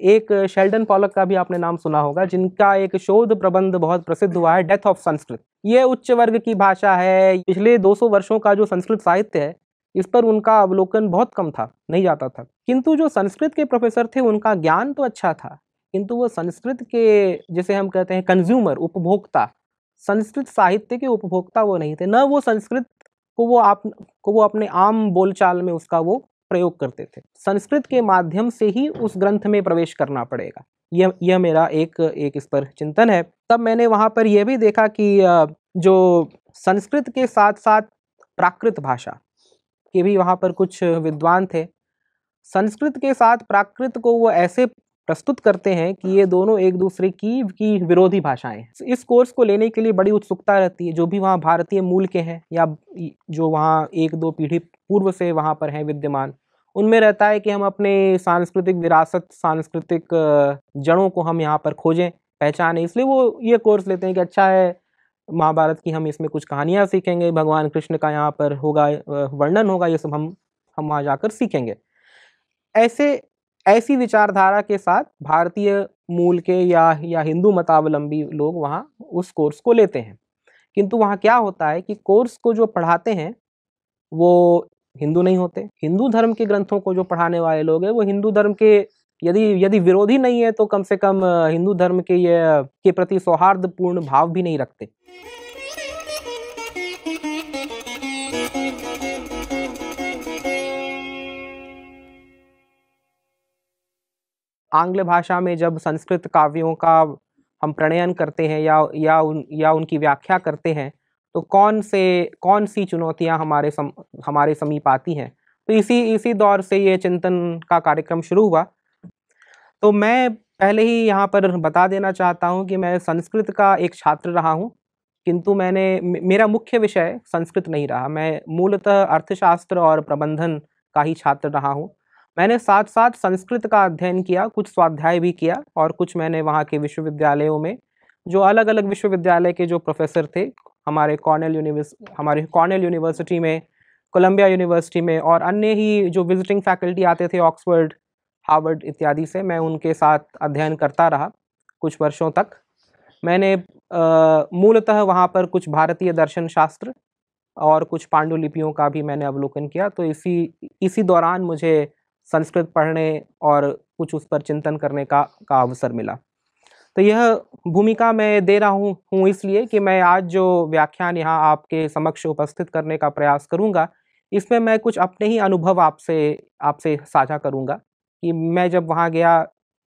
एक Sheldon Pollock का भी आपने नाम सुना होगा जिनका एक शोध प्रबंध बहुत प्रसिद्ध हुआ है डेथ ऑफ संस्कृत ये उच्च वर्ग की भाषा है पिछले 200 वर्षों का जो संस्कृत साहित्य है इस पर उनका अवलोकन बहुत कम था नहीं जाता था किंतु जो संस्कृत के प्रोफेसर थे उनका ज्ञान तो अच्छा था किंतु वो संस्कृत के जिसे हम कहते हैं कंज्यूमर उपभोक्ता संस्कृत साहित्य के उपभोक्ता वो नहीं थे न वो संस्कृत को वो आप को वो अपने आम बोलचाल में उसका वो प्रयोग करते थे संस्कृत के माध्यम से ही उस ग्रंथ में प्रवेश करना पड़ेगा यह यह मेरा एक एक इस पर चिंतन है तब मैंने वहाँ पर यह भी देखा कि जो संस्कृत के साथ साथ प्राकृत भाषा के भी वहाँ पर कुछ विद्वान थे संस्कृत के साथ प्राकृत को वो ऐसे प्रस्तुत करते हैं कि ये दोनों एक दूसरे की की विरोधी भाषाएं हैं इस कोर्स को लेने के लिए बड़ी उत्सुकता रहती है जो भी वहाँ भारतीय मूल के हैं या जो वहाँ एक दो पीढ़ी पूर्व से वहाँ पर हैं विद्यमान उनमें रहता है कि हम अपने सांस्कृतिक विरासत सांस्कृतिक जड़ों को हम यहाँ पर खोजें पहचानें इसलिए वो ये कोर्स लेते हैं कि अच्छा है महाभारत की हम इसमें कुछ कहानियाँ सीखेंगे भगवान कृष्ण का यहाँ पर होगा वर्णन होगा ये सब हम हम वहाँ जाकर सीखेंगे ऐसे ऐसी विचारधारा के साथ भारतीय मूल के या या हिंदू मतावलंबी लोग वहाँ उस कोर्स को लेते हैं किंतु वहाँ क्या होता है कि कोर्स को जो पढ़ाते हैं वो हिंदू नहीं होते हिंदू धर्म के ग्रंथों को जो पढ़ाने वाले लोग हैं वो हिंदू धर्म के यदि यदि विरोधी नहीं है तो कम से कम हिंदू धर्म के ये के प्रति सौहार्दपूर्ण भाव भी नहीं रखते आंग्ल भाषा में जब संस्कृत काव्यों का हम प्रणयन करते हैं या या उन या उनकी व्याख्या करते हैं तो कौन से कौन सी चुनौतियां हमारे सम, हमारे समीप आती हैं तो इसी इसी दौर से ये चिंतन का कार्यक्रम शुरू हुआ तो मैं पहले ही यहाँ पर बता देना चाहता हूँ कि मैं संस्कृत का एक छात्र रहा हूँ किंतु मैंने मेरा मुख्य विषय संस्कृत नहीं रहा मैं मूलतः अर्थशास्त्र और प्रबंधन का ही छात्र रहा हूँ मैंने साथ साथ संस्कृत का अध्ययन किया कुछ स्वाध्याय भी किया और कुछ मैंने वहाँ के विश्वविद्यालयों में जो अलग अलग विश्वविद्यालय के जो प्रोफेसर थे हमारे कॉर्नेल यूनिवर्स हमारे कॉर्नेल यूनिवर्सिटी में कोलंबिया यूनिवर्सिटी में और अन्य ही जो विजिटिंग फैकल्टी आते थे ऑक्सफर्ड हार्वर्ड इत्यादि से मैं उनके साथ अध्ययन करता रहा कुछ वर्षों तक मैंने मूलतः वहाँ पर कुछ भारतीय दर्शन शास्त्र और कुछ पांडुलिपियों का भी मैंने अवलोकन किया तो इसी इसी दौरान मुझे संस्कृत पढ़ने और कुछ उस पर चिंतन करने का का अवसर मिला तो यह भूमिका मैं दे रहा हूँ हूँ इसलिए कि मैं आज जो व्याख्यान यहाँ आपके समक्ष उपस्थित करने का प्रयास करूँगा इसमें मैं कुछ अपने ही अनुभव आपसे आपसे साझा करूँगा कि मैं जब वहाँ गया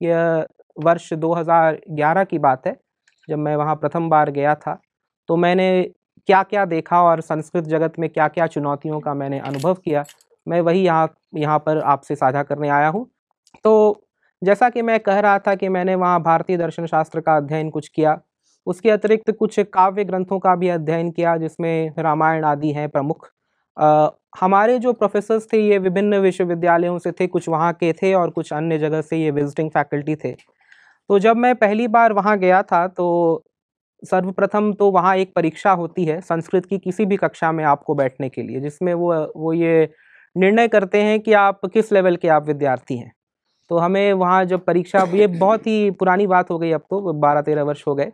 यह वर्ष 2011 की बात है जब मैं वहाँ प्रथम बार गया था तो मैंने क्या क्या देखा और संस्कृत जगत में क्या क्या चुनौतियों का मैंने अनुभव किया मैं वही यहाँ यहाँ पर आपसे साझा करने आया हूँ तो जैसा कि मैं कह रहा था कि मैंने वहाँ भारतीय दर्शन शास्त्र का अध्ययन कुछ किया उसके अतिरिक्त कुछ काव्य ग्रंथों का भी अध्ययन किया जिसमें रामायण आदि हैं प्रमुख हमारे जो प्रोफेसर्स थे ये विभिन्न विश्वविद्यालयों से थे कुछ वहाँ के थे और कुछ अन्य जगह से ये विजिटिंग फैकल्टी थे तो जब मैं पहली बार वहाँ गया था तो सर्वप्रथम तो वहाँ एक परीक्षा होती है संस्कृत की किसी भी कक्षा में आपको बैठने के लिए जिसमें वो वो ये निर्णय करते हैं कि आप किस लेवल के आप विद्यार्थी हैं तो हमें वहाँ जब परीक्षा ये बहुत ही पुरानी बात हो गई अब तो बारह तेरह वर्ष हो गए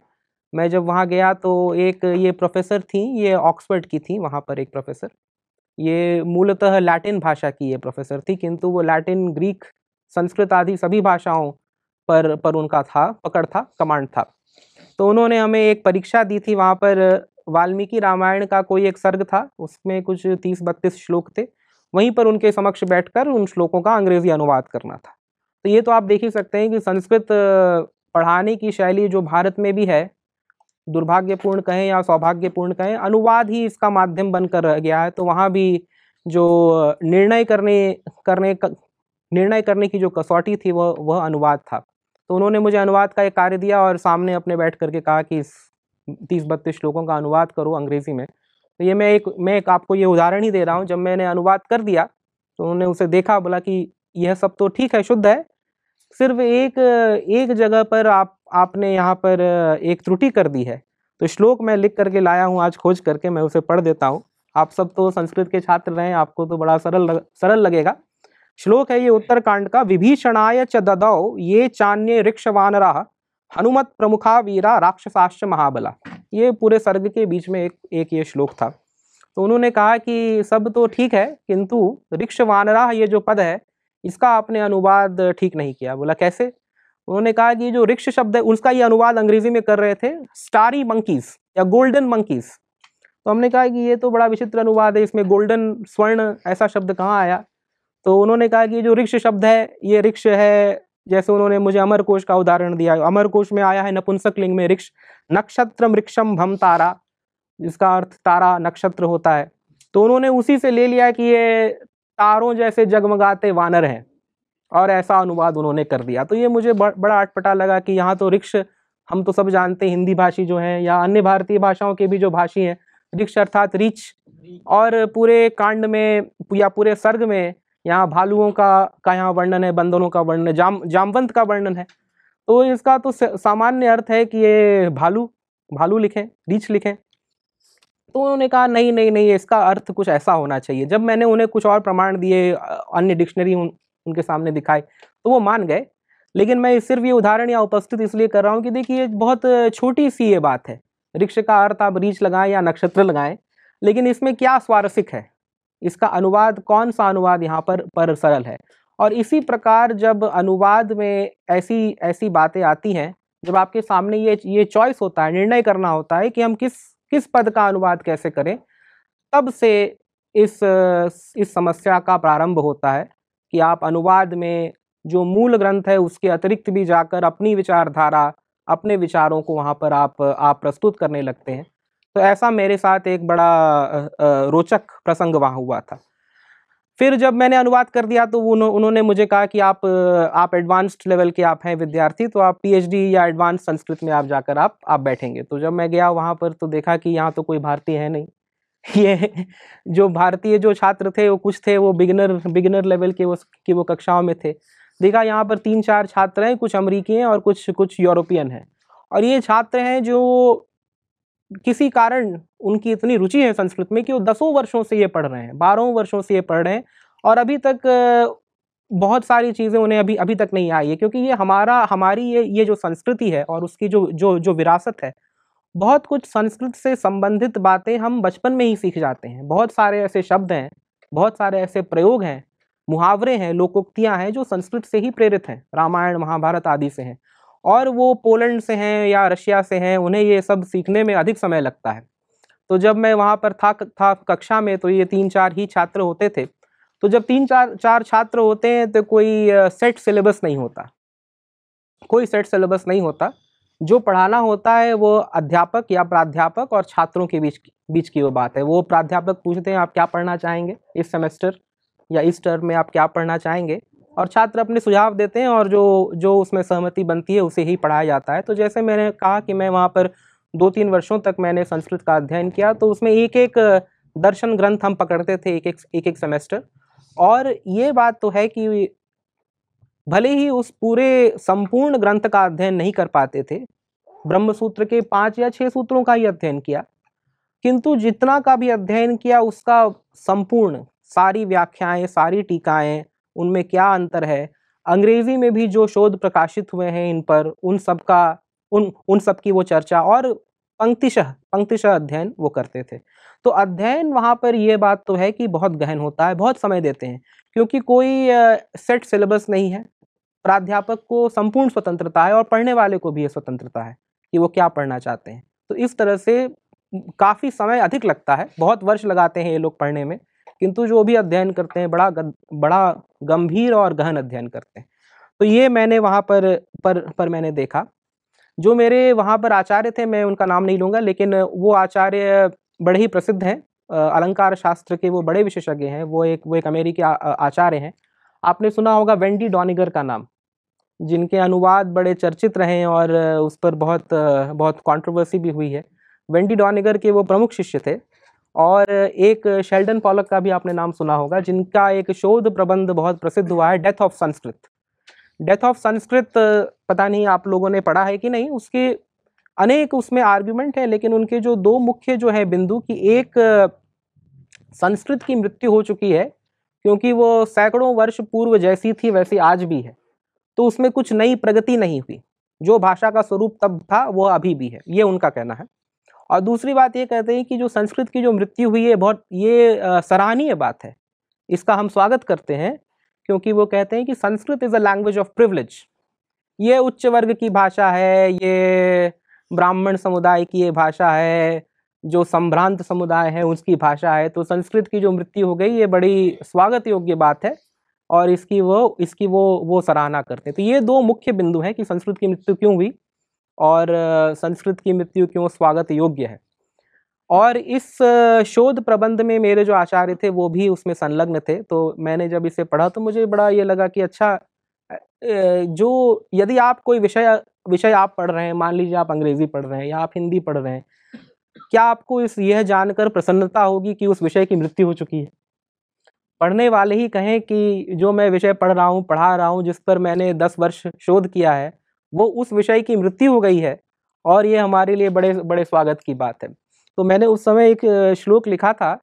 मैं जब वहाँ गया तो एक ये प्रोफेसर थी ये ऑक्सफर्ड की थी वहाँ पर एक प्रोफेसर ये मूलतः लैटिन भाषा की ये प्रोफेसर थी किंतु वो लैटिन ग्रीक संस्कृत आदि सभी भाषाओं पर पर उनका था पकड़ था कमांड था तो उन्होंने हमें एक परीक्षा दी थी वहाँ पर वाल्मीकि रामायण का कोई एक सर्ग था उसमें कुछ तीस बत्तीस श्लोक थे वहीं पर उनके समक्ष बैठकर उन श्लोकों का अंग्रेज़ी अनुवाद करना था तो ये तो आप देख ही सकते हैं कि संस्कृत पढ़ाने की शैली जो भारत में भी है दुर्भाग्यपूर्ण कहें या सौभाग्यपूर्ण कहें अनुवाद ही इसका माध्यम बनकर रह गया है तो वहाँ भी जो निर्णय करने करने निर्णय करने की जो कसौटी थी वह वह अनुवाद था तो उन्होंने मुझे अनुवाद का एक कार्य दिया और सामने अपने बैठ करके कहा कि इस तीस बत्तीस श्लोकों का अनुवाद करो अंग्रेज़ी में तो ये मैं एक मैं एक आपको ये उदाहरण ही दे रहा हूँ जब मैंने अनुवाद कर दिया तो उन्होंने उसे देखा बोला कि यह सब तो ठीक है शुद्ध है सिर्फ एक एक जगह पर आप आपने यहाँ पर एक त्रुटि कर दी है तो श्लोक मैं लिख करके लाया हूँ आज खोज करके मैं उसे पढ़ देता हूँ आप सब तो संस्कृत के छात्र रहे आपको तो बड़ा सरल लग, सरल लगेगा श्लोक है ये उत्तरकांड का विभीषणाय च ददौ ये चान्य ऋक्षवानरा हनुमत प्रमुखा वीरा राक्षसाश्च महाबला ये पूरे सर्ग के बीच में एक एक ये श्लोक था तो उन्होंने कहा कि सब तो ठीक है किंतु ऋक्षवानरा ये जो पद है इसका आपने अनुवाद ठीक नहीं किया बोला कैसे उन्होंने कहा कि जो रिक्श शब्द है उसका ये अनुवाद अंग्रेजी में कर रहे थे स्टारी मंकीज या गोल्डन मंकीज तो हमने कहा कि ये तो बड़ा विचित्र अनुवाद है इसमें गोल्डन स्वर्ण ऐसा शब्द कहाँ आया तो उन्होंने कहा कि जो रिक्श शब्द है ये रिक्श है जैसे उन्होंने मुझे अमरकोश का उदाहरण दिया अमरकोश में आया है नपुंसक लिंग में रिक्ष नक्षत्र वृक्षम भम तारा जिसका अर्थ तारा नक्षत्र होता है तो उन्होंने उसी से ले लिया कि ये तारों जैसे जगमगाते वानर हैं और ऐसा अनुवाद उन्होंने कर दिया तो ये मुझे बड़ा अटपटा लगा कि यहाँ तो रिक्श हम तो सब जानते हैं हिंदी भाषी जो हैं या अन्य भारतीय भाषाओं के भी जो भाषी हैं रिक्श अर्थात रिच और पूरे कांड में या पूरे सर्ग में यहाँ भालुओं का का यहाँ वर्णन है बंधनों का वर्णन है जाम जामवंत का वर्णन है तो इसका तो सामान्य अर्थ है कि ये भालू भालू लिखें रिच लिखें तो उन्होंने कहा नहीं नहीं नहीं इसका अर्थ कुछ ऐसा होना चाहिए जब मैंने उन्हें कुछ और प्रमाण दिए अन्य डिक्शनरी उन, उनके सामने दिखाए तो वो मान गए लेकिन मैं सिर्फ ये उदाहरण या उपस्थित इसलिए कर रहा हूँ कि देखिए बहुत छोटी सी ये बात है रिक्श का अर्थ आप रीच लगाएं या नक्षत्र लगाएं लेकिन इसमें क्या स्वारसिक है इसका अनुवाद कौन सा अनुवाद यहाँ पर पर सरल है और इसी प्रकार जब अनुवाद में ऐसी ऐसी बातें आती हैं जब आपके सामने ये ये चॉइस होता है निर्णय करना होता है कि हम किस किस पद का अनुवाद कैसे करें तब से इस इस समस्या का प्रारंभ होता है कि आप अनुवाद में जो मूल ग्रंथ है उसके अतिरिक्त भी जाकर अपनी विचारधारा अपने विचारों को वहाँ पर आप आप प्रस्तुत करने लगते हैं तो ऐसा मेरे साथ एक बड़ा रोचक प्रसंग वहाँ हुआ था फिर जब मैंने अनुवाद कर दिया तो उन, उन्होंने मुझे कहा कि आप आप एडवांस्ड लेवल के आप हैं विद्यार्थी तो आप पीएचडी या एडवांस संस्कृत में आप जाकर आप आप बैठेंगे तो जब मैं गया वहाँ पर तो देखा कि यहाँ तो कोई भारतीय है नहीं ये जो भारतीय जो छात्र थे वो कुछ थे वो बिगनर बिगनर लेवल के वो की वो कक्षाओं में थे देखा यहाँ पर तीन चार छात्र हैं कुछ अमरीकी हैं और कुछ कुछ यूरोपियन हैं और ये छात्र हैं जो किसी कारण उनकी इतनी रुचि है संस्कृत में कि वो दसों वर्षों से ये पढ़ रहे हैं बारहों वर्षों से ये पढ़ रहे हैं और अभी तक बहुत सारी चीज़ें उन्हें अभी अभी तक नहीं आई है क्योंकि ये हमारा हमारी ये ये जो संस्कृति है और उसकी जो जो जो विरासत है बहुत कुछ संस्कृत से संबंधित बातें हम बचपन में ही सीख जाते हैं बहुत सारे ऐसे शब्द हैं बहुत सारे ऐसे प्रयोग हैं मुहावरे हैं लोकोक्तियाँ हैं जो संस्कृत से ही प्रेरित हैं रामायण महाभारत आदि से हैं और वो पोलैंड से हैं या रशिया से हैं उन्हें ये सब सीखने में अधिक समय लगता है तो जब मैं वहाँ पर था था कक्षा में तो ये तीन चार ही छात्र होते थे तो जब तीन चार चार छात्र होते हैं तो कोई सेट सिलेबस नहीं होता कोई सेट सिलेबस नहीं होता जो पढ़ाना होता है वो अध्यापक या प्राध्यापक और छात्रों के बीच बीच की वो बात है वो प्राध्यापक पूछते हैं आप क्या पढ़ना चाहेंगे इस सेमेस्टर या इस टर्म में आप क्या पढ़ना चाहेंगे और छात्र अपने सुझाव देते हैं और जो जो उसमें सहमति बनती है उसे ही पढ़ाया जाता है तो जैसे मैंने कहा कि मैं वहाँ पर दो तीन वर्षों तक मैंने संस्कृत का अध्ययन किया तो उसमें एक एक दर्शन ग्रंथ हम पकड़ते थे एक एक एक एक सेमेस्टर और ये बात तो है कि भले ही उस पूरे संपूर्ण ग्रंथ का अध्ययन नहीं कर पाते थे ब्रह्मसूत्र के पाँच या छः सूत्रों का ही अध्ययन किया किंतु जितना का भी अध्ययन किया उसका संपूर्ण सारी व्याख्याएं सारी टीकाएं उनमें क्या अंतर है अंग्रेजी में भी जो शोध प्रकाशित हुए हैं इन पर उन सब का उन उन सब की वो चर्चा और पंक्तिशह पंक्तिशह अध्ययन वो करते थे तो अध्ययन वहाँ पर ये बात तो है कि बहुत गहन होता है बहुत समय देते हैं क्योंकि कोई सेट सिलेबस नहीं है प्राध्यापक को संपूर्ण स्वतंत्रता है और पढ़ने वाले को भी ये स्वतंत्रता है कि वो क्या पढ़ना चाहते हैं तो इस तरह से काफ़ी समय अधिक लगता है बहुत वर्ष लगाते हैं ये लोग पढ़ने में किंतु जो भी अध्ययन करते हैं बड़ा बड़ा गंभीर और गहन अध्ययन करते हैं तो ये मैंने वहाँ पर पर पर मैंने देखा जो मेरे वहाँ पर आचार्य थे मैं उनका नाम नहीं लूँगा लेकिन वो आचार्य बड़े ही प्रसिद्ध हैं अलंकार शास्त्र के वो बड़े विशेषज्ञ हैं वो एक वो एक अमेरिकी आचार्य हैं आपने सुना होगा वेंडी डॉनिगर का नाम जिनके अनुवाद बड़े चर्चित रहे हैं और उस पर बहुत बहुत कंट्रोवर्सी भी हुई है वेंडी डॉनिगर के वो प्रमुख शिष्य थे और एक शेल्डन पॉलक का भी आपने नाम सुना होगा जिनका एक शोध प्रबंध बहुत प्रसिद्ध हुआ है death of Sanskrit death of Sanskrit पता नहीं आप लोगों ने पढ़ा है कि नहीं उसके अनेक उसमें आर्ग्यूमेंट हैं लेकिन उनके जो दो मुख्य जो है बिंदु कि एक संस्कृत की मृत्यु हो चुकी है क्योंकि वो सैकड़ों वर्ष पूर्व जैसी थी वैसी आज भी है तो उसमें कुछ नई प्रगति नहीं हुई जो भाषा का स्वरूप तब था वो अभी भी है ये उनका कहना है और दूसरी बात ये कहते हैं कि जो संस्कृत की जो मृत्यु हुई है बहुत ये सराहनीय बात है इसका हम स्वागत करते हैं क्योंकि वो कहते हैं कि Sanskrit is a language of privilege ये उच्च वर्ग की भाषा है ये ब्राह्मण समुदाय की ये भाषा है जो संभ्रांत समुदाय है उसकी भाषा है तो संस्कृत की जो मृत्यु हो गई ये बड़ी स्वागत योग्य बात है और इसकी वो इसकी वो वो सराहना करते हैं तो ये दो मुख्य बिंदु हैं कि संस्कृत की मृत्यु क्यों हुई और संस्कृत की मृत्यु क्यों स्वागत योग्य है और इस शोध प्रबंध में मेरे जो आचार्य थे वो भी उसमें संलग्न थे तो मैंने जब इसे पढ़ा तो मुझे बड़ा ये लगा कि अच्छा जो यदि आप कोई विषय विषय आप पढ़ रहे हैं मान लीजिए आप अंग्रेजी पढ़ रहे हैं या आप हिंदी पढ़ रहे हैं क्या आपको इस यह जानकर प्रसन्नता होगी कि उस विषय की मृत्यु हो चुकी है पढ़ने वाले ही कहें कि जो मैं विषय पढ़ रहा हूँ पढ़ा रहा हूँ जिस पर मैंने दस वर्ष शोध किया है वो उस विषय की मृत्यु हो गई है और ये हमारे लिए बड़े बड़े स्वागत की बात है तो मैंने उस समय एक श्लोक लिखा था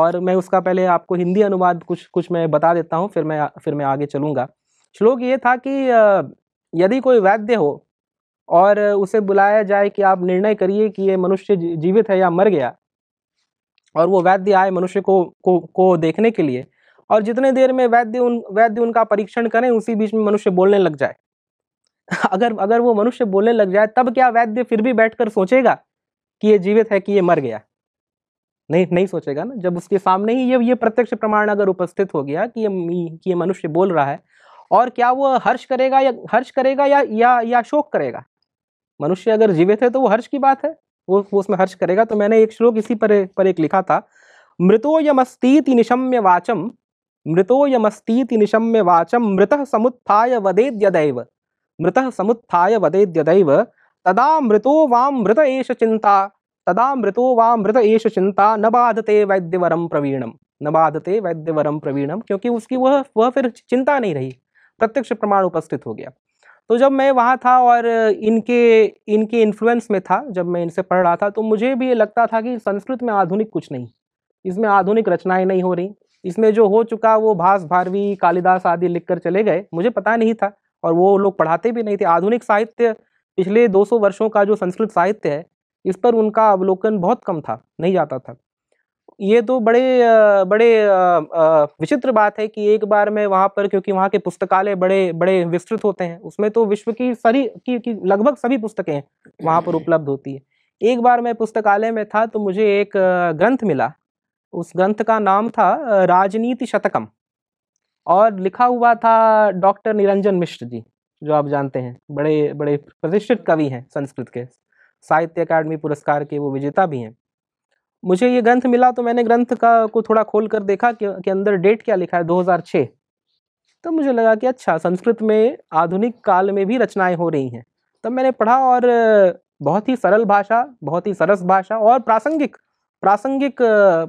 और मैं उसका पहले आपको हिंदी अनुवाद कुछ कुछ मैं बता देता हूँ फिर मैं फिर मैं आगे चलूँगा श्लोक ये था कि यदि कोई वैद्य हो और उसे बुलाया जाए कि आप निर्णय करिए कि ये मनुष्य जीवित है या मर गया और वो वैद्य आए मनुष्य को को को देखने के लिए और जितने देर में वैद्य उन वैद्य उनका परीक्षण करें उसी बीच में मनुष्य बोलने लग जाए अगर अगर वो मनुष्य बोलने लग जाए तब क्या वैद्य फिर भी बैठकर सोचेगा कि ये जीवित है कि ये मर गया नहीं नहीं सोचेगा ना जब उसके सामने ही ये ये प्रत्यक्ष प्रमाण अगर उपस्थित हो गया कि ये कि ये मनुष्य बोल रहा है और क्या वो हर्ष करेगा या हर्ष करेगा या या या शोक करेगा मनुष्य अगर जीवित है तो वो हर्ष की बात है वो वो उसमें हर्ष करेगा तो मैंने एक श्लोक इसी पर पर एक लिखा था मृतो यमस्तीति निशम्य वाचम मृतो यमस्तीति निशम्य वाचम मृत समुत्थाय वदेद्यदैव मृत समुत्थाय वदेद्यदैव तदा मृतो वाम मृत एष चिंता तदा मृतो वाम मृत एष चिंता न बाधते वैद्यवरम प्रवीणम न बाधते वैद्यवरम प्रवीणम क्योंकि उसकी वह वह फिर चिंता नहीं रही प्रत्यक्ष प्रमाण उपस्थित हो गया तो जब मैं वहाँ था और इनके इनके इन्फ्लुएंस में था जब मैं इनसे पढ़ रहा था तो मुझे भी ये लगता था कि संस्कृत में आधुनिक कुछ नहीं इसमें आधुनिक रचनाएं नहीं हो रही इसमें जो हो चुका वो भास भारवी कालिदास आदि लिखकर चले गए मुझे पता नहीं था और वो लोग पढ़ाते भी नहीं थे आधुनिक साहित्य पिछले 200 वर्षों का जो संस्कृत साहित्य है इस पर उनका अवलोकन बहुत कम था नहीं जाता था ये तो बड़े बड़े विचित्र बात है कि एक बार में वहाँ पर क्योंकि वहाँ के पुस्तकालय बड़े बड़े विस्तृत होते हैं उसमें तो विश्व की सारी की, की लगभग सभी पुस्तकें वहाँ पर उपलब्ध होती है एक बार मैं पुस्तकालय में था तो मुझे एक ग्रंथ मिला उस ग्रंथ का नाम था राजनीति शतकम और लिखा हुआ था डॉक्टर निरंजन मिश्र जी जो आप जानते हैं बड़े बड़े प्रतिष्ठित कवि हैं संस्कृत के साहित्य अकादमी पुरस्कार के वो विजेता भी हैं मुझे ये ग्रंथ मिला तो मैंने ग्रंथ का को थोड़ा खोल कर देखा कि, कि अंदर डेट क्या लिखा है 2006 तो मुझे लगा कि अच्छा संस्कृत में आधुनिक काल में भी रचनाएं हो रही हैं तब मैंने पढ़ा और बहुत ही सरल भाषा बहुत ही सरस भाषा और प्रासंगिक प्रासंगिक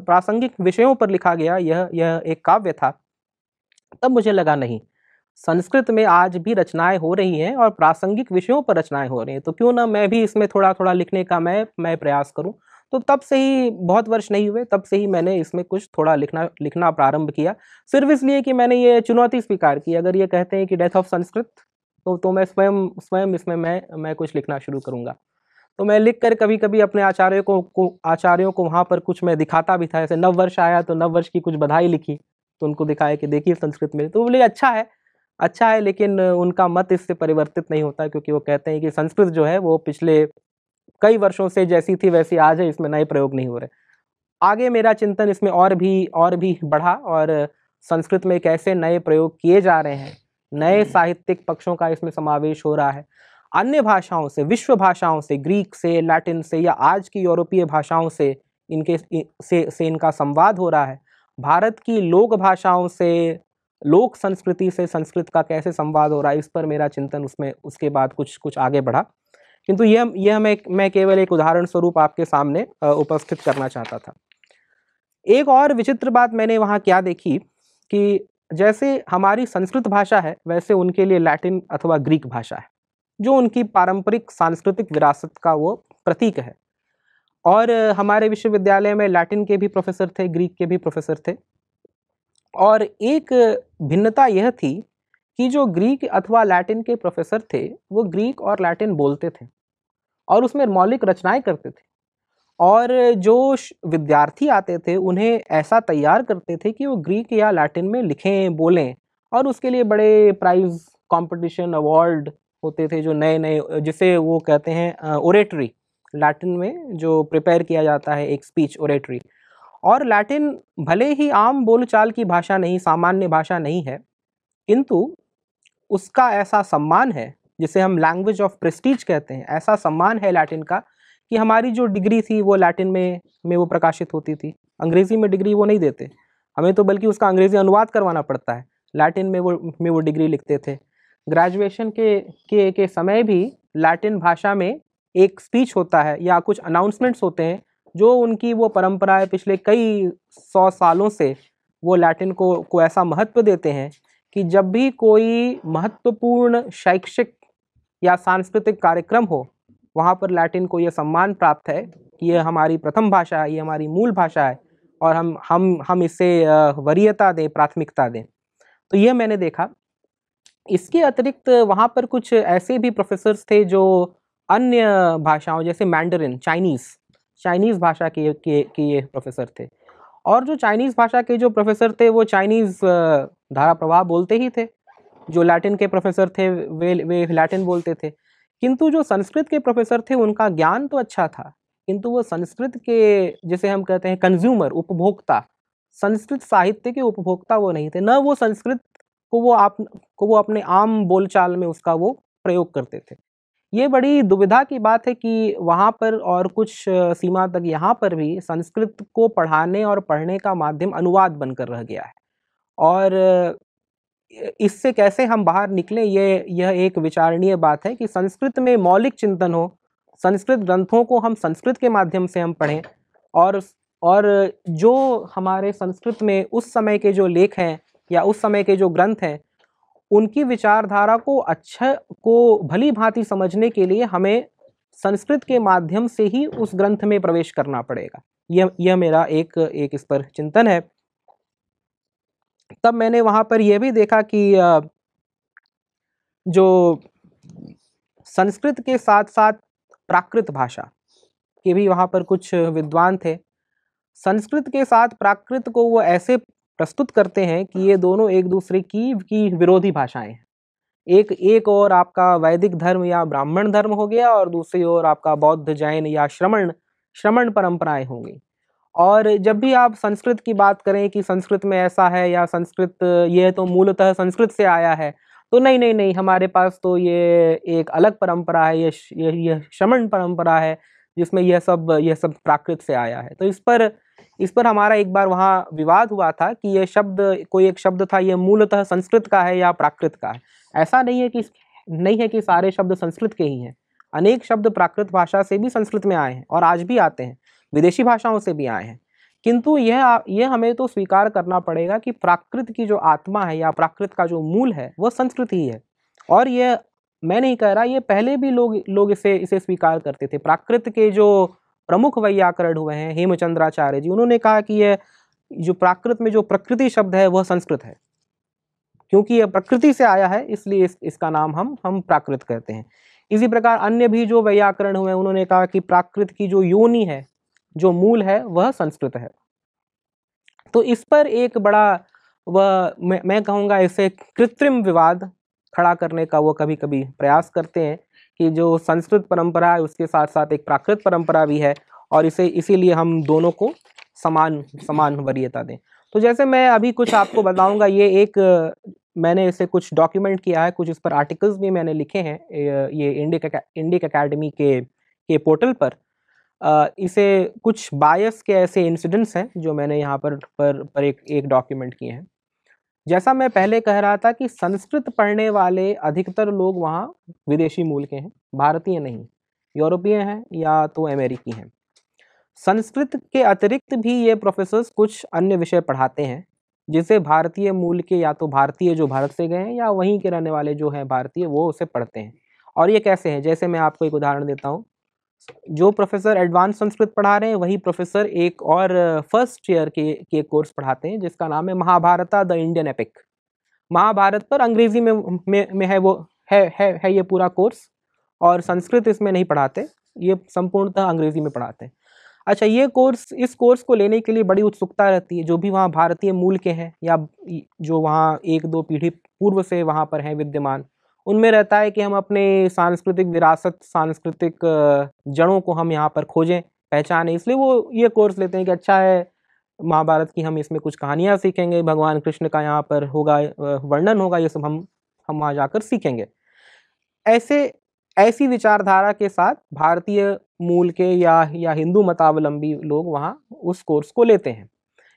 प्रासंगिक विषयों पर लिखा गया यह यह एक काव्य था तब मुझे लगा नहीं संस्कृत में आज भी रचनाएं हो रही हैं और प्रासंगिक विषयों पर रचनाएं हो रही हैं तो क्यों ना मैं भी इसमें थोड़ा थोड़ा लिखने का मैं मैं प्रयास करूं तो तब से ही बहुत वर्ष नहीं हुए तब से ही मैंने इसमें कुछ थोड़ा लिखना लिखना प्रारंभ किया सिर्फ इसलिए कि मैंने ये चुनौती स्वीकार की अगर ये कहते हैं कि डेथ ऑफ संस्कृत तो तो मैं स्वयं स्वयं इसमें मैं मैं कुछ लिखना शुरू करूँगा तो मैं लिख कर कभी कभी अपने आचार्यों को, आचार्यों को वहाँ पर कुछ मैं दिखाता भी था जैसे नव वर्ष आया तो नव वर्ष की कुछ बधाई लिखी तो उनको दिखाया कि देखिए संस्कृत में तो बोले अच्छा है अच्छा है लेकिन उनका मत इससे परिवर्तित नहीं होता क्योंकि वो कहते हैं कि संस्कृत जो है वो पिछले कई वर्षों से जैसी थी वैसी आज है इसमें नए प्रयोग नहीं हो रहे आगे मेरा चिंतन इसमें और भी और भी बढ़ा और संस्कृत में कैसे नए प्रयोग किए जा रहे हैं नए साहित्यिक पक्षों का इसमें समावेश हो रहा है अन्य भाषाओं से विश्व भाषाओं से ग्रीक से लैटिन से या आज की यूरोपीय भाषाओं से इनके से से इनका संवाद हो रहा है भारत की लोक भाषाओं से लोक संस्कृति से संस्कृत का कैसे संवाद हो रहा है इस पर मेरा चिंतन उसमें उसके बाद कुछ कुछ आगे बढ़ा किंतु यह यह मैं मैं केवल एक उदाहरण स्वरूप आपके सामने उपस्थित करना चाहता था एक और विचित्र बात मैंने वहाँ क्या देखी कि जैसे हमारी संस्कृत भाषा है वैसे उनके लिए लैटिन अथवा ग्रीक भाषा है जो उनकी पारंपरिक सांस्कृतिक विरासत का वो प्रतीक है और हमारे विश्वविद्यालय में लैटिन के भी प्रोफेसर थे ग्रीक के भी प्रोफेसर थे और एक भिन्नता यह थी कि जो ग्रीक अथवा लैटिन के प्रोफेसर थे वो ग्रीक और लैटिन बोलते थे और उसमें मौलिक रचनाएं करते थे और जो विद्यार्थी आते थे उन्हें ऐसा तैयार करते थे कि वो ग्रीक या लैटिन में लिखें बोलें और उसके लिए बड़े प्राइज़ कंपटीशन अवार्ड होते थे जो नए नए जिसे वो कहते हैं ओरेटरी लैटिन में जो प्रिपेयर किया जाता है एक स्पीच ओरेटरी और लैटिन भले ही आम बोलचाल की भाषा नहीं सामान्य भाषा नहीं है किंतु उसका ऐसा सम्मान है जिसे हम लैंग्वेज ऑफ प्रेस्टीज कहते हैं ऐसा सम्मान है लैटिन का कि हमारी जो डिग्री थी वो लैटिन में में वो प्रकाशित होती थी अंग्रेज़ी में डिग्री वो नहीं देते हमें तो बल्कि उसका अंग्रेज़ी अनुवाद करवाना पड़ता है लैटिन में वो में वो डिग्री लिखते थे ग्रेजुएशन के के के समय भी लैटिन भाषा में एक स्पीच होता है या कुछ अनाउंसमेंट्स होते हैं जो उनकी वो परंपरा है पिछले कई सौ सालों से वो लैटिन को को ऐसा महत्व देते हैं कि जब भी कोई महत्वपूर्ण शैक्षिक या सांस्कृतिक कार्यक्रम हो वहाँ पर लैटिन को ये सम्मान प्राप्त है कि ये हमारी प्रथम भाषा है ये हमारी मूल भाषा है और हम हम हम इसे वरीयता दें प्राथमिकता दें तो ये मैंने देखा इसके अतिरिक्त वहाँ पर कुछ ऐसे भी प्रोफेसर्स थे जो अन्य भाषाओं जैसे मैंडरिन चाइनीज़ चाइनीज़ भाषा के के के ये प्रोफेसर थे और जो चाइनीज़ भाषा के जो प्रोफेसर थे वो चाइनीज़ धारा प्रवाह बोलते ही थे जो लैटिन के प्रोफेसर थे वे वे लैटिन बोलते थे किंतु जो संस्कृत के प्रोफेसर थे उनका ज्ञान तो अच्छा था किंतु वो संस्कृत के जैसे हम कहते हैं कंज्यूमर उपभोक्ता संस्कृत साहित्य के उपभोक्ता वो नहीं थे न वो संस्कृत को वो आप को वो अपने आम बोलचाल में उसका वो प्रयोग करते थे ये बड़ी दुविधा की बात है कि वहाँ पर और कुछ सीमा तक यहाँ पर भी संस्कृत को पढ़ाने और पढ़ने का माध्यम अनुवाद बनकर रह गया है और इससे कैसे हम बाहर निकलें ये यह एक विचारणीय बात है कि संस्कृत में मौलिक चिंतन हो संस्कृत ग्रंथों को हम संस्कृत के माध्यम से हम पढ़ें और और जो हमारे संस्कृत में उस समय के जो लेख हैं या उस समय के जो ग्रंथ हैं उनकी विचारधारा को अच्छा को भली भांति समझने के लिए हमें संस्कृत के माध्यम से ही उस ग्रंथ में प्रवेश करना पड़ेगा यह यह मेरा एक एक इस पर चिंतन है तब मैंने वहां पर यह भी देखा कि जो संस्कृत के साथ साथ प्राकृत भाषा के भी वहां पर कुछ विद्वान थे संस्कृत के साथ प्राकृत को वो ऐसे प्रस्तुत करते हैं कि ये दोनों एक दूसरे की, की विरोधी भाषाएं हैं एक एक और आपका वैदिक धर्म या ब्राह्मण धर्म हो गया और दूसरी ओर आपका बौद्ध जैन या श्रमण श्रमण परंपराएं होंगी और जब भी आप संस्कृत की बात करें कि संस्कृत में ऐसा है या संस्कृत ये तो मूलतः संस्कृत से आया है तो नहीं नहीं नहीं हमारे पास तो ये एक अलग परंपरा है ये यह ये श्रमण परंपरा है जिसमें यह सब यह सब प्राकृत से आया है तो इस पर इस पर हमारा एक बार वहाँ विवाद हुआ था कि ये शब्द कोई एक शब्द था ये मूलतः संस्कृत का है या प्राकृत का है ऐसा नहीं है कि नहीं है कि सारे शब्द संस्कृत के ही हैं अनेक शब्द प्राकृत भाषा से भी संस्कृत में आए हैं और आज भी आते हैं विदेशी भाषाओं से भी आए हैं किंतु यह यह हमें तो स्वीकार करना पड़ेगा कि प्राकृत की जो आत्मा है या प्राकृत का जो मूल है वह संस्कृत ही है और यह मैं नहीं कह रहा ये पहले भी लोग लोग इसे इसे स्वीकार करते थे प्राकृत के जो प्रमुख वैयाकरण हुए हैं हेमचंद्राचार्य जी उन्होंने कहा कि यह जो प्राकृत में जो प्रकृति शब्द है वह संस्कृत है क्योंकि यह प्रकृति से आया है इसलिए इस, इसका नाम हम हम प्राकृत कहते हैं इसी प्रकार अन्य भी जो व्याकरण हुए उन्होंने कहा कि प्राकृत की जो योनि है जो मूल है वह संस्कृत है तो इस पर एक बड़ा वह मैं, मैं कहूँगा इसे कृत्रिम विवाद खड़ा करने का वो कभी कभी प्रयास करते हैं कि जो संस्कृत परंपरा है उसके साथ साथ एक प्राकृत परंपरा भी है और इसे इसीलिए हम दोनों को समान समान वरीयता दें तो जैसे मैं अभी कुछ आपको बताऊंगा ये एक मैंने इसे कुछ डॉक्यूमेंट किया है कुछ इस पर आर्टिकल्स भी मैंने लिखे हैं ये इंडिक इंडिक अकेडमी के के पोर्टल पर इसे कुछ बायस के ऐसे इंसिडेंट्स हैं जो मैंने यहाँ पर पर पर एक एक डॉक्यूमेंट किए हैं जैसा मैं पहले कह रहा था कि संस्कृत पढ़ने वाले अधिकतर लोग वहाँ विदेशी मूल के हैं भारतीय नहीं यूरोपीय हैं या तो अमेरिकी हैं संस्कृत के अतिरिक्त भी ये प्रोफेसर्स कुछ अन्य विषय पढ़ाते हैं जिसे भारतीय मूल के या तो भारतीय जो भारत से गए हैं या वहीं के रहने वाले जो हैं भारतीय वो उसे पढ़ते हैं और ये कैसे हैं जैसे मैं आपको एक उदाहरण देता हूँ जो प्रोफेसर एडवांस संस्कृत पढ़ा रहे हैं वही प्रोफेसर एक और फर्स्ट ईयर के के कोर्स पढ़ाते हैं जिसका नाम है Mahabharata the Indian epic Mahabharata पर अंग्रेजी में में, में है वो है, है है ये पूरा कोर्स और संस्कृत इसमें नहीं पढ़ाते ये संपूर्णतः अंग्रेजी में पढ़ाते हैं अच्छा ये कोर्स इस कोर्स को लेने के लिए बड़ी उत्सुकता रहती है जो भी वहाँ भारतीय मूल के हैं या जो वहाँ एक दो पीढ़ी पूर्व से वहाँ पर हैं विद्यमान उनमें रहता है कि हम अपने सांस्कृतिक विरासत सांस्कृतिक जड़ों को हम यहाँ पर खोजें पहचानें इसलिए वो ये कोर्स लेते हैं कि अच्छा है महाभारत की हम इसमें कुछ कहानियाँ सीखेंगे भगवान कृष्ण का यहाँ पर होगा वर्णन होगा ये सब हम हम वहाँ जाकर सीखेंगे ऐसे ऐसी विचारधारा के साथ भारतीय मूल के या या हिंदू मतावलंबी लोग वहाँ उस कोर्स को लेते हैं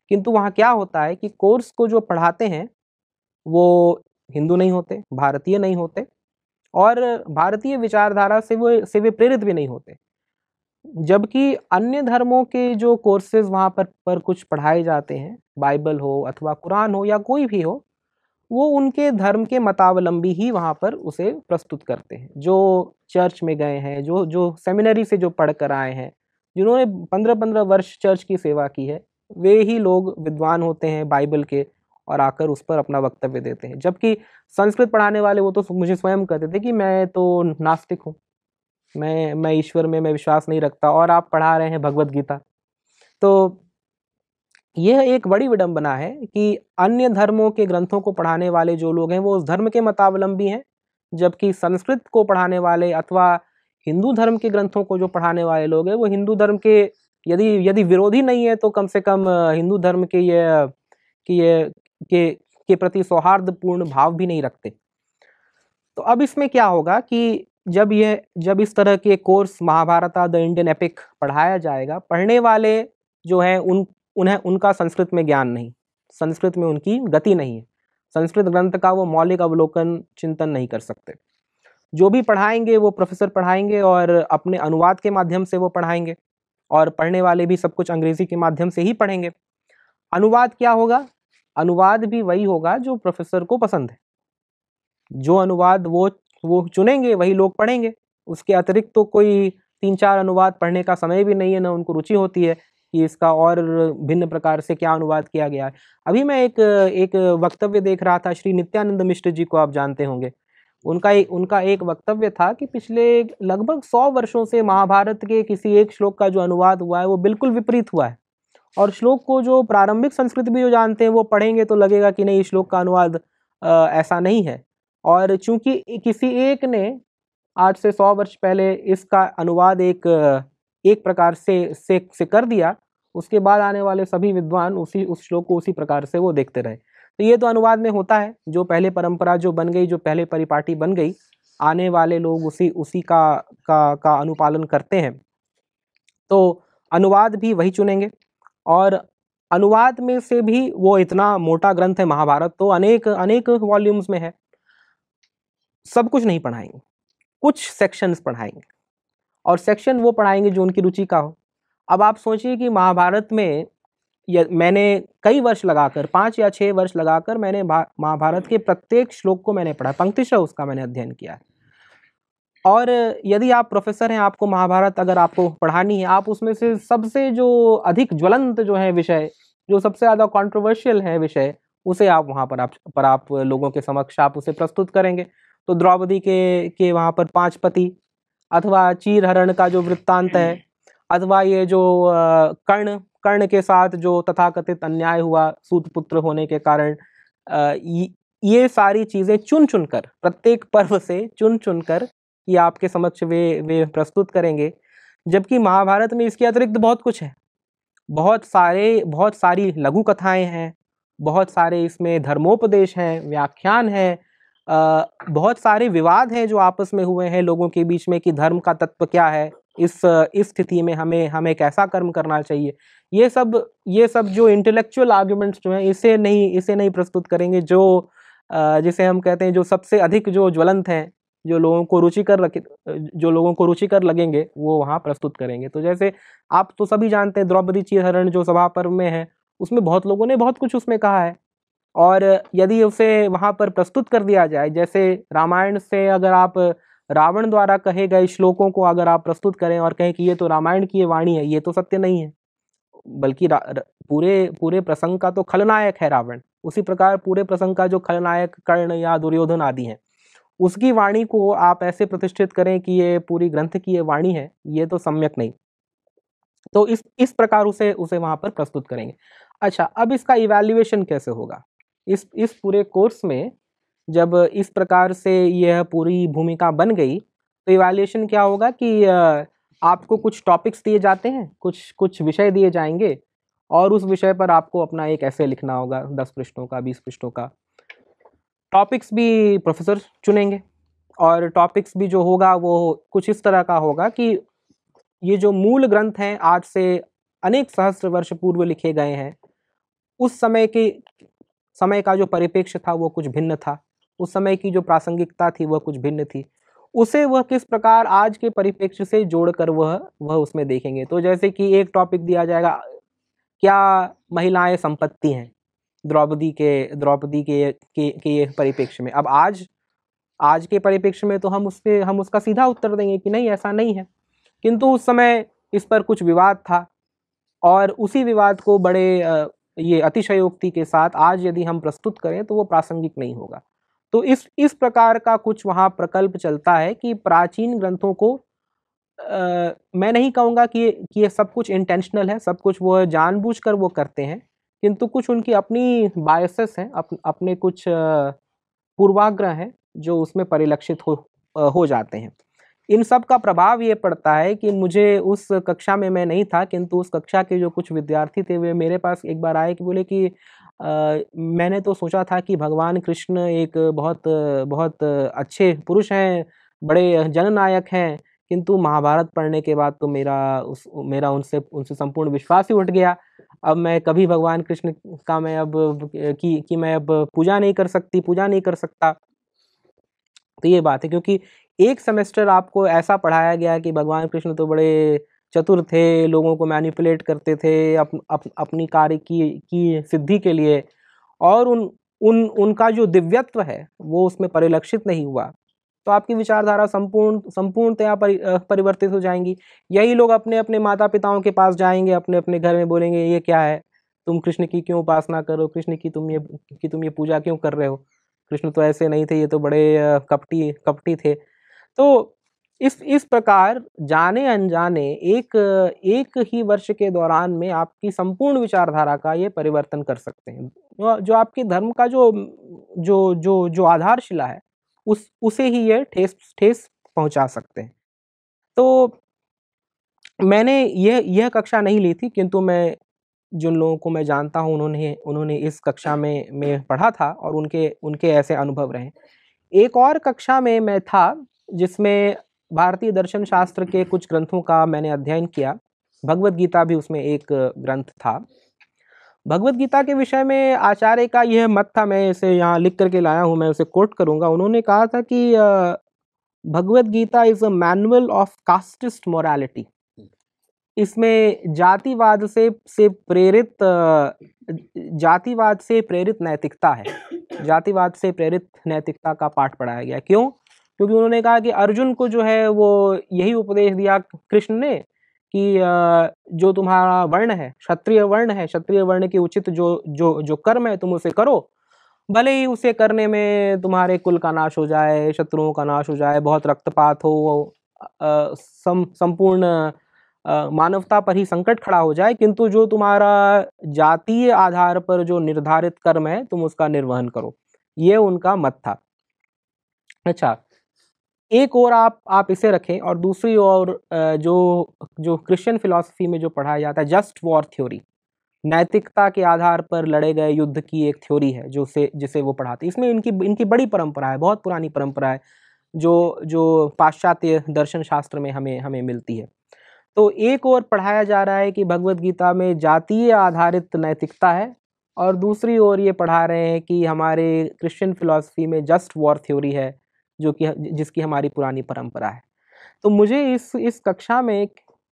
किंतु वहाँ क्या होता है कि कोर्स को जो पढ़ाते हैं वो हिंदू नहीं होते भारतीय नहीं होते और भारतीय विचारधारा से वो से वे प्रेरित भी नहीं होते जबकि अन्य धर्मों के जो कोर्सेज वहाँ पर पर कुछ पढ़ाए जाते हैं बाइबल हो अथवा कुरान हो या कोई भी हो वो उनके धर्म के मतावलंबी ही वहाँ पर उसे प्रस्तुत करते हैं जो चर्च में गए हैं जो जो सेमिनरी से जो पढ़ कर आए हैं जिन्होंने पंद्रह पंद्रह वर्ष चर्च की सेवा की है वे ही लोग विद्वान होते हैं बाइबल के और आकर उस पर अपना वक्तव्य देते हैं जबकि संस्कृत पढ़ाने वाले वो तो मुझे स्वयं कहते थे कि मैं तो नास्तिक हूँ मैं मैं ईश्वर में मैं विश्वास नहीं रखता और आप पढ़ा रहे हैं भगवत गीता तो यह एक बड़ी विडंबना है कि अन्य धर्मों के ग्रंथों को पढ़ाने वाले जो लोग हैं वो उस धर्म के मतावलंबी हैं जबकि संस्कृत को पढ़ाने वाले अथवा हिंदू धर्म के ग्रंथों को जो पढ़ाने वाले लोग हैं वो हिंदू धर्म के यदि यदि विरोधी नहीं है तो कम से कम हिंदू धर्म के ये कि ये के के प्रति सौहार्दपूर्ण भाव भी नहीं रखते तो अब इसमें क्या होगा कि जब ये जब इस तरह के course Mahabharata the Indian epic पढ़ाया जाएगा पढ़ने वाले जो हैं उन उन्हें उनका संस्कृत में ज्ञान नहीं संस्कृत में उनकी गति नहीं है संस्कृत ग्रंथ का वो मौलिक अवलोकन चिंतन नहीं कर सकते जो भी पढ़ाएंगे वो प्रोफेसर पढ़ाएंगे और अपने अनुवाद के माध्यम से वो पढ़ाएंगे और पढ़ने वाले भी सब कुछ अंग्रेजी के माध्यम से ही पढ़ेंगे अनुवाद क्या होगा अनुवाद भी वही होगा जो प्रोफेसर को पसंद है जो अनुवाद वो वो चुनेंगे वही लोग पढ़ेंगे उसके अतिरिक्त तो कोई तीन चार अनुवाद पढ़ने का समय भी नहीं है ना उनको रुचि होती है कि इसका और भिन्न प्रकार से क्या अनुवाद किया गया है अभी मैं एक एक वक्तव्य देख रहा था श्री नित्यानंद मिश्र जी को आप जानते होंगे उनका ए, उनका एक वक्तव्य था कि पिछले लगभग सौ वर्षों से महाभारत के किसी एक श्लोक का जो अनुवाद हुआ है वो बिल्कुल विपरीत हुआ है और श्लोक को जो प्रारंभिक संस्कृत भी जो जानते हैं वो पढ़ेंगे तो लगेगा कि नहीं श्लोक का अनुवाद ऐसा नहीं है और चूंकि किसी एक ने आज से सौ वर्ष पहले इसका अनुवाद एक एक प्रकार से से, से कर दिया उसके बाद आने वाले सभी विद्वान उसी उस श्लोक को उसी प्रकार से वो देखते रहे तो ये तो अनुवाद में होता है जो पहले परंपरा जो बन गई जो पहले परिपाटी बन गई आने वाले लोग उसी उसी का का का अनुपालन करते हैं तो अनुवाद भी वही चुनेंगे और अनुवाद में से भी वो इतना मोटा ग्रंथ है महाभारत तो अनेक अनेक वॉल्यूम्स में है सब कुछ नहीं पढ़ाएंगे कुछ सेक्शंस पढ़ाएंगे और सेक्शन वो पढ़ाएंगे जो उनकी रुचि का हो अब आप सोचिए कि महाभारत में मैंने कई वर्ष लगाकर पाँच या छः वर्ष लगाकर मैंने महाभारत के प्रत्येक श्लोक को मैंने पढ़ा पंक्तिशः उसका मैंने अध्ययन किया है और यदि आप प्रोफेसर हैं आपको महाभारत अगर आपको पढ़ानी है आप उसमें से सबसे जो अधिक ज्वलंत जो है विषय जो सबसे ज़्यादा कॉन्ट्रोवर्शियल है विषय उसे आप वहाँ पर आप पर आप लोगों के समक्ष आप उसे प्रस्तुत करेंगे तो द्रौपदी के के वहाँ पर पांच पति अथवा चीर हरण का जो वृत्तांत है अथवा ये जो कर्ण कर्ण के साथ जो तथाकथित अन्याय हुआ सूतपुत्र होने के कारण ये सारी चीज़ें चुन चुन कर प्रत्येक पर्व से चुन चुन कर कि आपके समक्ष वे वे प्रस्तुत करेंगे जबकि महाभारत में इसके अतिरिक्त बहुत कुछ है बहुत सारे बहुत सारी लघु कथाएं हैं बहुत सारे इसमें धर्मोपदेश हैं व्याख्यान हैं बहुत सारे विवाद हैं जो आपस में हुए हैं लोगों के बीच में कि धर्म का तत्व क्या है इस इस स्थिति में हमें हमें कैसा कर्म करना चाहिए ये सब ये सब जो इंटेलेक्चुअल आर्ग्यूमेंट्स जो हैं इसे नहीं इसे नहीं प्रस्तुत करेंगे जो जिसे हम कहते हैं जो सबसे अधिक जो ज्वलंत हैं जो लोगों को रुचि कर रखे जो लोगों को रुचि कर लगेंगे वो वहाँ प्रस्तुत करेंगे तो जैसे आप तो सभी जानते हैं द्रौपदी चीहरण जो सभा पर्व में है उसमें बहुत लोगों ने बहुत कुछ उसमें कहा है और यदि उसे वहाँ पर प्रस्तुत कर दिया जाए जैसे रामायण से अगर आप रावण द्वारा कहे गए श्लोकों को अगर आप प्रस्तुत करें और कहें कि ये तो रामायण की वाणी है ये तो सत्य नहीं है बल्कि पूरे पूरे प्रसंग का तो खलनायक है रावण उसी प्रकार पूरे प्रसंग का जो खलनायक कर्ण या दुर्योधन आदि हैं उसकी वाणी को आप ऐसे प्रतिष्ठित करें कि ये पूरी ग्रंथ की ये वाणी है ये तो सम्यक नहीं तो इस इस प्रकार उसे उसे वहाँ पर प्रस्तुत करेंगे अच्छा अब इसका इवेल्युएशन कैसे होगा इस इस पूरे कोर्स में जब इस प्रकार से यह पूरी भूमिका बन गई तो इवेल्युएशन क्या होगा कि आपको कुछ टॉपिक्स दिए जाते हैं कुछ कुछ विषय दिए जाएंगे और उस विषय पर आपको अपना एक ऐसे लिखना होगा दस पृष्ठों का बीस पृष्ठों का टॉपिक्स भी प्रोफेसर चुनेंगे और टॉपिक्स भी जो होगा वो कुछ इस तरह का होगा कि ये जो मूल ग्रंथ हैं आज से अनेक सहस्त्र वर्ष पूर्व लिखे गए हैं उस समय के समय का जो परिप्रेक्ष्य था वो कुछ भिन्न था उस समय की जो प्रासंगिकता थी वह कुछ भिन्न थी उसे वह किस प्रकार आज के परिप्रेक्ष्य से जोड़कर वह वह उसमें देखेंगे तो जैसे कि एक टॉपिक दिया जाएगा क्या महिलाएं संपत्ति हैं द्रौपदी के द्रौपदी के के, के परिप्रेक्ष्य में अब आज आज के परिप्रेक्ष्य में तो हम उस पर हम उसका सीधा उत्तर देंगे कि नहीं ऐसा नहीं है किंतु उस समय इस पर कुछ विवाद था और उसी विवाद को बड़े ये अतिशयोक्ति के साथ आज यदि हम प्रस्तुत करें तो वो प्रासंगिक नहीं होगा तो इस इस प्रकार का कुछ वहाँ प्रकल्प चलता है कि प्राचीन ग्रंथों को आ, मैं नहीं कहूँगा कि कि ये सब कुछ इंटेंशनल है सब कुछ वो जानबूझकर वो करते हैं किंतु कुछ उनकी अपनी बायसेस हैं अप, अपने कुछ पूर्वाग्रह हैं जो उसमें परिलक्षित हो हो जाते हैं इन सब का प्रभाव ये पड़ता है कि मुझे उस कक्षा में मैं नहीं था किंतु उस कक्षा के जो कुछ विद्यार्थी थे वे मेरे पास एक बार आए कि बोले कि आ, मैंने तो सोचा था कि भगवान कृष्ण एक बहुत बहुत अच्छे पुरुष हैं बड़े जननायक हैं किंतु महाभारत पढ़ने के बाद तो मेरा उस मेरा उनसे उनसे संपूर्ण विश्वास ही उठ गया अब मैं कभी भगवान कृष्ण का मैं अब की कि मैं अब पूजा नहीं कर सकती पूजा नहीं कर सकता तो ये बात है क्योंकि एक सेमेस्टर आपको ऐसा पढ़ाया गया कि भगवान कृष्ण तो बड़े चतुर थे लोगों को मैनिपुलेट करते थे अप, अप, अपनी कार्य की की सिद्धि के लिए और उन उन उनका जो दिव्यत्व है वो उसमें परिलक्षित नहीं हुआ तो आपकी विचारधारा संपूर्ण संपूर्णतया परि, परिवर्तित हो जाएंगी यही लोग अपने अपने माता पिताओं के पास जाएंगे अपने अपने घर में बोलेंगे ये क्या है तुम कृष्ण की क्यों उपासना करो कृष्ण की तुम ये कि तुम ये पूजा क्यों कर रहे हो कृष्ण तो ऐसे नहीं थे ये तो बड़े कपटी कपटी थे तो इस इस प्रकार जाने अनजाने एक एक ही वर्ष के दौरान में आपकी संपूर्ण विचारधारा का ये परिवर्तन कर सकते हैं जो आपके धर्म का जो जो जो जो आधारशिला है उस उसे ही ये ठेस ठेस पहुंचा सकते हैं तो मैंने यह यह कक्षा नहीं ली थी किंतु मैं जिन लोगों को मैं जानता हूँ उन्होंने उन्होंने इस कक्षा में में पढ़ा था और उनके उनके ऐसे अनुभव रहे एक और कक्षा में मैं था जिसमें भारतीय दर्शन शास्त्र के कुछ ग्रंथों का मैंने अध्ययन किया भगवद गीता भी उसमें एक ग्रंथ था भगवत गीता के विषय में आचार्य का यह मत था मैं इसे यहाँ लिख करके लाया हूँ मैं उसे कोट करूँगा उन्होंने कहा था कि Bhagavad Gita is a manual of casteist morality इसमें जातिवाद से से प्रेरित जातिवाद से प्रेरित नैतिकता है जातिवाद से प्रेरित नैतिकता का पाठ पढ़ाया गया क्यों क्योंकि उन्होंने कहा कि अर्जुन को जो है वो यही उपदेश दिया कृष्ण ने कि जो तुम्हारा वर्ण है क्षत्रिय वर्ण है क्षत्रिय वर्ण के उचित जो जो जो कर्म है तुम उसे करो भले ही उसे करने में तुम्हारे कुल का नाश हो जाए शत्रुओं का नाश हो जाए बहुत रक्तपात हो सम संपूर्ण मानवता पर ही संकट खड़ा हो जाए किंतु जो तुम्हारा जातीय आधार पर जो निर्धारित कर्म है तुम उसका निर्वहन करो ये उनका मत था अच्छा एक और आप आप इसे रखें और दूसरी ओर जो जो क्रिश्चियन फिलोसफी में जो पढ़ाया जाता है जस्ट वॉर थ्योरी नैतिकता के आधार पर लड़े गए युद्ध की एक थ्योरी है जो से जिसे वो पढ़ाते इसमें इनकी इनकी बड़ी परंपरा है बहुत पुरानी परंपरा है जो जो पाश्चात्य दर्शन शास्त्र में हमें हमें मिलती है तो एक और पढ़ाया जा रहा है कि भगवद गीता में जातीय आधारित नैतिकता है और दूसरी ओर ये पढ़ा रहे हैं कि हमारे क्रिश्चियन फिलोसफी में जस्ट वॉर थ्योरी है जो कि जिसकी हमारी पुरानी परंपरा है तो मुझे इस इस कक्षा में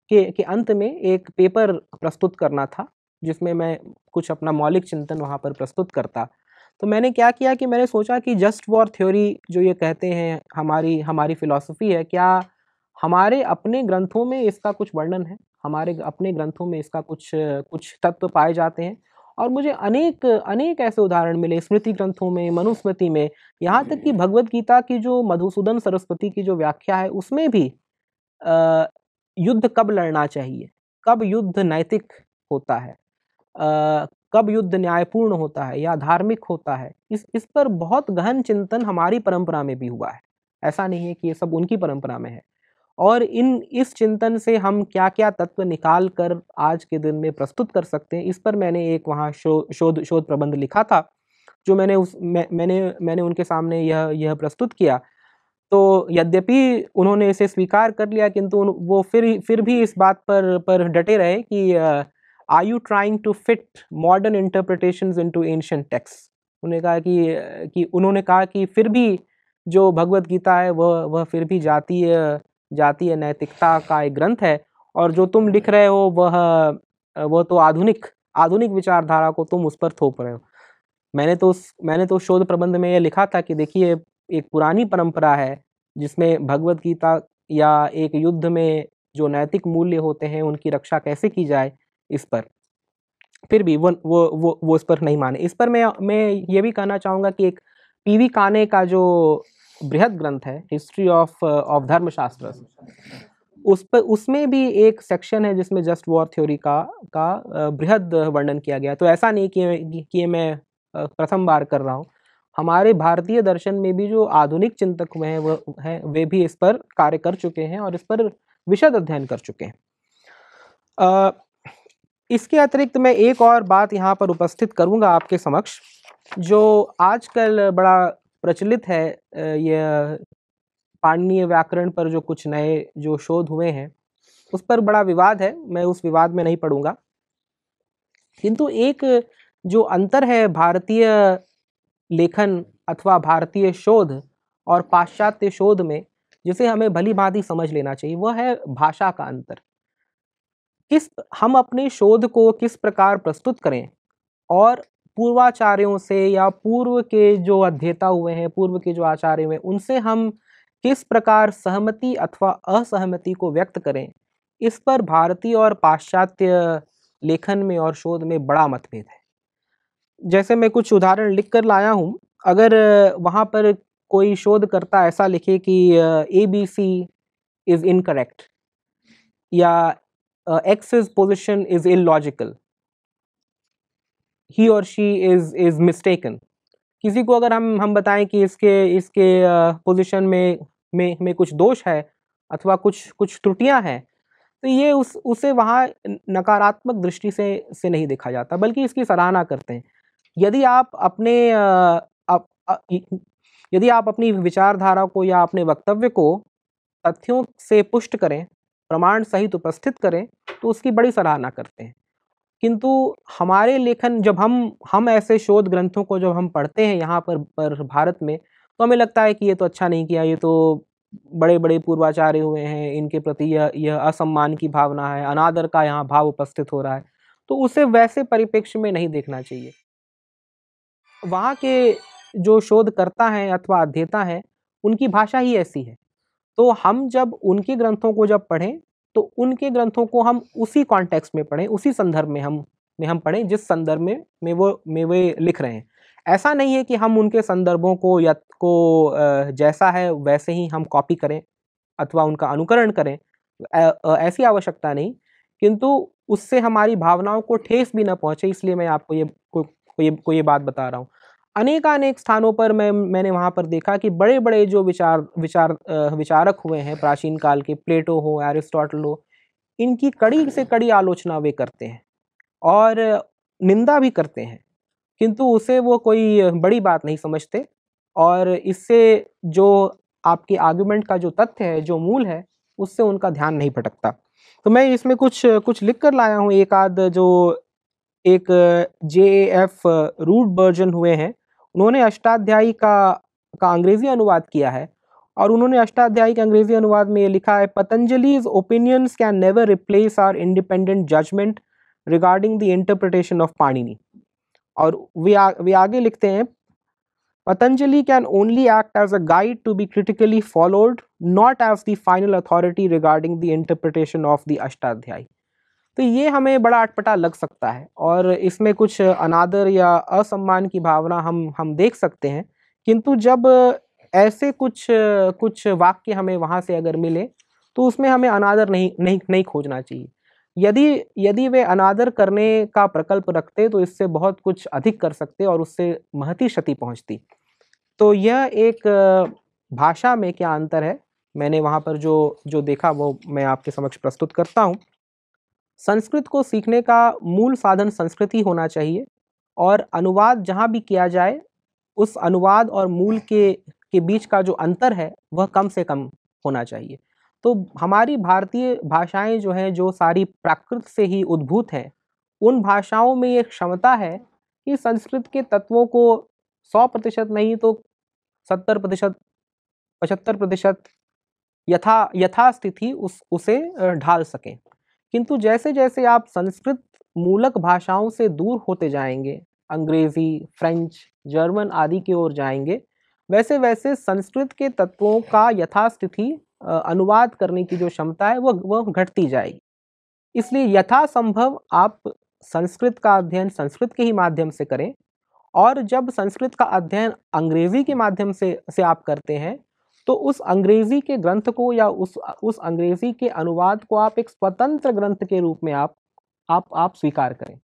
के के अंत में एक पेपर प्रस्तुत करना था जिसमें मैं कुछ अपना मौलिक चिंतन वहाँ पर प्रस्तुत करता तो मैंने क्या किया कि मैंने सोचा कि जस्ट वॉर थ्योरी जो ये कहते हैं हमारी हमारी फिलॉसफी है क्या हमारे अपने ग्रंथों में इसका कुछ वर्णन है हमारे अपने ग्रंथों में इसका कुछ कुछ तत्व पाए जाते हैं और मुझे अनेक अनेक ऐसे उदाहरण मिले स्मृति ग्रंथों में मनुस्मृति में यहाँ तक कि भगवत गीता की जो मधुसूदन सरस्वती की जो व्याख्या है उसमें भी आ, युद्ध कब लड़ना चाहिए कब युद्ध नैतिक होता है आ, कब युद्ध न्यायपूर्ण होता है या धार्मिक होता है इस इस पर बहुत गहन चिंतन हमारी परंपरा में भी हुआ है ऐसा नहीं है कि ये सब उनकी परंपरा में है और इन इस चिंतन से हम क्या क्या तत्व निकाल कर आज के दिन में प्रस्तुत कर सकते हैं इस पर मैंने एक वहाँ शो, शोध शोध प्रबंध लिखा था जो मैंने उस मैं, मैंने मैंने उनके सामने यह यह प्रस्तुत किया तो यद्यपि उन्होंने इसे स्वीकार कर लिया किंतु वो फिर फिर भी इस बात पर पर डटे रहे कि are you trying to fit modern interpretation into ancient texts उन्होंने कहा कि कि उन्होंने कहा कि फिर भी जो भगवत गीता है वह वह फिर भी जातीय जातीय नैतिकता का एक ग्रंथ है और जो तुम लिख रहे हो वह वह तो आधुनिक आधुनिक विचारधारा को तुम उस पर थोप रहे हो मैंने तो मैंने तो शोध प्रबंध में यह लिखा था कि देखिए एक पुरानी परंपरा है जिसमें भगवत गीता या एक युद्ध में जो नैतिक मूल्य होते हैं उनकी रक्षा कैसे की जाए इस पर फिर भी वो वो वो, वो इस पर नहीं माने इस पर मैं मैं ये भी कहना चाहूँगा कि एक पीवी काने का जो बृहद ग्रंथ है हिस्ट्री ऑफ ऑफ धर्मशास्त्र उस पर उसमें भी एक सेक्शन है जिसमें जस्ट वॉर थ्योरी का का uh, बृहद वर्णन किया गया तो ऐसा नहीं कि कि मैं uh, प्रथम बार कर रहा हूँ हमारे भारतीय दर्शन में भी जो आधुनिक चिंतक हुए हैं वो हैं वे भी इस पर कार्य कर चुके हैं और इस पर विशद अध्ययन कर चुके हैं इसके अतिरिक्त मैं एक और बात यहाँ पर उपस्थित करूँगा आपके समक्ष जो आजकल बड़ा प्रचलित है यह पाणनीय व्याकरण पर जो कुछ नए जो शोध हुए हैं उस पर बड़ा विवाद है मैं उस विवाद में नहीं पढ़ूंगा किंतु एक जो अंतर है भारतीय लेखन अथवा भारतीय शोध और पाश्चात्य शोध में जिसे हमें भली भांति समझ लेना चाहिए वह है भाषा का अंतर किस हम अपने शोध को किस प्रकार प्रस्तुत करें और पूर्वाचार्यों से या पूर्व के जो अध्येता हुए हैं पूर्व के जो आचार्य हुए उनसे हम किस प्रकार सहमति अथवा असहमति को व्यक्त करें इस पर भारतीय और पाश्चात्य लेखन में और शोध में बड़ा मतभेद है जैसे मैं कुछ उदाहरण लिख कर लाया हूँ अगर वहाँ पर कोई शोधकर्ता ऐसा लिखे कि A B C is incorrect या X is position is illogical ही और शी इज़ इज़ मिस्टेकन किसी को अगर हम हम बताएं कि इसके इसके पोजीशन में में में कुछ दोष है अथवा कुछ कुछ त्रुटियां हैं तो ये उस उसे वहाँ नकारात्मक दृष्टि से से नहीं देखा जाता बल्कि इसकी सराहना करते हैं यदि आप अपने यदि आप अपनी विचारधारा को या अपने वक्तव्य को तथ्यों से पुष्ट करें प्रमाण सहित उपस्थित करें तो उसकी बड़ी सराहना करते हैं किंतु हमारे लेखन जब हम हम ऐसे शोध ग्रंथों को जब हम पढ़ते हैं यहाँ पर, पर भारत में तो हमें लगता है कि ये तो अच्छा नहीं किया ये तो बड़े बड़े पूर्वाचार्य हुए हैं इनके प्रति यह यह असम्मान की भावना है अनादर का यहाँ भाव उपस्थित हो रहा है तो उसे वैसे परिप्रेक्ष्य में नहीं देखना चाहिए वहाँ के जो शोधकर्ता हैं अथवा अध्येता हैं उनकी भाषा ही ऐसी है तो हम जब उनके ग्रंथों को जब पढ़ें तो उनके ग्रंथों को हम उसी कॉन्टेक्स्ट में पढ़ें उसी संदर्भ में हम में हम पढ़ें जिस संदर्भ में में वो में वे लिख रहे हैं ऐसा नहीं है कि हम उनके संदर्भों को या को जैसा है वैसे ही हम कॉपी करें अथवा उनका अनुकरण करें ऐसी आवश्यकता नहीं किंतु उससे हमारी भावनाओं को ठेस भी ना पहुंचे इसलिए मैं आपको ये को, को ये को ये बात बता रहा हूँ अनेकानेक स्थानों पर मैं मैंने वहाँ पर देखा कि बड़े बड़े जो विचार विचार विचारक हुए हैं प्राचीन काल के प्लेटो हो एरिस्टोटल हो इनकी कड़ी से कड़ी आलोचना वे करते हैं और निंदा भी करते हैं किंतु उसे वो कोई बड़ी बात नहीं समझते और इससे जो आपके आर्ग्यूमेंट का जो तथ्य है जो मूल है उससे उनका ध्यान नहीं भटकता तो मैं इसमें कुछ कुछ लिख कर लाया हूँ एक आध जो एक जे एफ रूट वर्जन हुए हैं उन्होंने अष्टाध्यायी का का अंग्रेजी अनुवाद किया है और उन्होंने अष्टाध्यायी के अंग्रेजी अनुवाद में ये लिखा है Patanjali's opinions can never replace our independent judgement regarding the interpretation of Panini और वे आ, वे आगे लिखते हैं Patanjali can only act as a guide to be critically followed not as the final authority regarding the interpretation of the Ashtadhyayi तो ये हमें बड़ा अटपटा लग सकता है और इसमें कुछ अनादर या असम्मान की भावना हम हम देख सकते हैं किंतु जब ऐसे कुछ कुछ वाक्य हमें वहाँ से अगर मिले तो उसमें हमें अनादर नहीं नहीं नहीं खोजना चाहिए यदि यदि वे अनादर करने का प्रकल्प रखते तो इससे बहुत कुछ अधिक कर सकते और उससे महती क्षति पहुँचती तो यह एक भाषा में क्या अंतर है मैंने वहाँ पर जो जो देखा वो मैं आपके समक्ष प्रस्तुत करता हूँ संस्कृत को सीखने का मूल साधन संस्कृत ही होना चाहिए और अनुवाद जहाँ भी किया जाए उस अनुवाद और मूल के के बीच का जो अंतर है वह कम से कम होना चाहिए तो हमारी भारतीय भाषाएं जो हैं जो सारी प्राकृत से ही उद्भूत हैं उन भाषाओं में ये क्षमता है कि संस्कृत के तत्वों को सौ प्रतिशत नहीं तो सत्तर प्रतिशत पचहत्तर प्रतिशत यथा यथास्थिति उस उसे ढाल सकें किंतु जैसे जैसे आप संस्कृत मूलक भाषाओं से दूर होते जाएंगे अंग्रेजी फ्रेंच जर्मन आदि की ओर जाएंगे वैसे वैसे संस्कृत के तत्वों का यथास्थिति अनुवाद करने की जो क्षमता है वह वह घटती जाएगी इसलिए यथासंभव आप संस्कृत का अध्ययन संस्कृत के ही माध्यम से करें और जब संस्कृत का अध्ययन अंग्रेजी के माध्यम से से आप करते हैं तो उस अंग्रेजी के ग्रंथ को या उस उस अंग्रेजी के अनुवाद को आप एक स्वतंत्र ग्रंथ के रूप में आप आप आप स्वीकार करें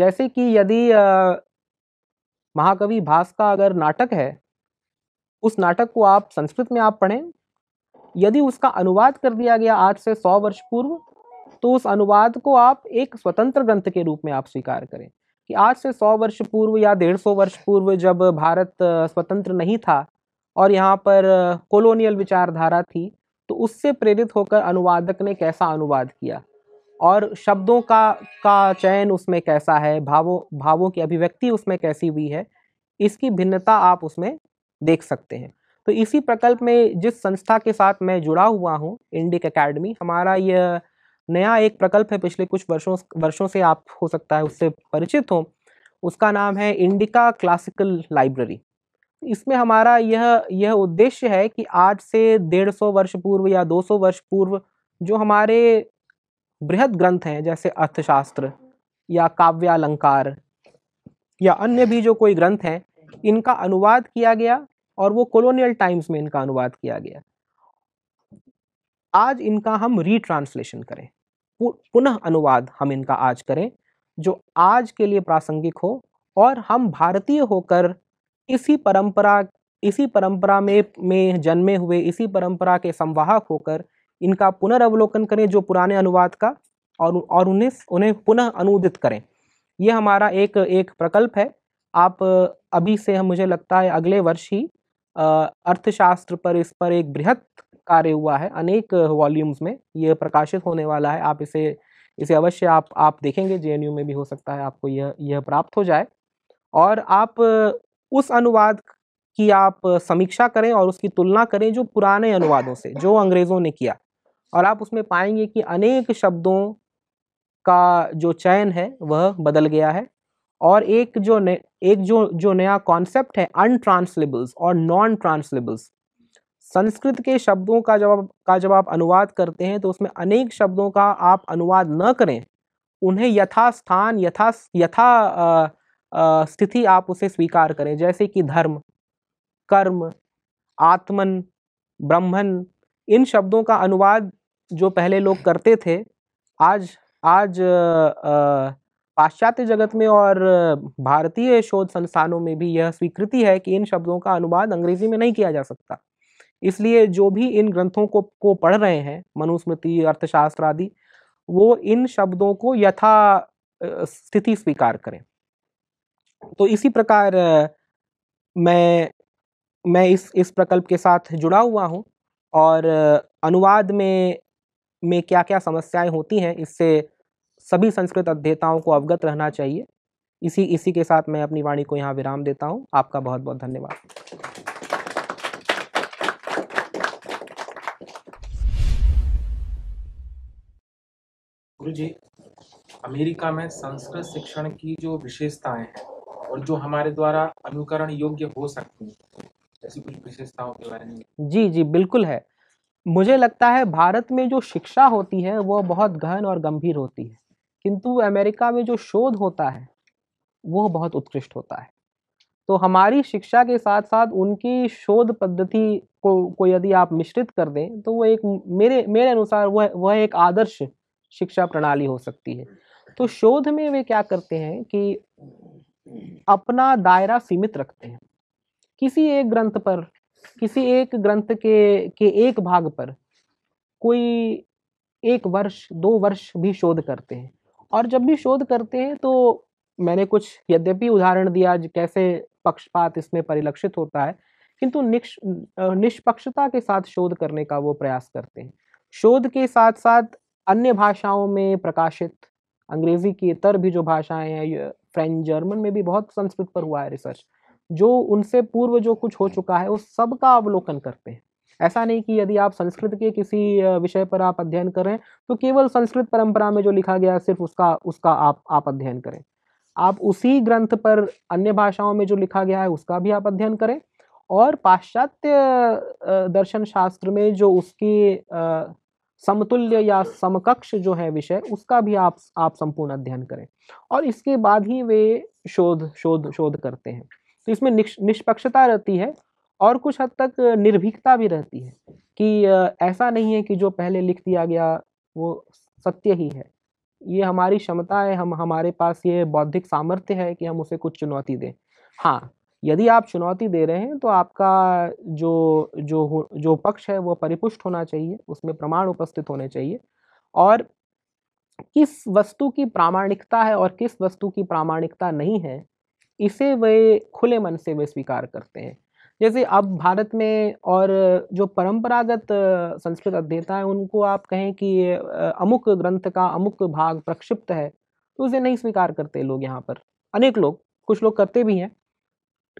जैसे कि यदि महाकवि भास का अगर नाटक है उस नाटक को आप संस्कृत में आप पढ़ें यदि उसका अनुवाद कर दिया गया आज से सौ वर्ष पूर्व तो उस अनुवाद को आप एक स्वतंत्र ग्रंथ के रूप में आप स्वीकार करें कि आज से सौ वर्ष पूर्व या डेढ़ सौ वर्ष पूर्व जब भारत स्वतंत्र नहीं था और यहाँ पर कॉलोनियल विचारधारा थी तो उससे प्रेरित होकर अनुवादक ने कैसा अनुवाद किया और शब्दों का का चयन उसमें कैसा है भावों भावों की अभिव्यक्ति उसमें कैसी हुई है इसकी भिन्नता आप उसमें देख सकते हैं तो इसी प्रकल्प में जिस संस्था के साथ मैं जुड़ा हुआ हूँ इंडिक एकेडमी हमारा यह नया एक प्रकल्प है पिछले कुछ वर्षों वर्षों से आप हो सकता है उससे परिचित हों उसका नाम है इंडिका क्लासिकल लाइब्रेरी इसमें हमारा यह यह उद्देश्य है कि आज से डेढ़ सौ वर्ष पूर्व या दो सौ वर्ष पूर्व जो हमारे बृहद ग्रंथ हैं जैसे अर्थशास्त्र या काव्यालंकार या अन्य भी जो कोई ग्रंथ हैं इनका अनुवाद किया गया और वो कॉलोनियल टाइम्स में इनका अनुवाद किया गया आज इनका हम रीट्रांसलेशन करें पुनः अनुवाद हम इनका आज करें जो आज के लिए प्रासंगिक हो और हम भारतीय होकर इसी परंपरा इसी परंपरा में में जन्मे हुए इसी परंपरा के संवाहक होकर इनका पुनर्वलोकन करें जो पुराने अनुवाद का और और उन्हें उन्हें पुनः अनुदित करें यह हमारा एक एक प्रकल्प है आप अभी से हम मुझे लगता है अगले वर्ष ही अर्थशास्त्र पर इस पर एक बृहत कार्य हुआ है अनेक वॉल्यूम्स में यह प्रकाशित होने वाला है आप इसे इसे अवश्य आप आप देखेंगे जे में भी हो सकता है आपको यह यह प्राप्त हो जाए और आप उस अनुवाद की आप समीक्षा करें और उसकी तुलना करें जो पुराने अनुवादों से जो अंग्रेज़ों ने किया और आप उसमें पाएंगे कि अनेक शब्दों का जो चयन है वह बदल गया है और एक जो न, एक जो जो नया कॉन्सेप्ट है अनट्रांसलेबल्स और नॉन ट्रांसलेबल्स संस्कृत के शब्दों का जब का जब आप अनुवाद करते हैं तो उसमें अनेक शब्दों का आप अनुवाद न करें उन्हें यथास्थान यथा यथा स्थिति आप उसे स्वीकार करें जैसे कि धर्म कर्म आत्मन ब्रह्मन इन शब्दों का अनुवाद जो पहले लोग करते थे आज आज पाश्चात्य जगत में और भारतीय शोध संस्थानों में भी यह स्वीकृति है कि इन शब्दों का अनुवाद अंग्रेजी में नहीं किया जा सकता इसलिए जो भी इन ग्रंथों को को पढ़ रहे हैं मनुस्मृति अर्थशास्त्र आदि वो इन शब्दों को यथा स्थिति स्वीकार करें तो इसी प्रकार मैं मैं इस इस प्रकल्प के साथ जुड़ा हुआ हूँ और अनुवाद में में क्या क्या समस्याएं होती हैं इससे सभी संस्कृत अध्येताओं को अवगत रहना चाहिए इसी इसी के साथ मैं अपनी वाणी को यहाँ विराम देता हूँ आपका बहुत बहुत धन्यवाद गुरु जी अमेरिका में संस्कृत शिक्षण की जो विशेषताएं हैं और जो हमारे द्वारा अनुकरण योग्य हो सकती हैं ऐसी कुछ विशेषताओं के बारे में जी जी बिल्कुल है मुझे लगता है भारत में जो शिक्षा होती है वो बहुत गहन और गंभीर होती है किंतु अमेरिका में जो शोध होता है वो बहुत उत्कृष्ट होता है तो हमारी शिक्षा के साथ साथ उनकी शोध पद्धति को को यदि आप मिश्रित कर दें तो वो एक मेरे मेरे अनुसार वह वह एक आदर्श शिक्षा प्रणाली हो सकती है तो शोध में वे क्या करते हैं कि अपना दायरा सीमित रखते हैं किसी एक ग्रंथ पर किसी एक ग्रंथ के के एक भाग पर कोई एक वर्ष दो वर्ष भी शोध करते हैं और जब भी शोध करते हैं तो मैंने कुछ यद्यपि उदाहरण दिया कैसे पक्षपात इसमें परिलक्षित होता है किंतु निष्पक्षता के साथ शोध करने का वो प्रयास करते हैं शोध के साथ साथ अन्य भाषाओं में प्रकाशित अंग्रेजी की इतर भी जो भाषाएं हैं फ्रेंच जर्मन में भी बहुत संस्कृत पर हुआ है रिसर्च जो उनसे पूर्व जो कुछ हो चुका है उस सब का अवलोकन करते हैं ऐसा नहीं कि यदि आप संस्कृत के किसी विषय पर आप अध्ययन करें तो केवल संस्कृत परंपरा में जो लिखा गया है सिर्फ उसका उसका आप आप अध्ययन करें आप उसी ग्रंथ पर अन्य भाषाओं में जो लिखा गया है उसका भी आप अध्ययन करें और पाश्चात्य दर्शन शास्त्र में जो उसकी समतुल्य या समकक्ष जो है विषय उसका भी आप आप संपूर्ण अध्ययन करें और इसके बाद ही वे शोध शोध शोध करते हैं तो इसमें निष्पक्षता रहती है और कुछ हद तक निर्भीकता भी रहती है कि ऐसा नहीं है कि जो पहले लिख दिया गया वो सत्य ही है ये हमारी क्षमता है हम हमारे पास ये बौद्धिक सामर्थ्य है कि हम उसे कुछ चुनौती दें हाँ यदि आप चुनौती दे रहे हैं तो आपका जो जो जो पक्ष है वो परिपुष्ट होना चाहिए उसमें प्रमाण उपस्थित होने चाहिए और किस वस्तु की प्रामाणिकता है और किस वस्तु की प्रामाणिकता नहीं है इसे वे खुले मन से वे स्वीकार करते हैं जैसे अब भारत में और जो परंपरागत संस्कृत अध्येता है उनको आप कहें कि अमुक ग्रंथ का अमुक भाग प्रक्षिप्त है तो उसे नहीं स्वीकार करते लोग यहाँ पर अनेक लोग कुछ लोग करते भी हैं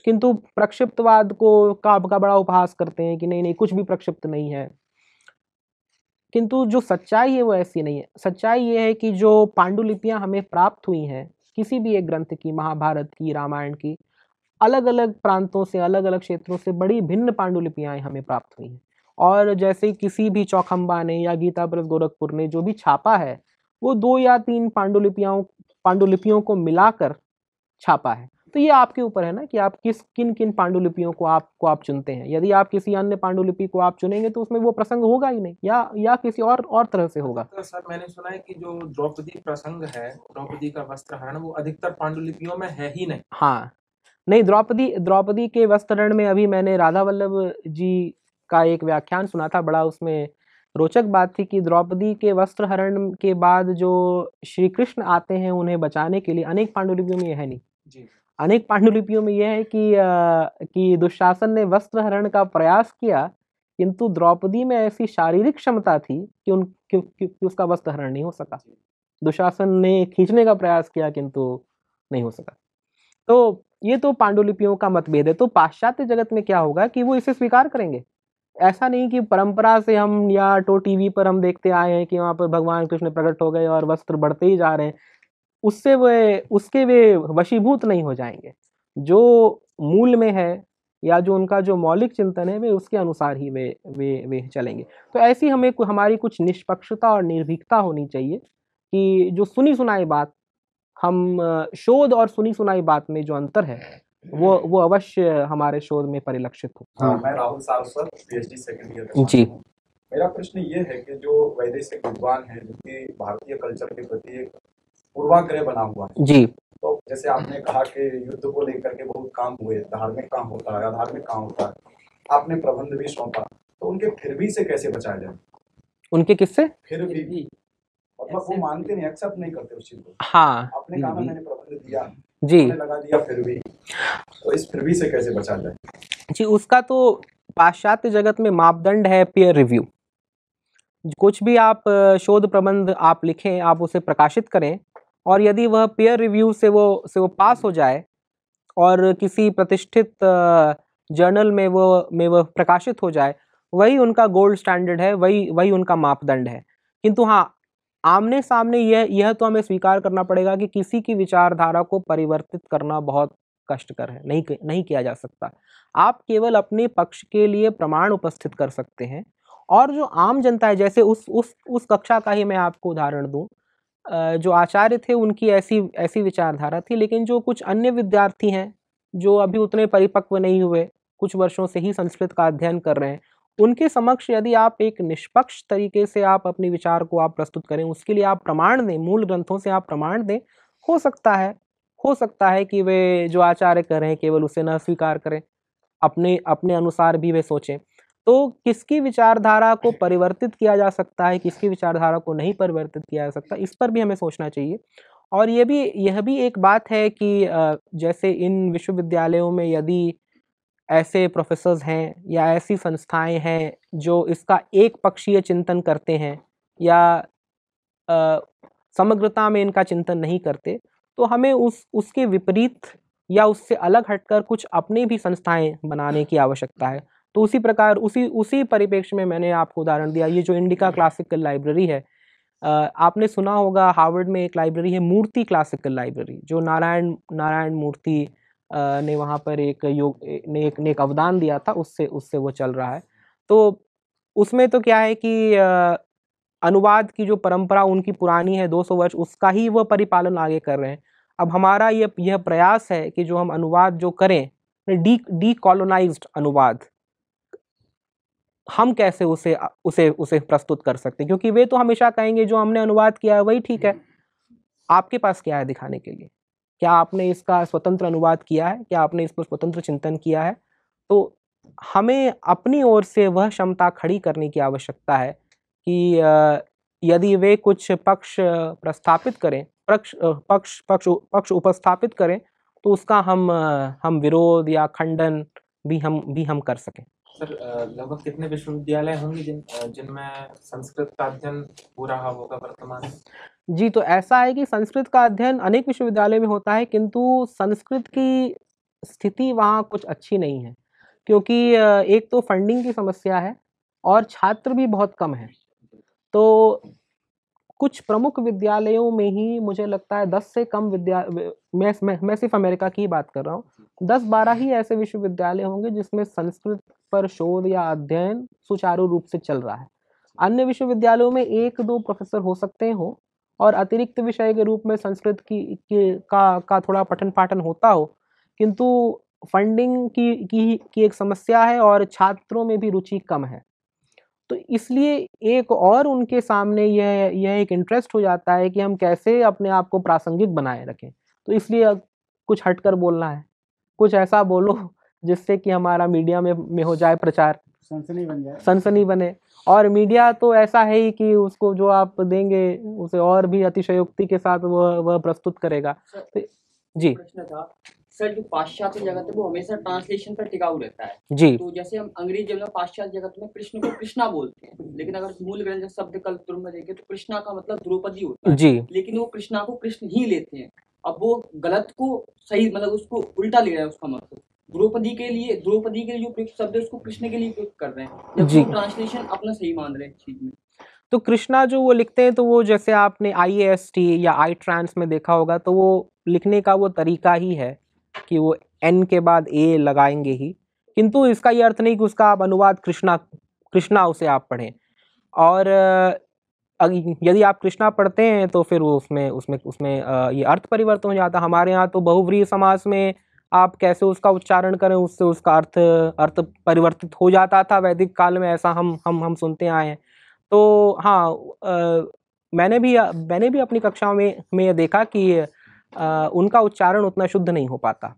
किंतु प्रक्षिप्तवाद को का, का बड़ा उपहास करते हैं कि नहीं नहीं कुछ भी प्रक्षिप्त नहीं है किंतु जो सच्चाई है वो ऐसी नहीं है सच्चाई ये है कि जो पांडुलिपियां हमें प्राप्त हुई हैं किसी भी एक ग्रंथ की महाभारत की रामायण की अलग अलग प्रांतों से अलग अलग क्षेत्रों से बड़ी भिन्न पांडुलिपियाँ हमें प्राप्त हुई हैं और जैसे किसी भी चौखंबा ने या गीता प्रेस गोरखपुर ने जो भी छापा है वो दो या तीन पांडुलिपियाँ पांडुलिपियों को मिलाकर छापा है तो ये आपके ऊपर है ना कि आप किस किन किन पांडुलिपियों को आप को आप चुनते हैं यदि आप किसी अन्य पांडुलिपि को आप चुनेंगे तो उसमें वो प्रसंग होगा ही नहीं या या किसी और और तरह से होगा तो सर मैंने सुना है कि जो द्रौपदी प्रसंग है द्रौपदी का वस्त्र हरण वो अधिकतर पांडुलिपियों में है ही नहीं हाँ नहीं द्रौपदी द्रौपदी के वस्त्रहरण में अभी मैंने राधा वल्लभ जी का एक व्याख्यान सुना था बड़ा उसमें रोचक बात थी कि द्रौपदी के वस्त्र हरण के बाद जो श्री कृष्ण आते हैं उन्हें बचाने के लिए अनेक पांडुलिपियों में है नहीं अनेक पांडुलिपियों में यह है कि आ, कि दुशासन ने वस्त्र हरण का प्रयास किया किंतु द्रौपदी में ऐसी शारीरिक क्षमता थी कि उन कि, कि, कि उसका वस्त्र हरण नहीं हो सका दुशासन ने खींचने का प्रयास किया किंतु नहीं हो सका तो ये तो पांडुलिपियों का मतभेद है तो पाश्चात्य जगत में क्या होगा कि वो इसे स्वीकार करेंगे ऐसा नहीं कि परंपरा से हम या तो टीवी पर हम देखते आए हैं कि वहाँ पर भगवान कृष्ण प्रकट हो गए और वस्त्र बढ़ते ही जा रहे हैं उससे वे उसके वे वशीभूत नहीं हो जाएंगे जो मूल में है या जो उनका जो मौलिक चिंतन है वे उसके अनुसार ही वे वे वे चलेंगे तो ऐसी हमें हमारी कुछ निष्पक्षता और निर्भीकता होनी चाहिए कि जो सुनी सुनाई बात हम शोध और सुनी सुनाई बात में जो अंतर है वो वो अवश्य हमारे शोध में परिलक्षित हो हाँ, मैं Rahul sir PhD second year जी मेरा प्रश्न ये है कि जो वैदेशिक विद्वान है जो भारतीय कल्चर के प्रति एक पूर्वाग्रह बना हुआ है जी तो जैसे आपने कहा कि युद्ध को लेकर के बहुत काम हुए धार्मिक काम होता है अधार्मिक काम होता है आपने प्रबंध भी सौंपा तो उनके फिर भी से कैसे बचाया जाए उनके किससे फिर भी मतलब वो मानते नहीं एक्सेप्ट नहीं करते उस चीज को हाँ आपने कहा मैंने प्रबंध दिया जी लगा दिया फिर भी तो इस फिर भी से कैसे बचा जाए जी उसका तो पाश्चात्य जगत में मापदंड है पीयर रिव्यू कुछ भी आप शोध प्रबंध आप लिखें आप उसे प्रकाशित करें और यदि वह पेयर रिव्यू से वो से वो पास हो जाए और किसी प्रतिष्ठित जर्नल में वो में वह प्रकाशित हो जाए वही उनका गोल्ड स्टैंडर्ड है वही वही उनका मापदंड है किंतु हाँ आमने सामने यह यह तो हमें स्वीकार करना पड़ेगा कि किसी की विचारधारा को परिवर्तित करना बहुत कष्टकर है नहीं नहीं किया जा सकता आप केवल अपने पक्ष के लिए प्रमाण उपस्थित कर सकते हैं और जो आम जनता है जैसे उस उस उस कक्षा का ही मैं आपको उदाहरण दूं जो आचार्य थे उनकी ऐसी ऐसी विचारधारा थी लेकिन जो कुछ अन्य विद्यार्थी हैं जो अभी उतने परिपक्व नहीं हुए कुछ वर्षों से ही संस्कृत का अध्ययन कर रहे हैं उनके समक्ष यदि आप एक निष्पक्ष तरीके से आप अपने विचार को आप प्रस्तुत करें उसके लिए आप प्रमाण दें मूल ग्रंथों से आप प्रमाण दें हो सकता है हो सकता है कि वे जो आचार्य कर रहे हैं केवल उसे न स्वीकार करें अपने अपने अनुसार भी वे सोचें तो किसकी विचारधारा को परिवर्तित किया जा सकता है किसकी विचारधारा को नहीं परिवर्तित किया जा सकता इस पर भी हमें सोचना चाहिए और ये भी यह भी एक बात है कि जैसे इन विश्वविद्यालयों में यदि ऐसे प्रोफेसर्स हैं या ऐसी संस्थाएं हैं जो इसका एक पक्षीय चिंतन करते हैं या आ, समग्रता में इनका चिंतन नहीं करते तो हमें उस उसके विपरीत या उससे अलग हटकर कुछ अपनी भी संस्थाएं बनाने की आवश्यकता है तो उसी प्रकार उसी उसी परिप्रेक्ष्य में मैंने आपको उदाहरण दिया ये जो इंडिका क्लासिकल लाइब्रेरी है आपने सुना होगा हार्वर्ड में एक लाइब्रेरी है मूर्ति क्लासिकल लाइब्रेरी जो नारायण नारायण मूर्ति ने वहाँ पर एक योग ने एक ने एक अवदान दिया था उससे उससे वो चल रहा है तो उसमें तो क्या है कि अनुवाद की जो परंपरा उनकी पुरानी है 200 वर्ष उसका ही वह परिपालन आगे कर रहे हैं अब हमारा ये यह प्रयास है कि जो हम अनुवाद जो करें डी डी कॉलोनाइज्ड अनुवाद हम कैसे उसे उसे उसे प्रस्तुत कर सकते हैं क्योंकि वे तो हमेशा कहेंगे जो हमने अनुवाद किया है वही ठीक है हम्म। आपके पास क्या है दिखाने के लिए क्या आपने इसका स्वतंत्र अनुवाद किया है क्या आपने इस पर स्वतंत्र चिंतन किया है तो हमें अपनी ओर से वह क्षमता खड़ी करने की आवश्यकता है कि यदि वे कुछ पक्ष प्रस्थापित करें पक्ष पक्ष पक्ष पक्ष उपस्थापित करें तो उसका हम हम विरोध या खंडन भी हम भी हम कर सकें सर लगभग कितने विश्वविद्यालय होंगे जिन जिनमें संस्कृत का अध्ययन हो रहा होगा वर्तमान जी तो ऐसा है कि संस्कृत का अध्ययन अनेक विश्वविद्यालय में होता है किंतु संस्कृत की स्थिति वहाँ कुछ अच्छी नहीं है क्योंकि एक तो फंडिंग की समस्या है और छात्र भी बहुत कम है तो कुछ प्रमुख विद्यालयों में ही मुझे लगता है दस से कम विद्या मैं, मैं सिर्फ अमेरिका की ही बात कर रहा हूँ दस बारह ही ऐसे विश्वविद्यालय होंगे जिसमें संस्कृत पर शोध या अध्ययन सुचारू रूप से चल रहा है अन्य विश्वविद्यालयों में एक दो प्रोफेसर हो सकते हो और अतिरिक्त विषय के रूप में संस्कृत की के, का का थोड़ा पठन पाठन होता हो किंतु फंडिंग की की की एक समस्या है और छात्रों में भी रुचि कम है तो इसलिए एक और उनके सामने यह यह एक इंटरेस्ट हो जाता है कि हम कैसे अपने आप को प्रासंगिक बनाए रखें तो इसलिए कुछ हटकर बोलना है कुछ ऐसा बोलो जिससे कि हमारा मीडिया में में हो जाए प्रचार सनसनी बन जाए सनसनी बने और मीडिया तो ऐसा है ही कि उसको जो आप देंगे उसे और भी अतिशयोक्ति के साथ वह वह प्रस्तुत करेगा सर, तो जी सर जो पाश्चात्य जगत है वो हमेशा ट्रांसलेशन पर टिकाऊ रहता है जी तो जैसे हम अंग्रेज जब पाश्चात्य जगत में कृष्ण को कृष्णा बोलते हैं लेकिन अगर मूल ग्रंथ शब्द कल में देखे तो कृष्णा का मतलब द्रौपदी होता है जी लेकिन वो कृष्णा को कृष्ण ही लेते हैं अब वो गलत को सही मतलब उसको उल्टा ले रहा है उसका मतलब द्रौपदी के लिए द्रौपदी के लिए उपयुक्त शब्द है उसको कृष्ण के लिए उपयुक्त कर रहे हैं जी ट्रांसलेशन अपना सही मान रहे हैं चीज में तो कृष्णा जो वो लिखते हैं तो वो जैसे आपने आई एस टी या आई ट्रांस में देखा होगा तो वो लिखने का वो तरीका ही है कि वो एन के बाद ए लगाएंगे ही किंतु इसका ये अर्थ नहीं कि उसका आप अनुवाद कृष्णा कृष्णा उसे आप पढ़ें और यदि आप कृष्णा पढ़ते हैं तो फिर वो उसमें उसमें उसमें ये अर्थ परिवर्तन हो जाता हमारे यहाँ तो बहुव्रीय समाज में आप कैसे उसका उच्चारण करें उससे उसका अर्थ अर्थ परिवर्तित हो जाता था वैदिक काल में ऐसा हम हम हम सुनते आए हैं तो हाँ आ, मैंने भी मैंने भी अपनी कक्षाओं में में देखा कि आ, उनका उच्चारण उतना शुद्ध नहीं हो पाता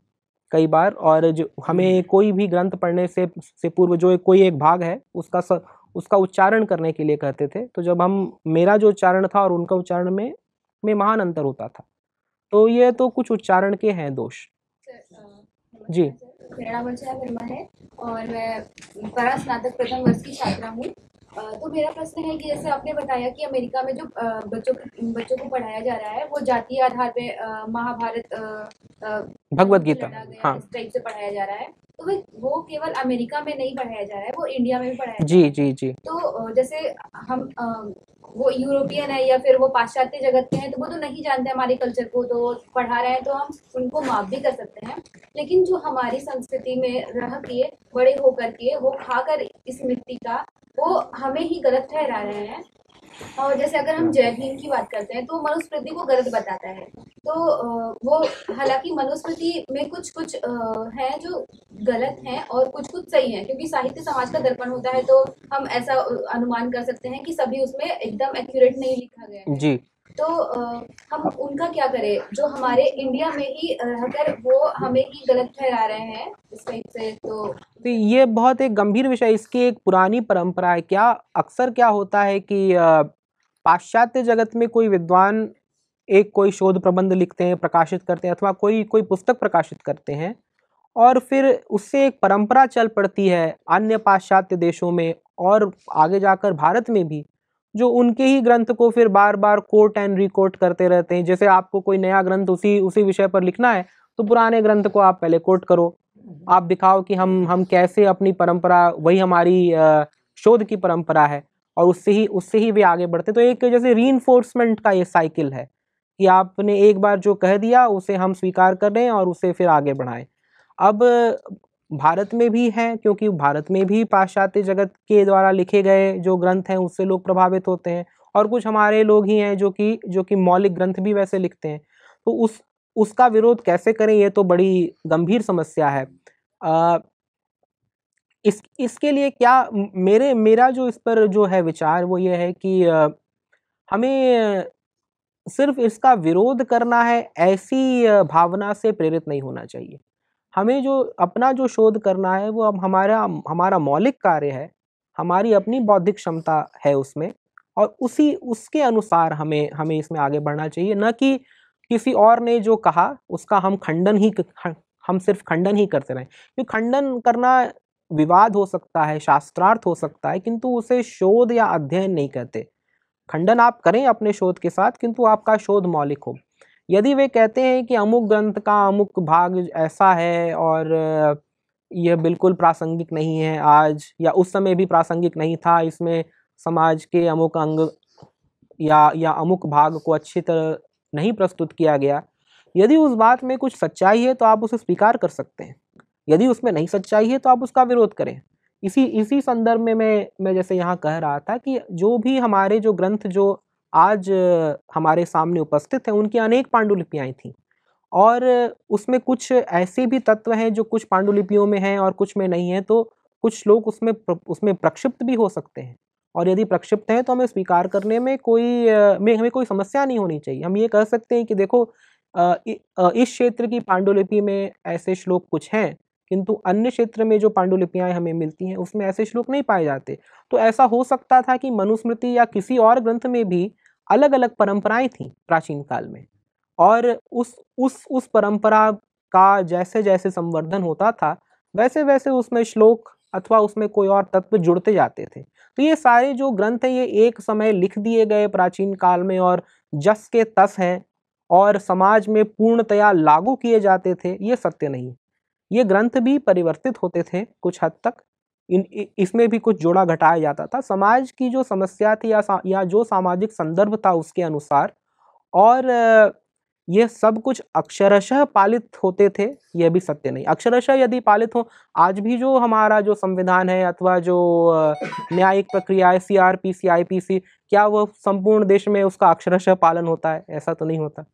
कई बार और जो हमें हम्म। कोई भी ग्रंथ पढ़ने से से पूर्व जो एक, कोई एक भाग है उसका स, उसका उच्चारण करने के लिए कहते थे तो जब हम मेरा जो उच्चारण था और उनका उच्चारण में में महान अंतर होता था तो ये तो कुछ उच्चारण के हैं दोष जी मेरा नाम अंशा वर्मा है और मैं परा स्नातक प्रथम वर्ष की छात्रा हूँ तो मेरा प्रश्न है कि जैसे आपने बताया कि अमेरिका में जो बच्चों बच्चों को पढ़ाया जा रहा है वो जातीय आधार पे महाभारत भगवत गीता हाँ। इस टाइप से पढ़ाया जा रहा है तो वो केवल अमेरिका में नहीं पढ़ाया जा रहा है वो इंडिया में भी पढ़ाया जी जी जी तो जैसे हम वो यूरोपियन है या फिर वो पाश्चात्य जगत के हैं तो वो तो नहीं जानते हमारे कल्चर को तो पढ़ा रहे हैं तो हम उनको माफ भी कर सकते हैं लेकिन जो हमारी संस्कृति में रह के बड़े होकर के वो खाकर इस मिट्टी का वो हमें ही गलत ठहरा रहे हैं और जैसे अगर हम जय भीम की बात करते हैं तो मनुस्मृति को गलत बताता है तो वो हालांकि मनुस्मृति में कुछ कुछ है जो गलत है और कुछ कुछ सही है क्योंकि साहित्य समाज का दर्पण होता है तो हम ऐसा अनुमान कर सकते हैं कि सभी उसमें एकदम एक्यूरेट नहीं लिखा गया है जी तो हम उनका क्या करें जो हमारे इंडिया में ही रहकर वो हमें ही गलत ठहरा रहे हैं इस टाइप से तो तो ये बहुत एक गंभीर विषय इसकी एक पुरानी परंपरा है क्या अक्सर क्या होता है कि पाश्चात्य जगत में कोई विद्वान एक कोई शोध प्रबंध लिखते हैं प्रकाशित करते हैं अथवा कोई कोई पुस्तक प्रकाशित करते हैं और फिर उससे एक परंपरा चल पड़ती है अन्य पाश्चात्य देशों में और आगे जाकर भारत में भी जो उनके ही ग्रंथ को फिर बार बार कोट एंड रिकोट करते रहते हैं जैसे आपको कोई नया ग्रंथ उसी उसी विषय पर लिखना है तो पुराने ग्रंथ को आप पहले कोट करो आप दिखाओ कि हम हम कैसे अपनी परंपरा वही हमारी शोध की परंपरा है और उससे ही उससे ही वे आगे बढ़ते तो एक जैसे री का ये साइकिल है कि आपने एक बार जो कह दिया उसे हम स्वीकार कर रहे हैं और उसे फिर आगे बढ़ाएं अब भारत में भी हैं क्योंकि भारत में भी पाश्चात्य जगत के द्वारा लिखे गए जो ग्रंथ हैं उससे लोग प्रभावित होते हैं और कुछ हमारे लोग ही हैं जो कि जो कि मौलिक ग्रंथ भी वैसे लिखते हैं तो उस उसका विरोध कैसे करें ये तो बड़ी गंभीर समस्या है आ, इस इसके लिए क्या मेरे मेरा जो इस पर जो है विचार वो ये है कि आ, हमें सिर्फ इसका विरोध करना है ऐसी भावना से प्रेरित नहीं होना चाहिए हमें जो अपना जो शोध करना है वो अब हमारा हमारा मौलिक कार्य है हमारी अपनी बौद्धिक क्षमता है उसमें और उसी उसके अनुसार हमें हमें इसमें आगे बढ़ना चाहिए न कि किसी और ने जो कहा उसका हम खंडन ही हम सिर्फ खंडन ही करते रहें क्योंकि खंडन करना विवाद हो सकता है शास्त्रार्थ हो सकता है किंतु उसे शोध या अध्ययन नहीं कहते खंडन आप करें अपने शोध के साथ किंतु आपका शोध मौलिक हो यदि वे कहते हैं कि अमुक ग्रंथ का अमुक भाग ऐसा है और यह बिल्कुल प्रासंगिक नहीं है आज या उस समय भी प्रासंगिक नहीं था इसमें समाज के अमुक अंग या या अमुक भाग को अच्छी तरह नहीं प्रस्तुत किया गया यदि उस बात में कुछ सच्चाई है तो आप उसे स्वीकार कर सकते हैं यदि उसमें नहीं सच्चाई है तो आप उसका विरोध करें इसी इसी संदर्भ में मैं मैं जैसे यहाँ कह रहा था कि जो भी हमारे जो ग्रंथ जो आज हमारे सामने उपस्थित हैं उनकी अनेक पांडुलिपियाँ थीं और उसमें कुछ ऐसे भी तत्व हैं जो कुछ पांडुलिपियों में हैं और कुछ में नहीं हैं तो कुछ लोग उसमें उसमें प्रक्षिप्त भी हो सकते हैं और यदि प्रक्षिप्त हैं तो हमें स्वीकार करने में कोई में हमें कोई समस्या नहीं होनी चाहिए हम ये कह सकते हैं कि देखो इस क्षेत्र की पांडुलिपि में ऐसे श्लोक कुछ हैं किंतु अन्य क्षेत्र में जो पांडुलिपियाँ हमें मिलती हैं उसमें ऐसे श्लोक नहीं पाए जाते तो ऐसा हो सकता था कि मनुस्मृति या किसी और ग्रंथ में भी अलग अलग परंपराएं थीं प्राचीन काल में और उस उस उस परंपरा का जैसे जैसे संवर्धन होता था वैसे वैसे उसमें श्लोक अथवा उसमें कोई और तत्व जुड़ते जाते थे तो ये सारे जो ग्रंथ हैं ये एक समय लिख दिए गए प्राचीन काल में और जस के तस हैं और समाज में पूर्णतया लागू किए जाते थे ये सत्य नहीं ये ग्रंथ भी परिवर्तित होते थे कुछ हद तक इन इसमें भी कुछ जोड़ा घटाया जाता था समाज की जो समस्या थी या सा, या जो सामाजिक संदर्भ था उसके अनुसार और ये सब कुछ अक्षरशः पालित होते थे यह भी सत्य नहीं अक्षरशः यदि पालित हो आज भी जो हमारा जो संविधान है अथवा जो न्यायिक प्रक्रिया है C R P C I P C क्या वह संपूर्ण देश में उसका अक्षरशः पालन होता है ऐसा तो नहीं होता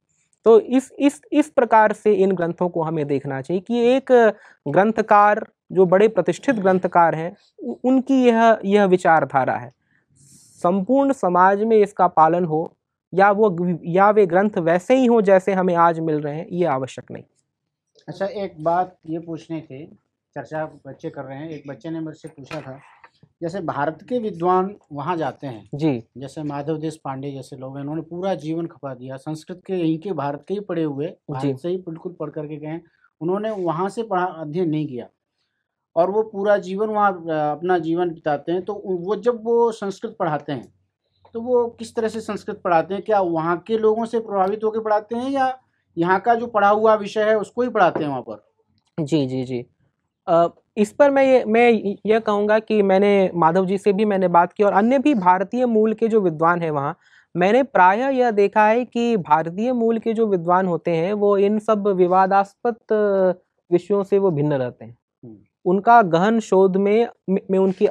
तो इस इस इस प्रकार से इन ग्रंथों को हमें देखना चाहिए कि एक ग्रंथकार जो बड़े प्रतिष्ठित ग्रंथकार हैं उनकी यह यह विचारधारा है संपूर्ण समाज में इसका पालन हो या वो या वे ग्रंथ वैसे ही हो जैसे हमें आज मिल रहे हैं ये आवश्यक नहीं अच्छा एक बात ये पूछनी थी चर्चा बच्चे कर रहे हैं एक बच्चे ने मेरे से पूछा था जैसे भारत के विद्वान वहाँ जाते हैं जी जैसे माधव देश पांडे जैसे लोग हैं उन्होंने पूरा जीवन खपा दिया संस्कृत के यहीं के भारत के ही पढ़े हुए भारत से ही बिल्कुल पढ़ करके गए उन्होंने वहाँ से पढ़ा अध्ययन नहीं किया और वो पूरा जीवन वहाँ अपना जीवन बिताते हैं तो वो जब वो संस्कृत पढ़ाते हैं तो वो किस तरह से संस्कृत पढ़ाते हैं क्या वहाँ के लोगों से प्रभावित होकर पढ़ाते हैं या यहाँ का जो पढ़ा हुआ विषय है उसको ही पढ़ाते हैं वहाँ पर जी जी जी इस पर मैं ये मैं यह कहूँगा कि मैंने माधव जी से भी मैंने बात की और अन्य भी भारतीय मूल के जो विद्वान हैं वहाँ मैंने प्रायः यह देखा है कि भारतीय मूल के जो विद्वान होते हैं वो इन सब विवादास्पद विषयों से वो भिन्न रहते हैं हम्म। उनका गहन शोध में में उनकी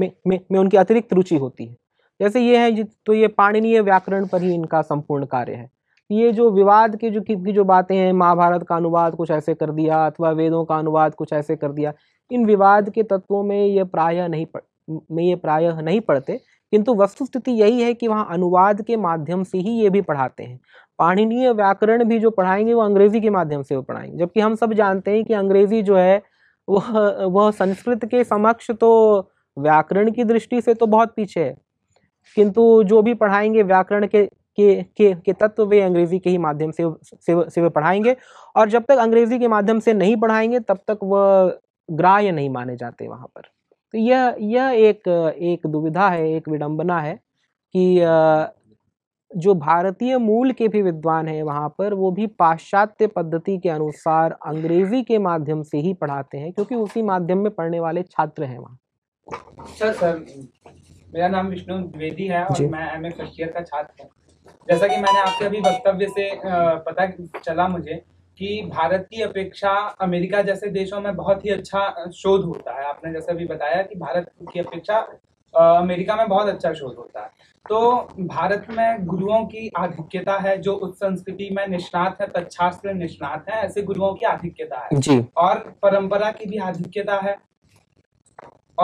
में, में, में उनकी अतिरिक्त रुचि होती है जैसे ये है तो ये पाणनीय व्याकरण पर ही इनका संपूर्ण कार्य है ये जो विवाद की जो की जो बातें हैं महाभारत का अनुवाद कुछ ऐसे कर दिया अथवा वेदों का अनुवाद कुछ ऐसे कर दिया इन विवाद के तत्वों में ये प्रायः नहीं पढ़ में ये प्रायः नहीं पढ़ते किंतु वस्तुस्थिति यही है कि वहाँ अनुवाद के माध्यम से ही ये भी पढ़ाते हैं पाणनीय व्याकरण भी जो पढ़ाएंगे वो अंग्रेजी के माध्यम से वो पढ़ाएंगे जबकि हम सब जानते हैं कि अंग्रेजी जो है वह वह संस्कृत के समक्ष तो व्याकरण की दृष्टि से तो बहुत पीछे है किंतु जो भी पढ़ाएंगे व्याकरण के के के के तत्व वे अंग्रेज़ी के ही माध्यम से से से वे पढ़ाएंगे और जब तक अंग्रेज़ी के माध्यम से नहीं पढ़ाएंगे तब तक वह ग्राह्य नहीं माने जाते वहाँ पर तो यह यह एक एक दुविधा है एक विडंबना है कि जो भारतीय मूल के भी विद्वान हैं वहाँ पर वो भी पाश्चात्य पद्धति के अनुसार अंग्रेजी के माध्यम से ही पढ़ाते हैं क्योंकि उसी माध्यम में पढ़ने वाले छात्र हैं वहाँ सर अच्छा सर मेरा नाम विष्णु द्विवेदी है और मैं एम ए फर्स्ट ईयर का छात्र हूँ जैसा कि मैंने आपके अभी वक्तव्य से पता चला मुझे कि भारत की अपेक्षा अमेरिका जैसे देशों में बहुत ही अच्छा शोध होता है आपने जैसे भी बताया कि भारत की अपेक्षा अमेरिका में बहुत अच्छा शोध होता है तो भारत में गुरुओं की आधिक्यता है जो उस संस्कृति में निष्णात है तत्शास्त्र निष्णात है ऐसे गुरुओं की आधिक्यता है जी। और परंपरा की भी आधिक्यता है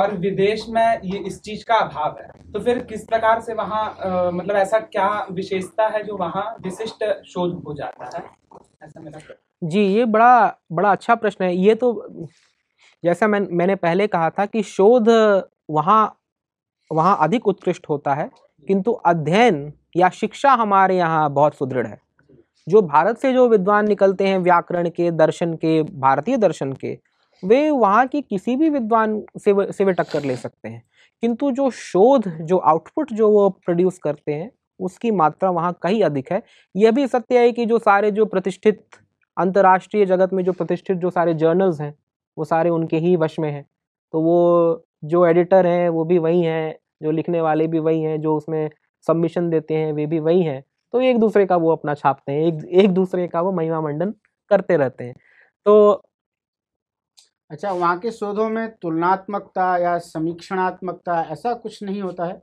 और विदेश में ये इस चीज का अभाव है तो फिर किस प्रकार से वहाँ मतलब ऐसा क्या विशेषता है जो वहाँ विशिष्ट शोध हो जाता है ऐसा मेरा जी ये बड़ा बड़ा अच्छा प्रश्न है ये तो जैसा मैं मैंने पहले कहा था कि शोध वहाँ वहाँ अधिक उत्कृष्ट होता है किंतु अध्ययन या शिक्षा हमारे यहाँ बहुत सुदृढ़ है जो भारत से जो विद्वान निकलते हैं व्याकरण के दर्शन के भारतीय दर्शन के वे वहाँ की किसी भी विद्वान से से वे टक्कर ले सकते हैं किंतु जो शोध जो आउटपुट जो वो प्रोड्यूस करते हैं उसकी मात्रा वहाँ कहीं अधिक है यह भी सत्य है कि जो सारे जो प्रतिष्ठित अंतर्राष्ट्रीय जगत में जो प्रतिष्ठित जो सारे जर्नल्स हैं वो सारे उनके ही वश में हैं तो वो जो एडिटर हैं वो भी वही हैं जो लिखने वाले भी वही हैं जो उसमें सबमिशन देते हैं वे भी वही हैं तो एक दूसरे का वो अपना छापते हैं एक एक दूसरे का वो महिमा मंडन करते रहते हैं तो अच्छा वहाँ के शोधों में तुलनात्मकता या समीक्षणात्मकता ऐसा कुछ नहीं होता है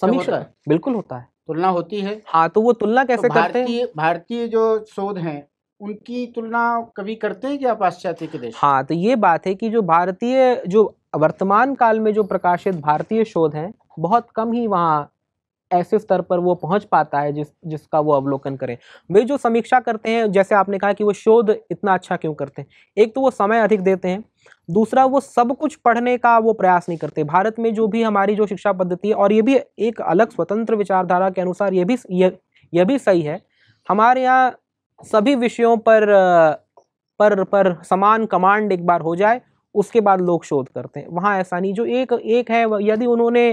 समीक्षा बिल्कुल होता है तुलना होती है हाँ तो वो तुलना तो कैसे तो करते हैं भारतीय जो शोध हैं उनकी तुलना कभी करते हैं क्या पाश्चात्य के देश हाँ तो ये बात है कि जो भारतीय जो वर्तमान काल में जो प्रकाशित भारतीय शोध हैं बहुत कम ही वहाँ ऐसे स्तर पर वो पहुंच पाता है जिस जिसका वो अवलोकन करें वे जो समीक्षा करते हैं जैसे आपने कहा कि वो शोध इतना अच्छा क्यों करते हैं एक तो वो समय अधिक देते हैं दूसरा वो सब कुछ पढ़ने का वो प्रयास नहीं करते भारत में जो भी हमारी जो शिक्षा पद्धति है और ये भी एक अलग स्वतंत्र विचारधारा के अनुसार ये भी ये, ये भी सही है हमारे यहाँ सभी विषयों पर पर पर समान कमांड एक बार हो जाए उसके बाद लोग शोध करते हैं वहाँ ऐसा नहीं जो एक एक है यदि उन्होंने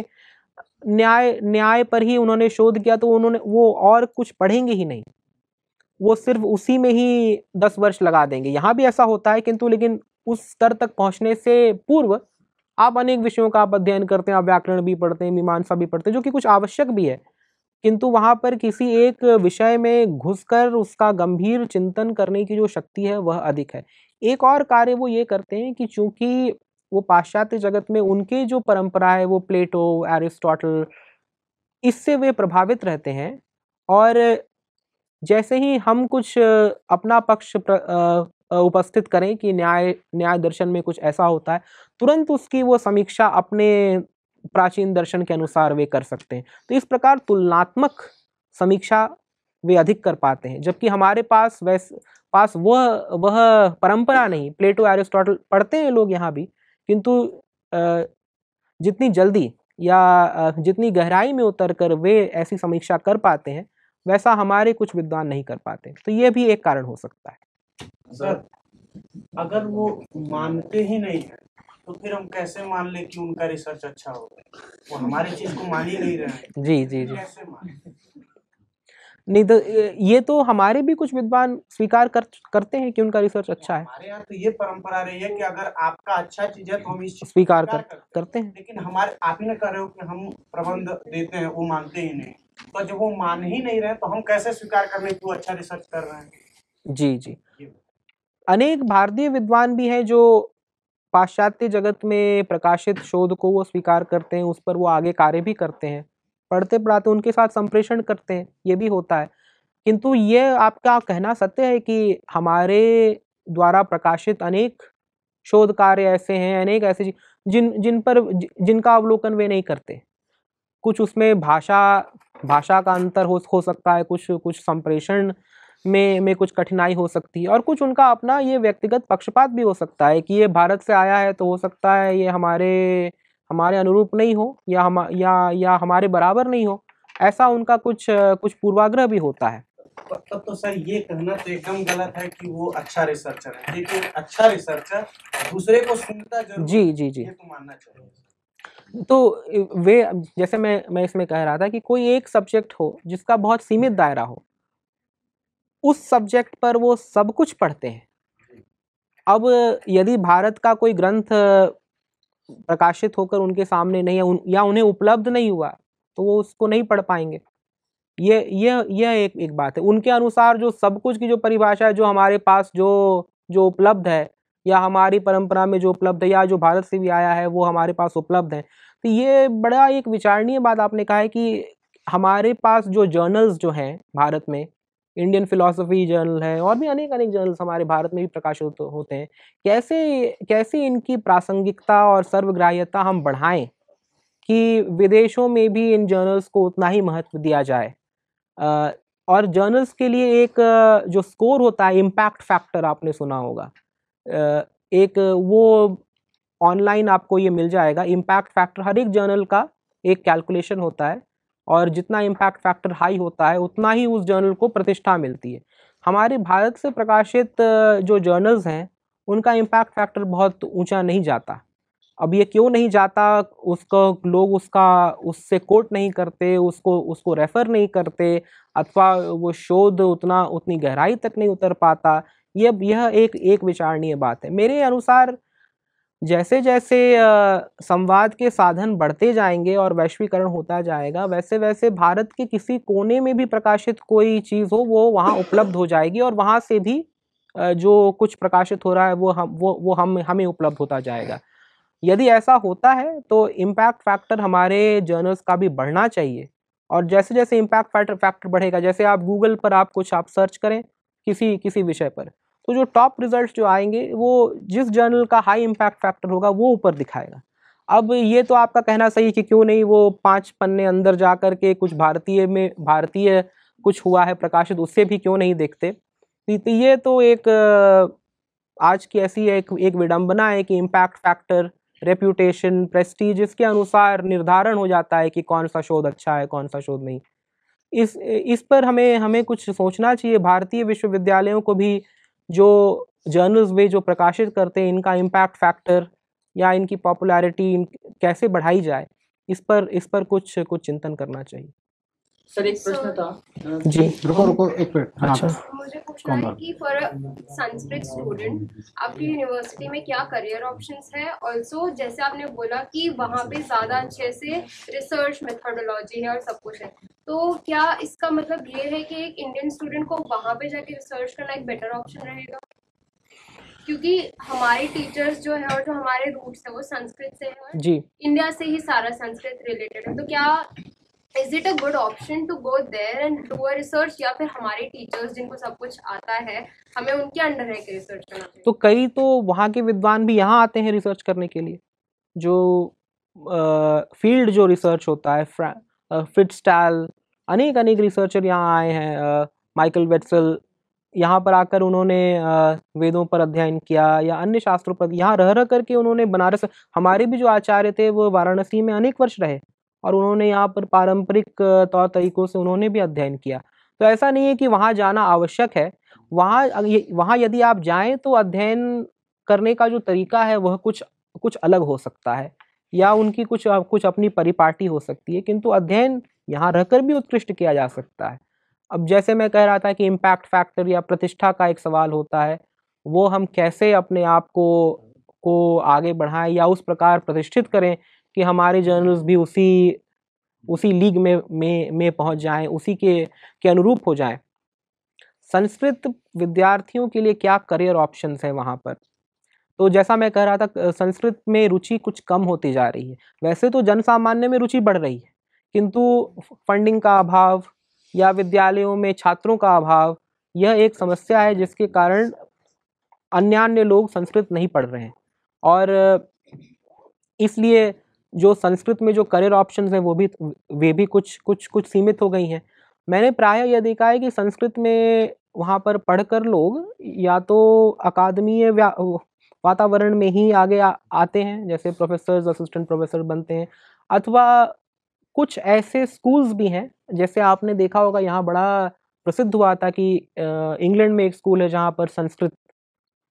न्याय न्याय पर ही उन्होंने शोध किया तो उन्होंने वो और कुछ पढ़ेंगे ही नहीं वो सिर्फ उसी में ही दस वर्ष लगा देंगे यहाँ भी ऐसा होता है किंतु लेकिन उस स्तर तक पहुँचने से पूर्व आप अनेक विषयों का आप अध्ययन करते हैं आप व्याकरण भी पढ़ते हैं मीमांसा भी पढ़ते हैं जो कि कुछ आवश्यक भी है किंतु वहाँ पर किसी एक विषय में घुसकर उसका गंभीर चिंतन करने की जो शक्ति है वह अधिक है एक और कार्य वो ये करते हैं कि चूंकि वो पाश्चात्य जगत में उनके जो परंपरा है वो प्लेटो एरिस्टोटल इससे वे प्रभावित रहते हैं और जैसे ही हम कुछ अपना पक्ष उपस्थित करें कि न्याय न्याय दर्शन में कुछ ऐसा होता है तुरंत उसकी वो समीक्षा अपने प्राचीन दर्शन के अनुसार वे कर सकते हैं तो इस प्रकार तुलनात्मक समीक्षा वे अधिक कर पाते हैं जबकि हमारे पास वैस पास वह वह परंपरा नहीं प्लेटो एरिस्टोटल पढ़ते हैं लोग यहाँ भी किंतु जितनी जल्दी या जितनी गहराई में उतर कर वे ऐसी समीक्षा कर पाते हैं वैसा हमारे कुछ विद्वान नहीं कर पाते तो ये भी एक कारण हो सकता है सर अगर वो मानते ही नहीं है तो फिर हम कैसे मान ले कि उनका रिसर्च अच्छा हो वो हमारी चीज को मान ही नहीं रहे जी जी जी कैसे नहीं तो ये तो हमारे भी कुछ विद्वान स्वीकार कर करते हैं कि उनका रिसर्च अच्छा है हमारे यहाँ तो ये परंपरा रही है कि अगर आपका अच्छा चीज है तो हम इस स्वीकार कर, करते हैं लेकिन हमारे आप ही ना कर रहे हो कि हम प्रबंध देते हैं वो मानते ही नहीं तो जब वो मान ही नहीं रहे तो हम कैसे स्वीकार कर लें कि वो अच्छा रिसर्च कर रहे हैं जी जी अनेक भारतीय विद्वान भी हैं जो पाश्चात्य जगत में प्रकाशित शोध को वो स्वीकार करते हैं उस पर वो आगे कार्य भी करते हैं पढ़ते पढ़ाते उनके साथ संप्रेषण करते हैं ये भी होता है किंतु ये आपका कहना सत्य है कि हमारे द्वारा प्रकाशित अनेक शोध कार्य ऐसे हैं अनेक ऐसे जिन जिन पर जिनका अवलोकन वे नहीं करते कुछ उसमें भाषा भाषा का अंतर हो हो सकता है कुछ कुछ संप्रेषण में में कुछ कठिनाई हो सकती है और कुछ उनका अपना ये व्यक्तिगत पक्षपात भी हो सकता है कि ये भारत से आया है तो हो सकता है ये हमारे हमारे अनुरूप नहीं हो या हम या या हमारे बराबर नहीं हो ऐसा उनका कुछ कुछ पूर्वाग्रह भी होता है मतलब तो सर ये कहना तो एकदम गलत है कि वो अच्छा रिसर्चर है लेकिन अच्छा रिसर्चर दूसरे को सुनता जरूर जी जी जी ये तो मानना चाहिए तो वे जैसे मैं मैं इसमें कह रहा था कि कोई एक सब्जेक्ट हो जिसका बहुत सीमित दायरा हो उस सब्जेक्ट पर वो सब कुछ पढ़ते हैं अब यदि भारत का कोई ग्रंथ प्रकाशित होकर उनके सामने नहीं है उन, या उन्हें उपलब्ध नहीं हुआ तो वो उसको नहीं पढ़ पाएंगे ये ये यह एक एक बात है उनके अनुसार जो सब कुछ की जो परिभाषा है जो हमारे पास जो जो उपलब्ध है या हमारी परंपरा में जो उपलब्ध है या जो भारत से भी आया है वो हमारे पास उपलब्ध है तो ये बड़ा एक विचारणीय बात आपने कहा है कि हमारे पास जो जर्नल्स जो हैं भारत में इंडियन फिलोसफी जर्नल है और भी अनेक अनेक जर्नल्स हमारे भारत में भी प्रकाशित होते हैं कैसे कैसे इनकी प्रासंगिकता और सर्वग्राह्यता हम बढ़ाएं कि विदेशों में भी इन जर्नल्स को उतना ही महत्व दिया जाए और जर्नल्स के लिए एक जो स्कोर होता है इम्पैक्ट फैक्टर आपने सुना होगा एक वो ऑनलाइन आपको ये मिल जाएगा इम्पैक्ट फैक्टर हर एक जर्नल का एक कैलकुलेशन होता है और जितना इम्पैक्ट फैक्टर हाई होता है उतना ही उस जर्नल को प्रतिष्ठा मिलती है हमारे भारत से प्रकाशित जो जर्नल्स हैं उनका इम्पैक्ट फैक्टर बहुत ऊंचा नहीं जाता अब ये क्यों नहीं जाता उसका लोग उसका उससे कोट नहीं करते उसको उसको रेफ़र नहीं करते अथवा वो शोध उतना उतनी गहराई तक नहीं उतर पाता ये यह एक एक विचारणीय बात है मेरे अनुसार जैसे जैसे संवाद के साधन बढ़ते जाएंगे और वैश्वीकरण होता जाएगा वैसे वैसे भारत के किसी कोने में भी प्रकाशित कोई चीज़ हो वो वहाँ उपलब्ध हो जाएगी और वहाँ से भी जो कुछ प्रकाशित हो रहा है वो हम वो वो हम हमें उपलब्ध होता जाएगा यदि ऐसा होता है तो इम्पैक्ट फैक्टर हमारे जर्नल्स का भी बढ़ना चाहिए और जैसे जैसे इम्पैक्ट फैक्टर फैक्टर बढ़ेगा जैसे आप गूगल पर आप कुछ आप सर्च करें किसी किसी विषय पर तो जो टॉप रिजल्ट जो आएंगे वो जिस जर्नल का हाई इम्पैक्ट फैक्टर होगा वो ऊपर दिखाएगा अब ये तो आपका कहना सही कि क्यों नहीं वो पाँच पन्ने अंदर जा कर के कुछ भारतीय में भारतीय कुछ हुआ है प्रकाशित उससे भी क्यों नहीं देखते तो ये तो एक आज की ऐसी एक एक विडम्बना है कि इम्पैक्ट फैक्टर रेप्यूटेशन प्रेस्टीज इसके अनुसार निर्धारण हो जाता है कि कौन सा शोध अच्छा है कौन सा शोध नहीं इस इस पर हमें हमें कुछ सोचना चाहिए भारतीय विश्वविद्यालयों को भी जो जर्नल्स में जो प्रकाशित करते हैं इनका इम्पैक्ट फैक्टर या इनकी पॉपुलैरिटी इन कैसे बढ़ाई जाए इस पर इस पर कुछ कुछ चिंतन करना चाहिए सर एक प्रश्न था जी रुको रुको एक मिनट हाँ। अच्छा मुझे पूछना है कि फॉर संस्कृत स्टूडेंट आपकी यूनिवर्सिटी में क्या करियर ऑप्शंस है ऑल्सो जैसे आपने बोला कि वहाँ पे ज़्यादा अच्छे से रिसर्च मेथोडोलॉजी है और सब कुछ है तो क्या इसका मतलब ये है कि एक इंडियन स्टूडेंट को वहाँ पे जाके रिसर्च करना एक बेटर ऑप्शन रहेगा क्योंकि हमारे टीचर्स जो है और जो हमारे रूट्स है वो संस्कृत से है जी इंडिया से ही सारा संस्कृत रिलेटेड है तो क्या is it a good option to go there and do a research या फिर हमारे टीचर्स जिनको सब कुछ आता है हमें उनके अंडर रह के रिसर्च करना तो कई तो वहाँ के विद्वान भी यहाँ आते हैं रिसर्च करने के लिए जो फील्ड uh, जो रिसर्च होता है फिट स्टाइल अनेक अनेक रिसर्चर यहाँ आए हैं माइकल वेट्सल यहाँ पर आकर उन्होंने वेदों पर अध्ययन किया या अन्य शास्त्रों पर यहाँ रह रह करके उन्होंने बनारस हमारे भी जो आचार्य थे वो वाराणसी में अनेक वर्ष रहे और उन्होंने यहाँ पर पारंपरिक तौर तरीकों से उन्होंने भी अध्ययन किया तो ऐसा नहीं है कि वहाँ जाना आवश्यक है वहाँ वहाँ यदि आप जाएँ तो अध्ययन करने का जो तरीका है वह कुछ कुछ अलग हो सकता है या उनकी कुछ कुछ अपनी परिपाटी हो सकती है किंतु अध्ययन यहाँ रहकर भी उत्कृष्ट किया जा सकता है अब जैसे मैं कह रहा था कि इम्पैक्ट फैक्टर या प्रतिष्ठा का एक सवाल होता है वो हम कैसे अपने आप को को आगे बढ़ाएं या उस प्रकार प्रतिष्ठित करें कि हमारे जर्नल्स भी उसी उसी लीग में में में पहुंच जाएं उसी के के अनुरूप हो जाएं संस्कृत विद्यार्थियों के लिए क्या करियर ऑप्शंस हैं वहाँ पर तो जैसा मैं कह रहा था संस्कृत में रुचि कुछ कम होती जा रही है वैसे तो जन सामान्य में रुचि बढ़ रही है किंतु फंडिंग का अभाव या विद्यालयों में छात्रों का अभाव यह एक समस्या है जिसके कारण अन्य अन्य लोग संस्कृत नहीं पढ़ रहे हैं और इसलिए जो संस्कृत में जो करियर ऑप्शंस हैं वो भी वे भी कुछ कुछ कुछ सीमित हो गई हैं मैंने प्राय यह देखा है कि संस्कृत में वहाँ पर पढ़कर लोग या तो अकादमीय वातावरण में ही आगे आ, आते हैं जैसे प्रोफेसर असिस्टेंट प्रोफेसर बनते हैं अथवा कुछ ऐसे स्कूल्स भी हैं जैसे आपने देखा होगा यहाँ बड़ा प्रसिद्ध हुआ था कि इंग्लैंड में एक स्कूल है जहाँ पर संस्कृत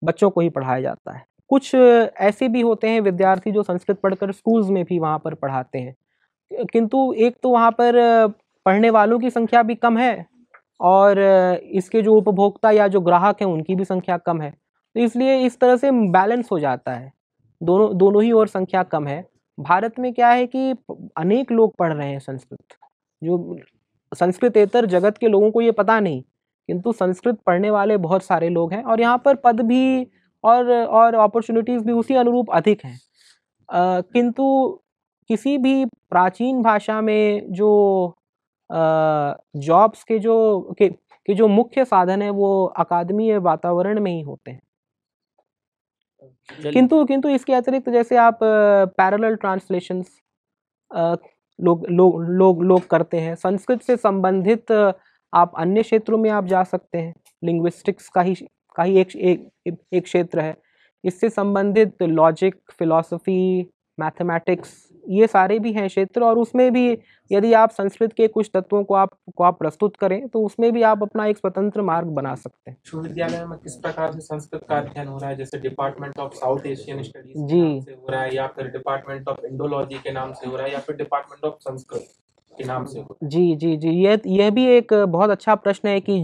बच्चों को ही पढ़ाया जाता है कुछ ऐसे भी होते हैं विद्यार्थी जो संस्कृत पढ़कर स्कूल्स में भी वहाँ पर पढ़ाते हैं किंतु एक तो वहाँ पर पढ़ने वालों की संख्या भी कम है और इसके जो उपभोक्ता या जो ग्राहक हैं उनकी भी संख्या कम है तो इसलिए इस तरह से बैलेंस हो जाता है दोनों दोनों ही और संख्या कम है भारत में क्या है कि अनेक लोग पढ़ रहे हैं संस्कृत जो संस्कृत एतर जगत के लोगों को ये पता नहीं किंतु संस्कृत पढ़ने वाले बहुत सारे लोग हैं और यहाँ पर पद भी और और अपॉर्चुनिटीज़ भी उसी अनुरूप अधिक हैं किंतु किसी भी प्राचीन भाषा में जो जॉब्स के जो के, के जो मुख्य साधन है वो अकादमीय वातावरण में ही होते हैं किंतु किंतु इसके अतिरिक्त जैसे आप पैरेलल ट्रांसलेशंस लोग लोग लोग लोग करते हैं संस्कृत से संबंधित आप अन्य क्षेत्रों में आप जा सकते हैं लिंग्विस्टिक्स का ही का ही एक एक, एक क्षेत्र है इससे संबंधित लॉजिक फिलॉसफी मैथमेटिक्स ये सारे भी हैं क्षेत्र और उसमें भी यदि आप संस्कृत के कुछ तत्वों को आप को आप प्रस्तुत करें तो उसमें भी आप अपना एक स्वतंत्र मार्ग बना सकते हैं विश्वविद्यालय में किस प्रकार से संस्कृत का अध्ययन हो रहा है जैसे department of South Asian studies जी से हो रहा है या फिर डिपार्टमेंट ऑफ इंडोलॉजी के नाम से हो रहा है या फिर डिपार्टमेंट ऑफ संस्कृत नाम से जी जी जी ये यह भी एक बहुत अच्छा प्रश्न है कि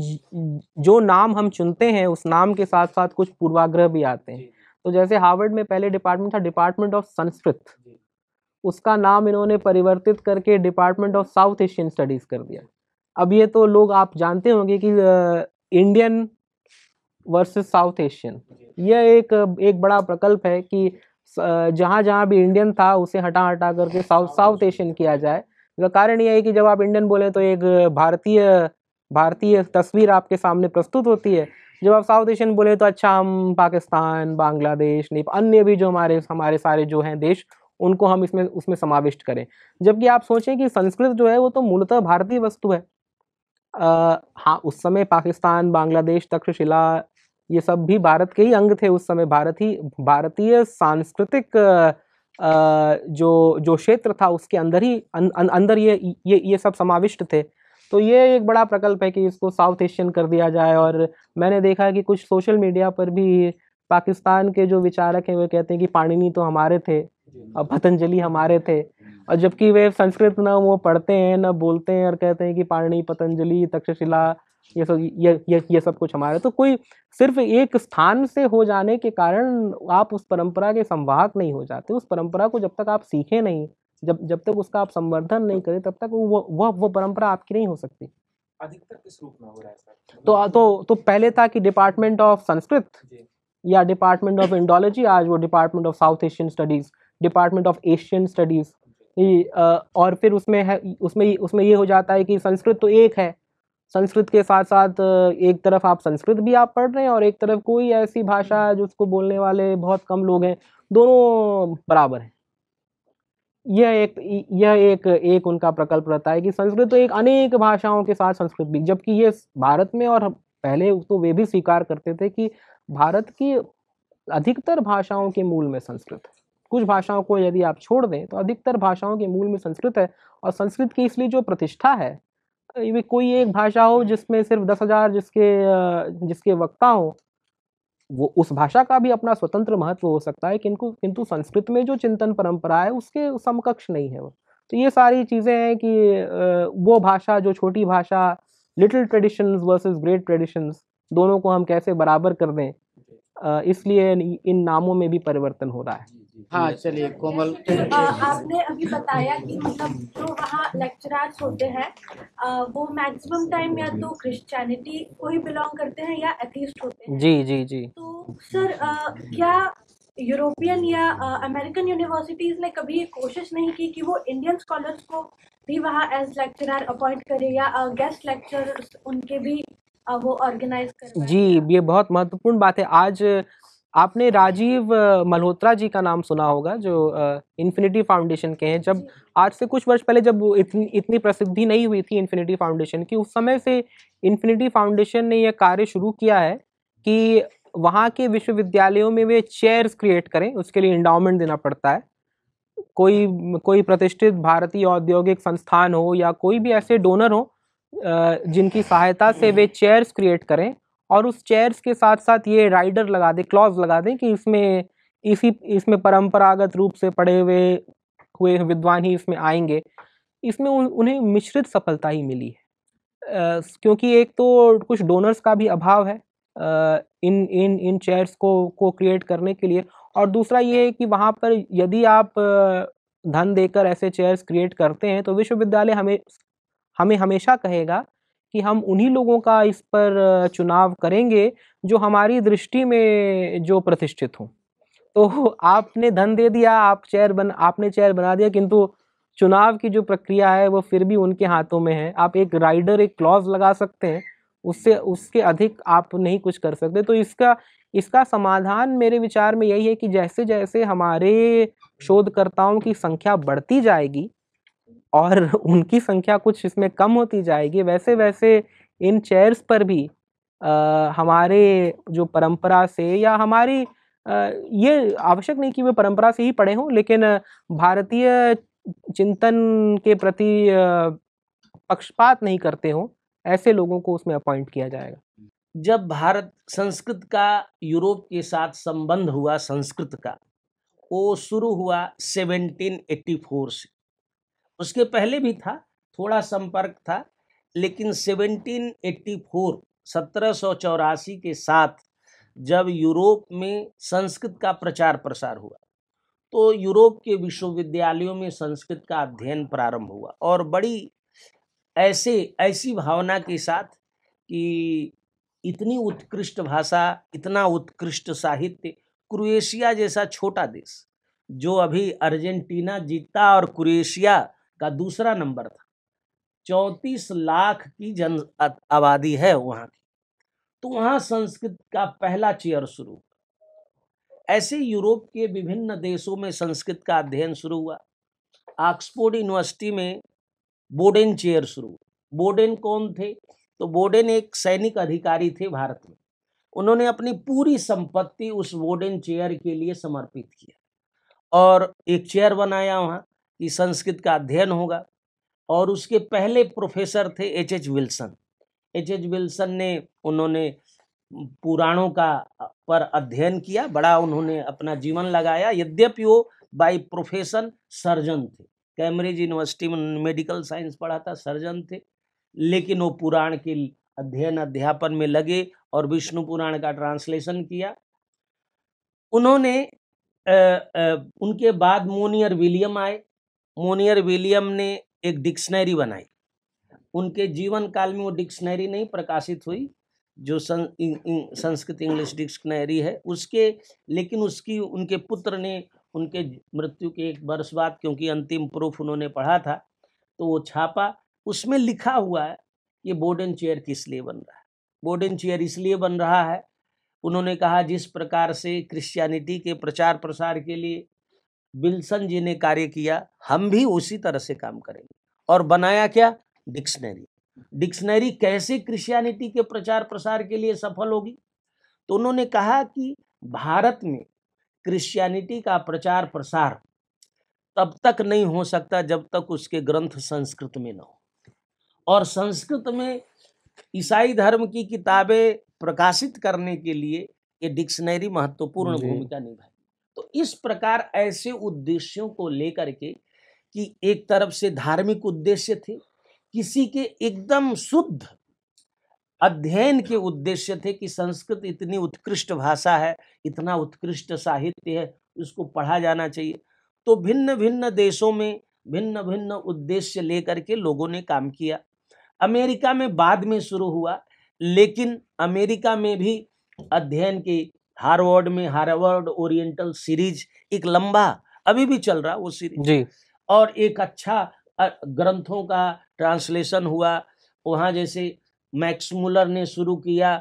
जो नाम हम चुनते हैं उस नाम के साथ साथ कुछ पूर्वाग्रह भी आते हैं तो जैसे हार्वर्ड में पहले डिपार्टमेंट था डिपार्टमेंट ऑफ संस्कृत उसका नाम इन्होंने परिवर्तित करके department of South Asian studies कर दिया अब ये तो लोग आप जानते होंगे कि इंडियन वर्सेस साउथ एशियन यह एक एक बड़ा प्रकल्प है कि जहाँ जहाँ भी इंडियन था उसे हटा हटा करके साउथ साउथ एशियन किया जाए इसका कारण यह है कि जब आप इंडियन बोलें तो एक भारतीय भारतीय तस्वीर आपके सामने प्रस्तुत होती है जब आप साउथ एशियन बोले तो अच्छा हम पाकिस्तान बांग्लादेश नेपाल अन्य भी जो हमारे हमारे सारे जो हैं देश उनको हम इसमें उसमें समाविष्ट करें जबकि आप सोचें कि संस्कृत जो है वो तो मूलतः भारतीय वस्तु है आ, हाँ उस समय पाकिस्तान बांग्लादेश तक्षशिला ये सब भी भारत के ही अंग थे उस समय भारत ही भारतीय सांस्कृतिक जो जो क्षेत्र था उसके अंदर ही अं, अं, अंदर ये ये ये सब समाविष्ट थे तो ये एक बड़ा प्रकल्प है कि इसको साउथ एशियन कर दिया जाए और मैंने देखा है कि कुछ सोशल मीडिया पर भी पाकिस्तान के जो विचारक हैं वे कहते हैं कि पाणिनी तो हमारे थे और पतंजलि हमारे थे और जबकि वे संस्कृत ना वो पढ़ते हैं ना बोलते हैं और कहते हैं कि पाणिनी पतंजलि तक्षशिला ये सब ये ये ये सब कुछ हमारा तो कोई सिर्फ एक स्थान से हो जाने के कारण आप उस परंपरा के संवाहक नहीं हो जाते उस परंपरा को जब तक आप सीखे नहीं जब जब तक उसका आप संवर्धन नहीं करें तब तक वो वो वो परंपरा आपकी नहीं हो सकती अधिकतर किस रूप में हो रहा है तो तो तो पहले था कि डिपार्टमेंट ऑफ संस्कृत या डिपार्टमेंट ऑफ इंडोलॉजी आज वो department of South Asian studies department of Asian studies और फिर उसमें है उसमें उसमें ये हो जाता है कि संस्कृत तो एक है संस्कृत के साथ साथ एक तरफ आप संस्कृत भी आप पढ़ रहे हैं और एक तरफ कोई ऐसी भाषा है जिसको बोलने वाले बहुत कम लोग हैं दोनों बराबर हैं यह एक यह एक एक उनका प्रकल्प रहता है कि संस्कृत तो एक अनेक भाषाओं के साथ संस्कृत भी जबकि ये भारत में और पहले तो वे भी स्वीकार करते थे कि भारत की अधिकतर भाषाओं के मूल में संस्कृत कुछ भाषाओं को यदि आप छोड़ दें तो अधिकतर भाषाओं के मूल में संस्कृत है और संस्कृत की इसलिए जो प्रतिष्ठा है में कोई एक भाषा हो हम्म। जिसमें सिर्फ दस हजार जिसके जिसके वक्ता हो वो उस भाषा का भी अपना स्वतंत्र महत्व हो सकता है किंतु किंतु संस्कृत में जो चिंतन परंपरा है उसके समकक्ष नहीं है वो तो ये सारी चीज़ें हैं कि वो भाषा जो छोटी भाषा little traditions versus great traditions दोनों को हम कैसे बराबर कर दें इसलिए इन नामों में भी परिवर्तन हो रहा है हाँ, हाँ चलिए कोमल आपने अभी बताया कि मतलब जो वहाँ लेक्चरर्स होते हैं वो मैक्सिमम टाइम या तो क्रिश्चियनिटी को ही बिलोंग करते हैं या एथिस्ट होते हैं जी जी जी तो सर आ, क्या यूरोपियन या अमेरिकन यूनिवर्सिटीज ने कभी कोशिश नहीं की कि वो इंडियन स्कॉलर्स को भी वहाँ एज लेक्चरर अपॉइंट करे या गेस्ट लेक्चर उनके भी वो ऑर्गेनाइज करें जी ये बहुत महत्वपूर्ण बात है आज आपने हाँ, राजीव मल्होत्रा जी का नाम सुना होगा जो इन्फिनिटी फाउंडेशन के हैं जब आज से कुछ वर्ष पहले जब इतनी इतनी प्रसिद्धि नहीं हुई थी इन्फिनिटी फाउंडेशन की उस समय से इन्फिनिटी फाउंडेशन ने यह कार्य शुरू किया है कि वहाँ के विश्वविद्यालयों में वे चेयर्स क्रिएट करें उसके लिए इंडाउमेंट देना पड़ता है कोई कोई प्रतिष्ठित भारतीय औद्योगिक संस्थान हो या कोई भी ऐसे डोनर हो जिनकी सहायता से वे चेयर्स हम्म। क्रिएट करें और उस चेयर्स के साथ साथ ये राइडर लगा दें क्लॉज लगा दें कि इसमें इसी इसमें परंपरागत रूप से पढ़े हुए हुए विद्वान ही इसमें आएंगे इसमें उन्हें मिश्रित सफलता ही मिली है आ, क्योंकि एक तो कुछ डोनर्स का भी अभाव है आ, इन इन इन चेयर्स को को क्रिएट करने के लिए और दूसरा ये है कि वहाँ पर यदि आप धन देकर ऐसे चेयर्स क्रिएट करते हैं तो विश्वविद्यालय हमें हमें हमेशा कहेगा कि हम उन्हीं लोगों का इस पर चुनाव करेंगे जो हमारी दृष्टि में जो प्रतिष्ठित हों तो आपने धन दे दिया आप चेयर बन आपने चेयर बना दिया किंतु चुनाव की जो प्रक्रिया है वो फिर भी उनके हाथों में है आप एक राइडर एक क्लॉज लगा सकते हैं उससे उसके अधिक आप नहीं कुछ कर सकते तो इसका इसका समाधान मेरे विचार में यही है कि जैसे जैसे हमारे शोधकर्ताओं की संख्या बढ़ती जाएगी और उनकी संख्या कुछ इसमें कम होती जाएगी वैसे वैसे इन चेयर्स पर भी आ, हमारे जो परंपरा से या हमारी आ, ये आवश्यक नहीं कि वे परंपरा से ही पढ़े हों लेकिन भारतीय चिंतन के प्रति पक्षपात नहीं करते हों ऐसे लोगों को उसमें अपॉइंट किया जाएगा जब भारत संस्कृत का यूरोप के साथ संबंध हुआ संस्कृत का वो शुरू हुआ 1784 से उसके पहले भी था थोड़ा संपर्क था लेकिन 1784 सत्रह के साथ जब यूरोप में संस्कृत का प्रचार प्रसार हुआ तो यूरोप के विश्वविद्यालयों में संस्कृत का अध्ययन प्रारंभ हुआ और बड़ी ऐसे ऐसी भावना के साथ कि इतनी उत्कृष्ट भाषा इतना उत्कृष्ट साहित्य क्रोएशिया जैसा छोटा देश जो अभी अर्जेंटीना जीता और क्रोएशिया का दूसरा नंबर था चौंतीस लाख की जन आबादी है वहाँ की तो वहाँ संस्कृत का पहला चेयर शुरू ऐसे यूरोप के विभिन्न देशों में संस्कृत का अध्ययन शुरू हुआ ऑक्सफोर्ड यूनिवर्सिटी में बोडेन चेयर शुरू बोडेन कौन थे तो बोडेन एक सैनिक अधिकारी थे भारत में उन्होंने अपनी पूरी संपत्ति उस बोडेन चेयर के लिए समर्पित किया और एक चेयर बनाया वहाँ कि संस्कृत का अध्ययन होगा और उसके पहले प्रोफेसर थे H H Wilson H H Wilson ने उन्होंने पुराणों का पर अध्ययन किया बड़ा उन्होंने अपना जीवन लगाया यद्यपि वो बाई प्रोफेशन सर्जन थे कैम्ब्रिज यूनिवर्सिटी में मेडिकल साइंस पढ़ा था सर्जन थे लेकिन वो पुराण के अध्ययन अध्यापन में लगे और विष्णु पुराण का ट्रांसलेशन किया उन्होंने आ, आ, उनके बाद मोनियर विलियम आए मोनियर विलियम ने एक डिक्शनरी बनाई उनके जीवन काल में वो डिक्शनरी नहीं प्रकाशित हुई जो सं, इं, इं, संस्कृत इंग्लिश डिक्शनरी है उसके लेकिन उसकी उनके पुत्र ने उनके मृत्यु के एक वर्ष बाद क्योंकि अंतिम प्रूफ उन्होंने पढ़ा था तो वो छापा उसमें लिखा हुआ है ये बोर्डन चेयर किस लिए बन रहा है बोर्डन चेयर इसलिए बन रहा है उन्होंने कहा जिस प्रकार से क्रिश्चियनिटी के प्रचार प्रसार के लिए विल्सन जी ने कार्य किया हम भी उसी तरह से काम करेंगे और बनाया क्या डिक्शनरी डिक्शनरी कैसे क्रिश्चियनिटी के प्रचार प्रसार के लिए सफल होगी तो उन्होंने कहा कि भारत में क्रिश्चियनिटी का प्रचार प्रसार तब तक नहीं हो सकता जब तक उसके ग्रंथ संस्कृत में न हो और संस्कृत में ईसाई धर्म की किताबें प्रकाशित करने के लिए ये डिक्शनरी महत्वपूर्ण भूमिका निभाई इस प्रकार ऐसे उद्देश्यों को लेकर के कि एक तरफ से धार्मिक उद्देश्य थे किसी के एकदम शुद्ध अध्ययन के उद्देश्य थे कि संस्कृत इतनी उत्कृष्ट भाषा है इतना उत्कृष्ट साहित्य है इसको पढ़ा जाना चाहिए तो भिन्न भिन्न देशों में भिन्न भिन्न उद्देश्य लेकर के लोगों ने काम किया अमेरिका में बाद में शुरू हुआ लेकिन अमेरिका में भी अध्ययन के हार्वर्ड में हार्वर्ड ओरिएंटल सीरीज एक लंबा अभी भी चल रहा वो सीरीज जी और एक अच्छा ग्रंथों का ट्रांसलेशन हुआ वहाँ जैसे मैक्समुलर ने शुरू किया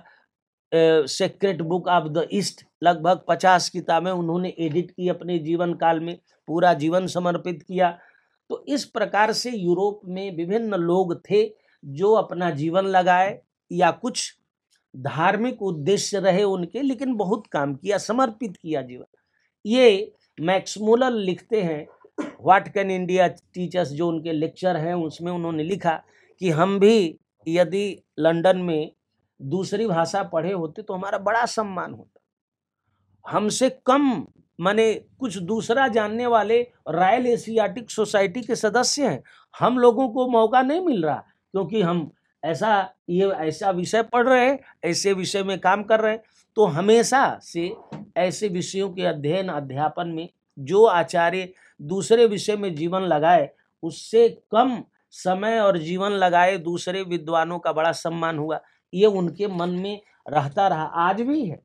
sacred book of the east लगभग पचास किताबें उन्होंने एडिट की अपने जीवन काल में पूरा जीवन समर्पित किया तो इस प्रकार से यूरोप में विभिन्न लोग थे जो अपना जीवन लगाए या कुछ धार्मिक उद्देश्य रहे उनके लेकिन बहुत काम किया समर्पित किया जीवन ये मैक्समूलर लिखते हैं व्हाट कैन इंडिया टीचर्स जो उनके लेक्चर हैं उसमें उन्होंने लिखा कि हम भी यदि लंदन में दूसरी भाषा पढ़े होते तो हमारा बड़ा सम्मान होता हमसे कम माने कुछ दूसरा जानने वाले रॉयल एशियाटिक सोसाइटी के सदस्य हैं हम लोगों को मौका नहीं मिल रहा क्योंकि हम ऐसा ये ऐसा विषय पढ़ रहे हैं ऐसे विषय में काम कर रहे हैं तो हमेशा से ऐसे विषयों के अध्ययन अध्यापन में जो आचार्य दूसरे विषय में जीवन लगाए उससे कम समय और जीवन लगाए दूसरे विद्वानों का बड़ा सम्मान हुआ ये उनके मन में रहता रहा आज भी है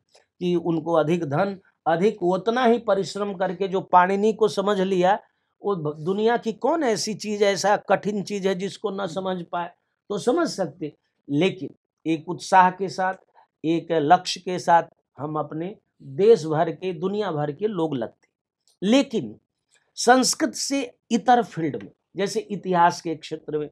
कि उनको अधिक धन अधिक उतना ही परिश्रम करके जो पाणिनि को समझ लिया वो दुनिया की कौन ऐसी चीज़ ऐसा कठिन चीज़ है जिसको न समझ पाए तो समझ सकते लेकिन एक उत्साह के साथ एक लक्ष्य के साथ हम अपने देश भर के दुनिया भर के लोग लगते लेकिन संस्कृत से इतर फील्ड में जैसे इतिहास के क्षेत्र में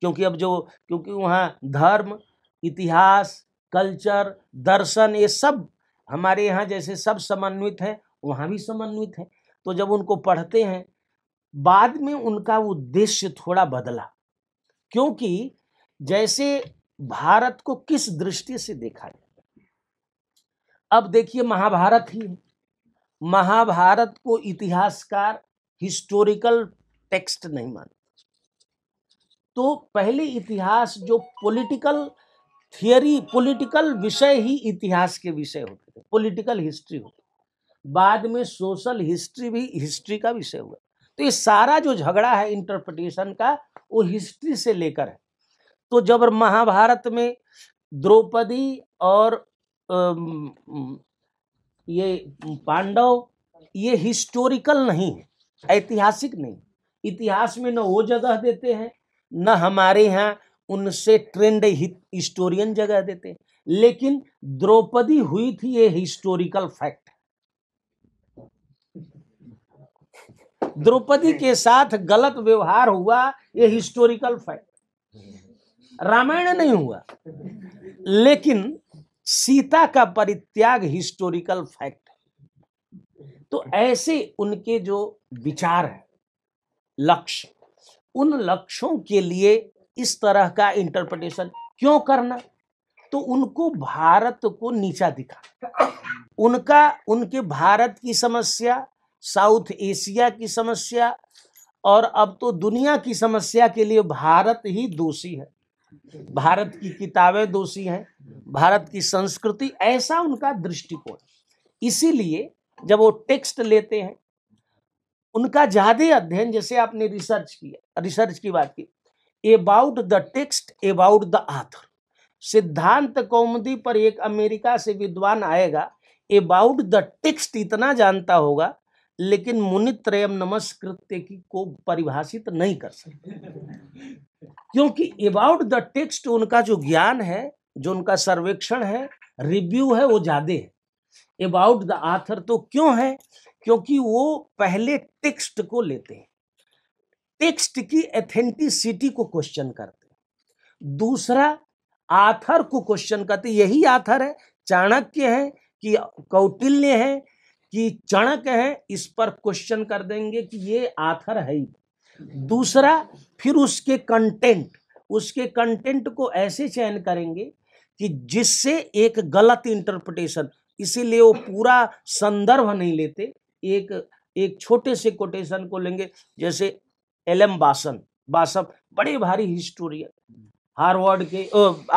क्योंकि अब जो क्योंकि वहाँ धर्म इतिहास कल्चर दर्शन ये सब हमारे यहाँ जैसे सब समन्वित है वहाँ भी समन्वित है तो जब उनको पढ़ते हैं बाद में उनका उद्देश्य थोड़ा बदला क्योंकि जैसे भारत को किस दृष्टि से देखा जाता अब देखिए महाभारत ही महाभारत को इतिहासकार हिस्टोरिकल टेक्स्ट नहीं मानते तो पहले इतिहास जो पॉलिटिकल थियरी पॉलिटिकल विषय ही इतिहास के विषय होते थे पॉलिटिकल हिस्ट्री होती बाद में सोशल हिस्ट्री भी हिस्ट्री का विषय हुआ तो ये सारा जो झगड़ा है इंटरप्रिटेशन का वो हिस्ट्री से लेकर है तो जब महाभारत में द्रौपदी और ये पांडव ये हिस्टोरिकल नहीं है ऐतिहासिक नहीं इतिहास में न वो जगह देते हैं न हमारे यहाँ उनसे ट्रेंड हिस्टोरियन जगह देते हैं लेकिन द्रौपदी हुई थी ये हिस्टोरिकल फैक्ट द्रौपदी के साथ गलत व्यवहार हुआ ये हिस्टोरिकल फैक्ट रामायण नहीं हुआ लेकिन सीता का परित्याग हिस्टोरिकल फैक्ट है तो ऐसे उनके जो विचार है लक्ष्य उन लक्ष्यों के लिए इस तरह का इंटरप्रिटेशन क्यों करना तो उनको भारत को नीचा दिखा उनका उनके भारत की समस्या साउथ एशिया की समस्या और अब तो दुनिया की समस्या के लिए भारत ही दोषी है भारत की किताबें दोषी हैं भारत की संस्कृति ऐसा उनका दृष्टिकोण इसीलिए जब वो टेक्स्ट लेते हैं उनका ज़्यादा अध्ययन जैसे आपने रिसर्च किया रिसर्च की बात की about the text about the author Siddhanta Kaumudi पर एक अमेरिका से विद्वान आएगा अबाउट द टेक्स्ट इतना जानता होगा लेकिन मुनि त्रयम नमस्कृत्य की को परिभाषित नहीं कर सकते क्योंकि अबाउट द टेक्स्ट उनका जो ज्ञान है जो उनका सर्वेक्षण है रिव्यू है वो ज्यादा है अबाउट द आथर तो क्यों है क्योंकि वो पहले टेक्स्ट को लेते हैं टेक्स्ट की एथेंटिसिटी को क्वेश्चन करते हैं दूसरा आथर को क्वेश्चन करते यही आथर है चाणक्य है कि कौटिल्य है कि चणक है इस पर क्वेश्चन कर देंगे कि ये आथर है ही दूसरा फिर उसके कंटेंट उसके कंटेंट को ऐसे चयन करेंगे कि जिससे एक गलत इंटरप्रिटेशन इसीलिए वो पूरा संदर्भ नहीं लेते एक एक छोटे से कोटेशन को लेंगे जैसे एल एम बासन बासम बड़े भारी हिस्टोरियन हार्वर्ड के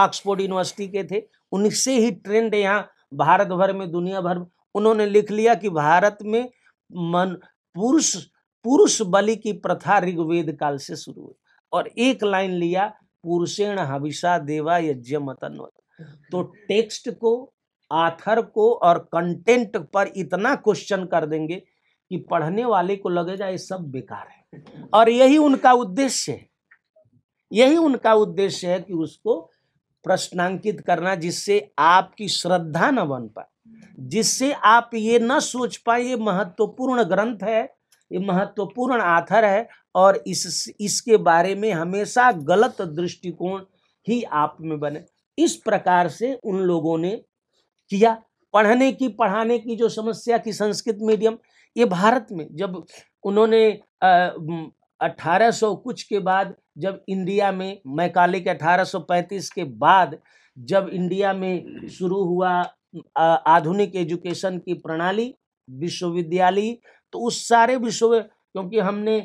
ऑक्सफोर्ड यूनिवर्सिटी के थे उनसे ही ट्रेंड यहाँ भारत भर में दुनिया भर उन्होंने लिख लिया कि भारत में मन पुरुष पुरुष बलि की प्रथा ऋग्वेद काल से शुरू हुई और एक लाइन लिया पुरुषेण हविषा देवा यज्ञ मतन तो टेक्स्ट को आथर को और कंटेंट पर इतना क्वेश्चन कर देंगे कि पढ़ने वाले को लगेगा ये सब बेकार है और यही उनका उद्देश्य है यही उनका उद्देश्य है कि उसको प्रश्नांकित करना जिससे आपकी श्रद्धा न बन पाए जिससे आप ये न सोच पाए ये महत्वपूर्ण ग्रंथ है ये महत्वपूर्ण आथर है और इस इसके बारे में हमेशा गलत दृष्टिकोण ही आप में बने इस प्रकार से उन लोगों ने किया पढ़ने की पढ़ाने की जो समस्या की संस्कृत मीडियम ये भारत में जब उन्होंने अठारह सौ कुछ के बाद जब इंडिया में मैकाले के 1835 के बाद जब इंडिया में शुरू हुआ आधुनिक एजुकेशन की प्रणाली विश्वविद्यालय तो उस सारे विश्व क्योंकि हमने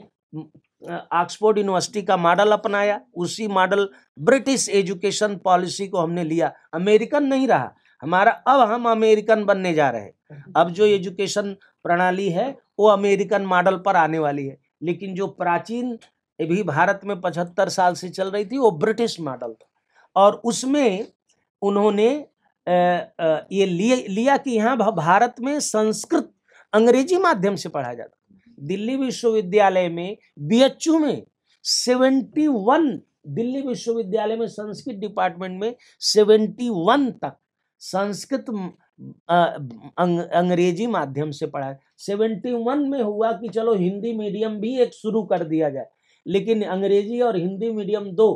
ऑक्सफोर्ड यूनिवर्सिटी का मॉडल अपनाया उसी मॉडल ब्रिटिश एजुकेशन पॉलिसी को हमने लिया अमेरिकन नहीं रहा हमारा अब हम अमेरिकन बनने जा रहे हैं अब जो एजुकेशन प्रणाली है वो अमेरिकन मॉडल पर आने वाली है लेकिन जो प्राचीन भी भारत में पचहत्तर साल से चल रही थी वो ब्रिटिश मॉडल था और उसमें उन्होंने ये लिए लिया कि यहाँ भारत में संस्कृत अंग्रेजी माध्यम से पढ़ाया जाता दिल्ली विश्वविद्यालय में बीएचयू में सेवेंटी वन दिल्ली विश्वविद्यालय में संस्कृत डिपार्टमेंट में सेवेंटी वन तक संस्कृत अंग, अंग्रेजी माध्यम से पढ़ाया वन में हुआ कि चलो हिंदी मीडियम भी एक शुरू कर दिया जाए लेकिन अंग्रेजी और हिंदी मीडियम दो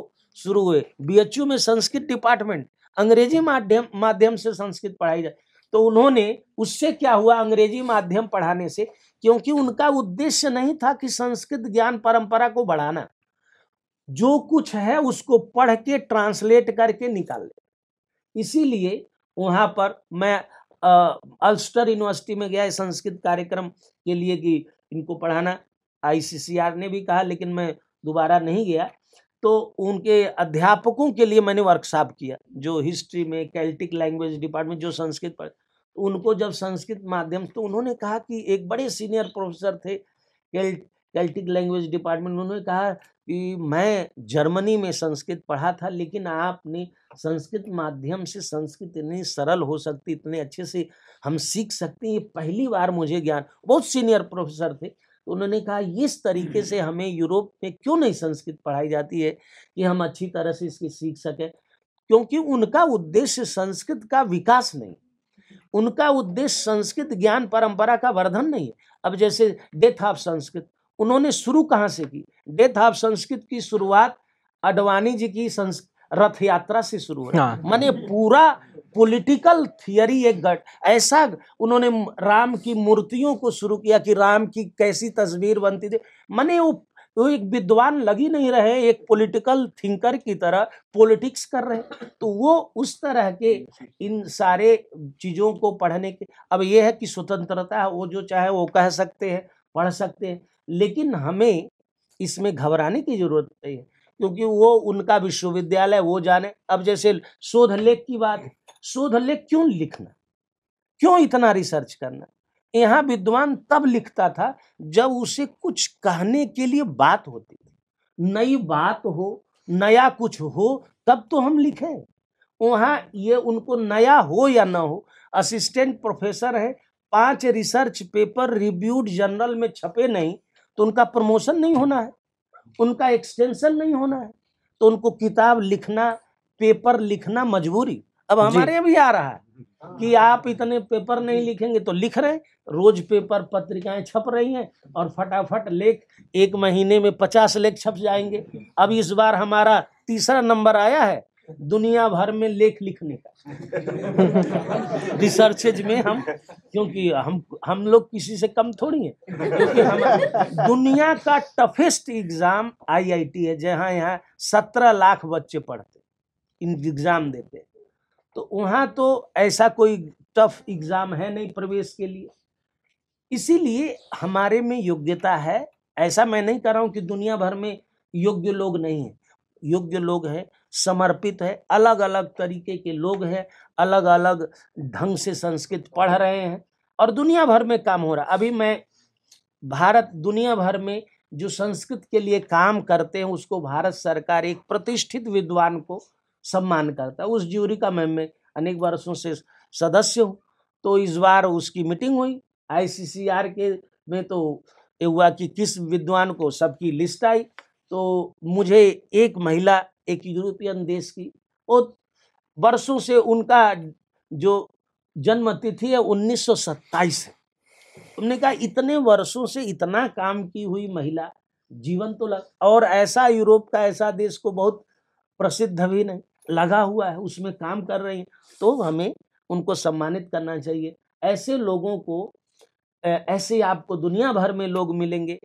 शुरू हुए बीएचयू में संस्कृत डिपार्टमेंट अंग्रेजी माध्यम माध्यम से संस्कृत पढ़ाई जाए तो उन्होंने उससे क्या हुआ अंग्रेजी माध्यम पढ़ाने से क्योंकि उनका उद्देश्य नहीं था कि संस्कृत ज्ञान परंपरा को बढ़ाना जो कुछ है उसको पढ़ के ट्रांसलेट करके निकाल ले इसीलिए वहाँ पर मैं अल्स्टर यूनिवर्सिटी में गया संस्कृत कार्यक्रम के लिए कि इनको पढ़ाना आईसीसीआर ने भी कहा लेकिन मैं दोबारा नहीं गया तो उनके अध्यापकों के लिए मैंने वर्कशॉप किया जो हिस्ट्री में कैल्टिक लैंग्वेज डिपार्टमेंट जो संस्कृत पढ़ तो उनको जब संस्कृत माध्यम तो उन्होंने कहा कि एक बड़े सीनियर प्रोफेसर थे कैल्ट कैल्टिक लैंग्वेज डिपार्टमेंट उन्होंने कहा कि मैं जर्मनी में संस्कृत पढ़ा था लेकिन आपने संस्कृत माध्यम से संस्कृत इतनी सरल हो सकती इतने अच्छे से हम सीख सकते हैं ये पहली बार मुझे ज्ञान बहुत सीनियर प्रोफेसर थे तो उन्होंने कहा इस तरीके से हम्म। हमें यूरोप में क्यों नहीं संस्कृत पढ़ाई जाती है कि हम अच्छी तरह से इसकी सीख सकें क्योंकि उनका उद्देश्य संस्कृत का विकास नहीं उनका उद्देश्य संस्कृत ज्ञान परंपरा का वर्धन नहीं है अब जैसे डेथ ऑफ संस्कृत उन्होंने शुरू कहाँ से की डेथ ऑफ संस्कृत की शुरुआत अडवाणी जी की रथ यात्रा से शुरू हो हाँ। मैंने पूरा पॉलिटिकल थियरी एक गट ऐसा उन्होंने राम की मूर्तियों को शुरू किया कि राम की कैसी तस्वीर बनती थी मैंने वो वो एक विद्वान लगी नहीं रहे एक पॉलिटिकल थिंकर की तरह पॉलिटिक्स कर रहे तो वो उस तरह के इन सारे चीज़ों को पढ़ने के अब ये है कि स्वतंत्रता वो जो चाहे वो कह सकते हैं पढ़ सकते हैं लेकिन हमें इसमें घबराने की जरूरत नहीं है क्योंकि वो उनका विश्वविद्यालय वो जाने अब जैसे शोध लेख की बात शोध लेख क्यों लिखना क्यों इतना रिसर्च करना यहाँ विद्वान तब लिखता था जब उसे कुछ कहने के लिए बात होती थी नई बात हो नया कुछ हो तब तो हम लिखें वहाँ ये उनको नया हो या ना हो असिस्टेंट प्रोफेसर है पांच रिसर्च पेपर रिव्यूड जर्नल में छपे नहीं तो उनका प्रमोशन नहीं होना है उनका एक्सटेंशन नहीं होना है तो उनको किताब लिखना पेपर लिखना मजबूरी अब हमारे यहाँ भी आ रहा है हाँ। कि आप इतने पेपर नहीं लिखेंगे तो लिख रहे रोज पेपर पत्रिकाएं छप रही हैं और फटाफट लेख एक महीने में पचास लेख छप जाएंगे अब इस बार हमारा तीसरा नंबर आया है दुनिया भर में लेख लिखने का रिसर्चेज में हम क्योंकि हम हम लोग किसी से कम थोड़ी हैं क्योंकि हम दुनिया का टफेस्ट एग्जाम आईआईटी है जहाँ यहाँ सत्रह लाख बच्चे पढ़ते इन एग्जाम देते हैं तो वहाँ तो ऐसा कोई टफ एग्ज़ाम है नहीं प्रवेश के लिए इसीलिए हमारे में योग्यता है ऐसा मैं नहीं कर रहा हूँ कि दुनिया भर में योग्य लोग नहीं हैं योग्य लोग हैं समर्पित है अलग अलग तरीके के लोग हैं अलग अलग ढंग से संस्कृत पढ़ रहे हैं और दुनिया भर में काम हो रहा अभी मैं भारत दुनिया भर में जो संस्कृत के लिए काम करते हैं उसको भारत सरकार एक प्रतिष्ठित विद्वान को सम्मान करता है उस ज्यूरी का मैं, मैं अनेक वर्षों से सदस्य हूँ तो इस बार उसकी मीटिंग हुई आईसीसीआर के में तो ये हुआ कि किस विद्वान को सबकी लिस्ट आई तो मुझे एक महिला एक यूरोपियन देश की और वर्षों से उनका जो जन्म तिथि है उन्नीस है तुमने कहा इतने वर्षों से इतना काम की हुई महिला जीवन तो लग और ऐसा यूरोप का ऐसा देश को बहुत प्रसिद्ध भी नहीं लगा हुआ है उसमें काम कर रही हैं तो हमें उनको सम्मानित करना चाहिए ऐसे लोगों को ऐसे आपको दुनिया भर में लोग मिलेंगे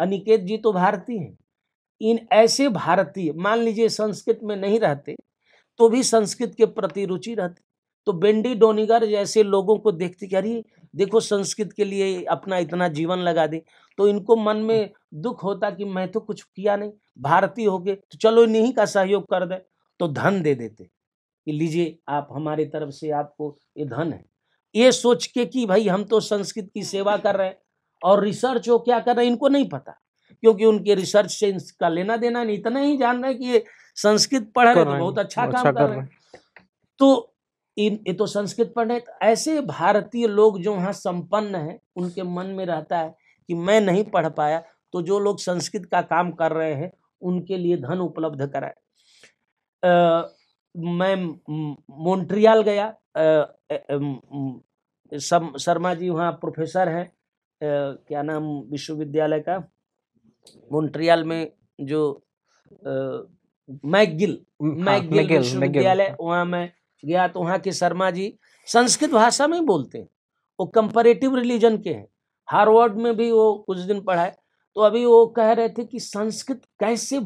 अनिकेत जी तो भारतीय हैं इन ऐसे भारतीय मान लीजिए संस्कृत में नहीं रहते तो भी संस्कृत के प्रति रुचि रहती तो बेंडी डोनीगर जैसे लोगों को देखते कि अरे देखो संस्कृत के लिए अपना इतना जीवन लगा दे तो इनको मन में दुख होता कि मैं तो कुछ किया नहीं भारतीय होके तो चलो इन्हीं का सहयोग कर दें तो धन दे देते कि लीजिए आप हमारे तरफ से आपको ये धन है ये सोच के कि भाई हम तो संस्कृत की सेवा कर रहे हैं और रिसर्च वो क्या कर रहे हैं इनको नहीं पता क्योंकि उनके रिसर्च से इसका लेना देना नहीं इतना ही जान रहे कि ये संस्कृत पढ़ रहे तो बहुत अच्छा काम अच्छा कर रहे तो इन ये तो संस्कृत पढ़ रहे तो ऐसे भारतीय लोग जो वहाँ संपन्न हैं उनके मन में रहता है कि मैं नहीं पढ़ पाया तो जो लोग संस्कृत का काम कर रहे हैं उनके लिए धन उपलब्ध कराए आ, मैं मोन्ट्रियाल गया शर्मा जी वहाँ प्रोफेसर हैं क्या नाम विश्वविद्यालय का मोन्ट्रियाल में जो मैगिल हाँ, मैगिल विश्वविद्यालय वहाँ मैं गया तो वहाँ के शर्मा जी संस्कृत भाषा में ही बोलते हैं वो कंपेरेटिव रिलीजन के हैं हार्वर्ड में भी वो कुछ दिन पढ़ाए तो अभी वो कह रहे थे कि संस्कृत कैसे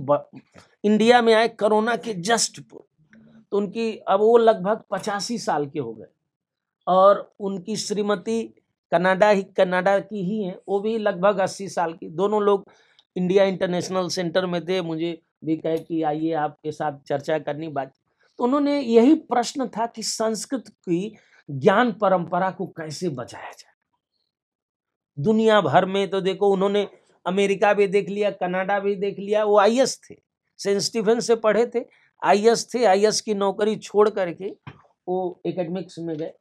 इंडिया में आए कोरोना के जस्ट तो उनकी अब वो लगभग पचासी साल के हो गए और उनकी श्रीमती कनाडा ही कनाडा की ही हैं वो भी लगभग अस्सी साल की दोनों लोग इंडिया इंटरनेशनल सेंटर में थे मुझे भी कहे कि आइए आपके साथ चर्चा करनी बात तो उन्होंने यही प्रश्न था कि संस्कृत की ज्ञान परंपरा को कैसे बचाया जाए दुनिया भर में तो देखो उन्होंने अमेरिका भी देख लिया कनाडा भी देख लिया वो आई थे सेंट स्टीफन से पढ़े थे आई थे आई की नौकरी छोड़ करके वो एकेडमिक्स में गए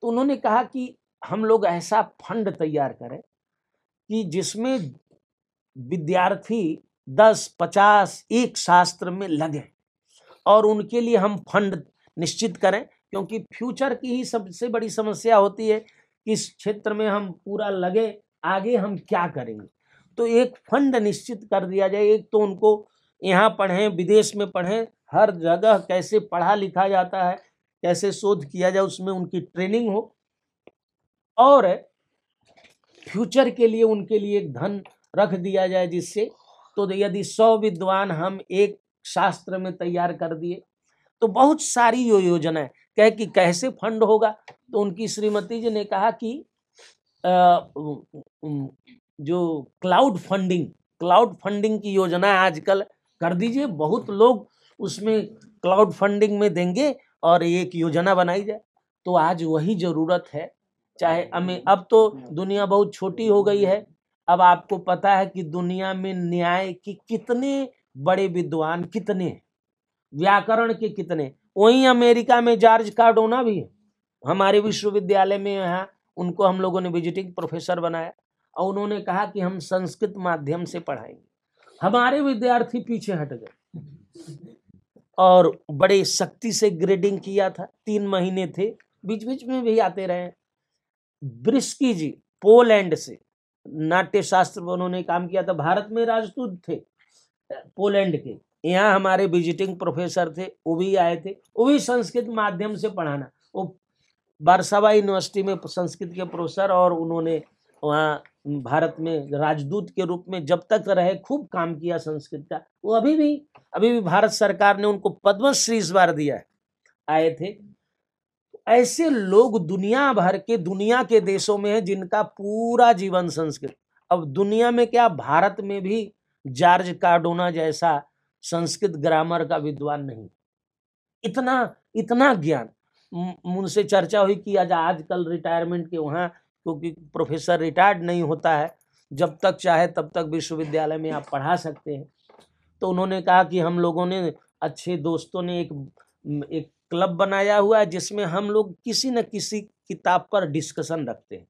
तो उन्होंने कहा कि हम लोग ऐसा फंड तैयार करें कि जिसमें विद्यार्थी दस पचास एक शास्त्र में लगे और उनके लिए हम फंड निश्चित करें क्योंकि फ्यूचर की ही सबसे बड़ी समस्या होती है कि इस क्षेत्र में हम पूरा लगे आगे हम क्या करेंगे तो एक फंड निश्चित कर दिया जाए एक तो उनको यहाँ पढ़ें विदेश में पढ़ें हर जगह कैसे पढ़ा लिखा जाता है कैसे शोध किया जाए उसमें उनकी ट्रेनिंग हो और फ्यूचर के लिए उनके लिए एक धन रख दिया जाए जिससे तो यदि सौ विद्वान हम एक शास्त्र में तैयार कर दिए तो बहुत सारी यो योजनाएं कह कि कैसे फंड होगा तो उनकी श्रीमती जी ने कहा कि जो क्लाउड फंडिंग क्लाउड फंडिंग की योजना आजकल कर दीजिए बहुत लोग उसमें क्लाउड फंडिंग में देंगे और एक योजना बनाई जाए तो आज वही ज़रूरत है चाहे हमें अब तो दुनिया बहुत छोटी हो गई है अब आपको पता है कि दुनिया में न्याय की कितने बड़े विद्वान कितने व्याकरण के कितने वही अमेरिका में जॉर्ज कार्डोना भी है हमारे विश्वविद्यालय में यहाँ उनको हम लोगों ने विजिटिंग प्रोफेसर बनाया और उन्होंने कहा कि हम संस्कृत माध्यम से पढ़ाएंगे हमारे विद्यार्थी पीछे हट गए और बड़े शक्ति से ग्रेडिंग किया था तीन महीने थे बीच बीच में भी आते रहे ब्रिस्की जी पोलैंड से नाट्य शास्त्र में उन्होंने काम किया था भारत में राजदूत थे पोलैंड के यहाँ हमारे विजिटिंग प्रोफेसर थे वो भी आए थे वो भी संस्कृत माध्यम से पढ़ाना वो बारसावा यूनिवर्सिटी में संस्कृत के प्रोफेसर और उन्होंने वहाँ भारत में राजदूत के रूप में जब तक रहे खूब काम किया संस्कृत का वो अभी भी अभी भी भारत सरकार ने उनको पद्मश्री इस बार दिया है आए थे ऐसे लोग दुनिया भर के दुनिया के देशों में हैं जिनका पूरा जीवन संस्कृत अब दुनिया में क्या भारत में भी जॉर्ज कार्डोना जैसा संस्कृत ग्रामर का विद्वान नहीं इतना इतना ज्ञान मुझसे चर्चा हुई कि आज आजकल रिटायरमेंट के वहाँ क्योंकि प्रोफेसर रिटायर्ड नहीं होता है जब तक चाहे तब तक विश्वविद्यालय में आप पढ़ा सकते हैं तो उन्होंने कहा कि हम लोगों ने अच्छे दोस्तों ने एक एक क्लब बनाया हुआ है जिसमें हम लोग किसी न किसी किताब पर डिस्कशन रखते हैं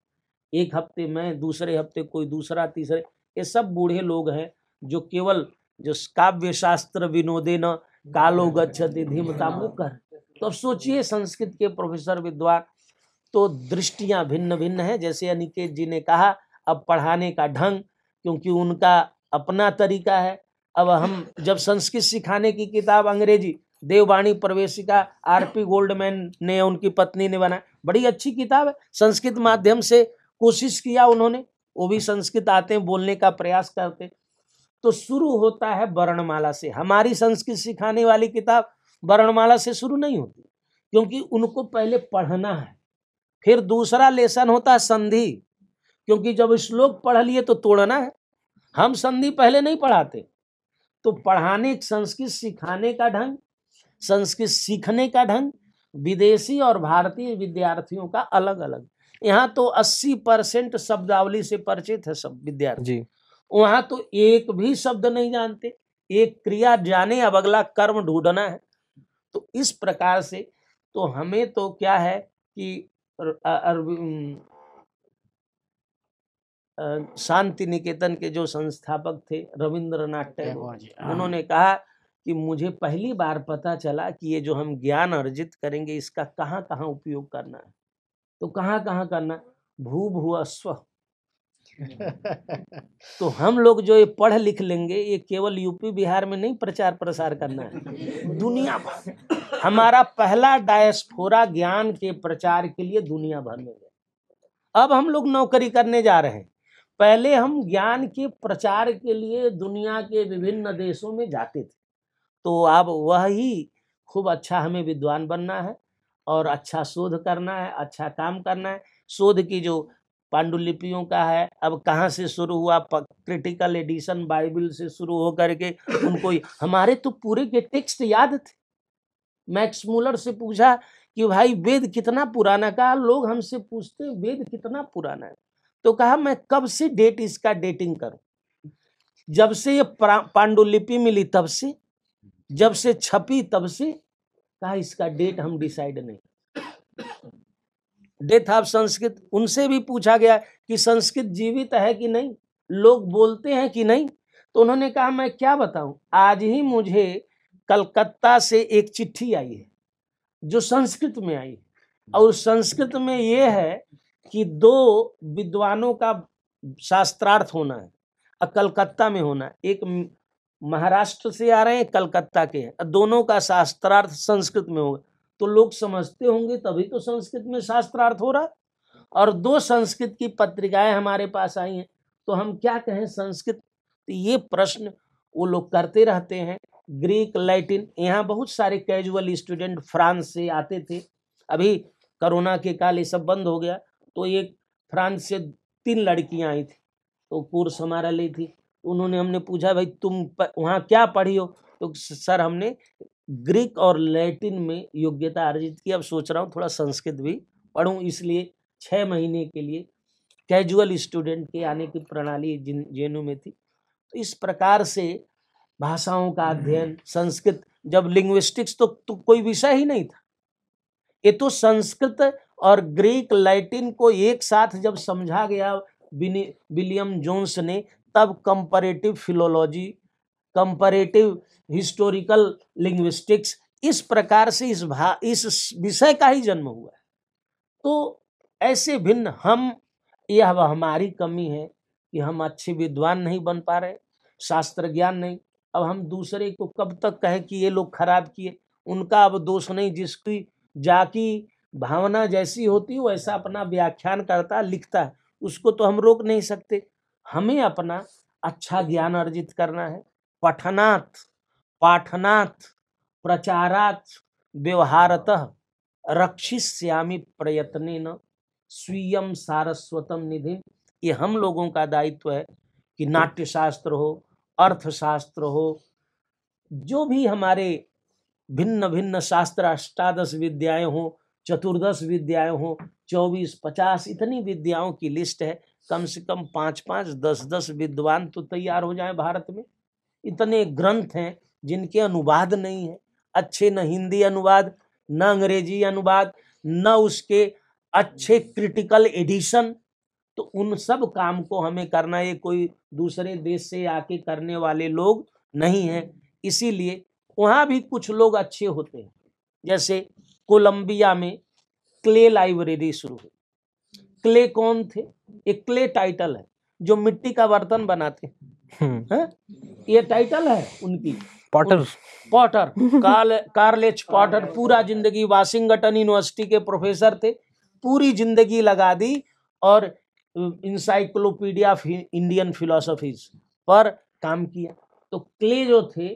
एक हफ्ते में दूसरे हफ्ते कोई दूसरा तीसरे ये सब बूढ़े लोग हैं जो केवल जो काव्य शास्त्र विनोदे न कालो गच्छति धीमता कर तो अब सोचिए संस्कृत के प्रोफेसर विद्वान तो दृष्टियां भिन्न भिन्न है जैसे अनिकेत जी ने कहा अब पढ़ाने का ढंग क्योंकि उनका अपना तरीका है अब हम जब संस्कृत सिखाने की किताब अंग्रेजी देववाणी प्रवेशिका आर पी गोल्डमैन ने उनकी पत्नी ने बनाया बड़ी अच्छी किताब है संस्कृत माध्यम से कोशिश किया उन्होंने वो भी संस्कृत आते हैं बोलने का प्रयास करते तो शुरू होता है वर्णमाला से हमारी संस्कृत सिखाने वाली किताब वर्णमाला से शुरू नहीं होती क्योंकि उनको पहले पढ़ना है फिर दूसरा लेसन होता है संधि क्योंकि जब श्लोक पढ़ लिए तो तोड़ना है हम संधि पहले नहीं पढ़ाते तो पढ़ाने संस्कृत सिखाने का ढंग संस्कृत सीखने का ढंग विदेशी और भारतीय विद्यार्थियों का अलग अलग यहाँ तो 80 परसेंट शब्दावली से परिचित है सब विद्यार्थी वहां तो एक भी शब्द नहीं जानते एक क्रिया जाने अब अगला कर्म ढूंढना है तो इस प्रकार से तो हमें तो क्या है कि शांति निकेतन के जो संस्थापक थे रविंद्रनाथ टैगोर हाँ, हाँ। उन्होंने कहा कि मुझे पहली बार पता चला कि ये जो हम ज्ञान अर्जित करेंगे इसका कहाँ कहाँ उपयोग करना है तो कहाँ कहाँ करना भू भू अस्व तो हम लोग जो ये पढ़ लिख लेंगे ये केवल यूपी बिहार में नहीं प्रचार प्रसार करना है दुनिया भर हमारा पहला डायस्फोरा ज्ञान के प्रचार के लिए दुनिया भर में गया अब हम लोग नौकरी करने जा रहे हैं पहले हम ज्ञान के प्रचार के लिए दुनिया के विभिन्न देशों में जाते थे तो अब वही खूब अच्छा हमें विद्वान बनना है और अच्छा शोध करना है अच्छा काम करना है शोध की जो पांडुलिपियों का है अब कहाँ से शुरू हुआ क्रिटिकल एडिशन बाइबल से शुरू हो करके उनको हमारे तो पूरे के टेक्स्ट याद थे मैक्स मूलर से पूछा कि भाई वेद कितना पुराना कहा लोग हमसे पूछते वेद कितना पुराना है तो कहा मैं कब से डेट इसका डेटिंग करूं जब से ये पांडुलिपि मिली तब से जब से छपी तब से कहा इसका डेट हम डिसाइड नहीं डेथ ऑफ संस्कृत उनसे भी पूछा गया कि संस्कृत जीवित है कि नहीं लोग बोलते हैं कि नहीं तो उन्होंने कहा मैं क्या बताऊं आज ही मुझे कलकत्ता से एक चिट्ठी आई है जो संस्कृत में आई और संस्कृत में ये है कि दो विद्वानों का शास्त्रार्थ होना है और कलकत्ता में होना है एक महाराष्ट्र से आ रहे हैं कलकत्ता के हैं दोनों का शास्त्रार्थ संस्कृत में होगा तो लोग समझते होंगे तभी तो संस्कृत में शास्त्रार्थ हो रहा और दो संस्कृत की पत्रिकाएं हमारे पास आई हैं तो हम क्या कहें संस्कृत तो ये प्रश्न वो लोग करते रहते हैं ग्रीक लैटिन यहाँ बहुत सारे कैजुअल स्टूडेंट फ्रांस से आते थे अभी कोरोना के काल ये सब बंद हो गया तो एक फ्रांस से तीन लड़कियाँ आई थी तो कोर्स हमारा ली थी उन्होंने हमने पूछा भाई तुम वहाँ क्या पढ़ी हो तो सर हमने ग्रीक और लैटिन में योग्यता अर्जित की अब सोच रहा हूँ थोड़ा संस्कृत भी पढ़ूँ इसलिए छः महीने के लिए कैजुअल स्टूडेंट के आने की प्रणाली जिन जे, जेनू में थी तो इस प्रकार से भाषाओं का हम्म, अध्ययन हम्म। संस्कृत जब लिंग्विस्टिक्स तो, तो कोई विषय ही नहीं था ये तो संस्कृत और ग्रीक लैटिन को एक साथ जब समझा गया विलियम जोन्स ने तब comparative philology comparative historical linguistics इस प्रकार से इस भा इस विषय का ही जन्म हुआ है तो ऐसे भिन्न हम यह हमारी कमी है कि हम अच्छे विद्वान नहीं बन पा रहे शास्त्र ज्ञान नहीं अब हम दूसरे को कब तक कहें कि ये लोग खराब किए उनका अब दोष नहीं जिसकी की भावना जैसी होती वैसा अपना व्याख्यान करता लिखता है उसको तो हम रोक नहीं सकते हमें अपना अच्छा ज्ञान अर्जित करना है पठनात् पाठनात् प्रचारात् व्यवहारतः रक्षिष्यामी प्रयत्न न स्वीयम सारस्वतम निधि ये हम लोगों का दायित्व है कि नाट्यशास्त्र हो अर्थशास्त्र हो जो भी हमारे भिन्न भिन्न शास्त्र अष्टादश विद्याएं हों चतुर्दश विद्याएं हों चौबीस पचास इतनी विद्याओं की लिस्ट है कम से कम पाँच पाँच दस दस विद्वान तो तैयार हो जाए भारत में इतने ग्रंथ हैं जिनके अनुवाद नहीं है अच्छे न हिंदी अनुवाद न अंग्रेजी अनुवाद न उसके अच्छे क्रिटिकल एडिशन तो उन सब काम को हमें करना ये कोई दूसरे देश से आके करने वाले लोग नहीं हैं इसीलिए वहाँ भी कुछ लोग अच्छे होते हैं जैसे कोलंबिया में क्ले लाइब्रेरी शुरू हुई क्ले कौन थे एक क्ले टाइटल है जो मिट्टी का बर्तन बनाते हैं हम्म। हाँ? ये टाइटल है उनकी पॉटर पॉटर कार्ल पॉटर पूरा जिंदगी वाशिंगटन यूनिवर्सिटी के प्रोफेसर थे पूरी जिंदगी लगा दी और इंसाइक्लोपीडिया ऑफ इंडियन फिलोसफीज पर काम किया तो क्ले जो थे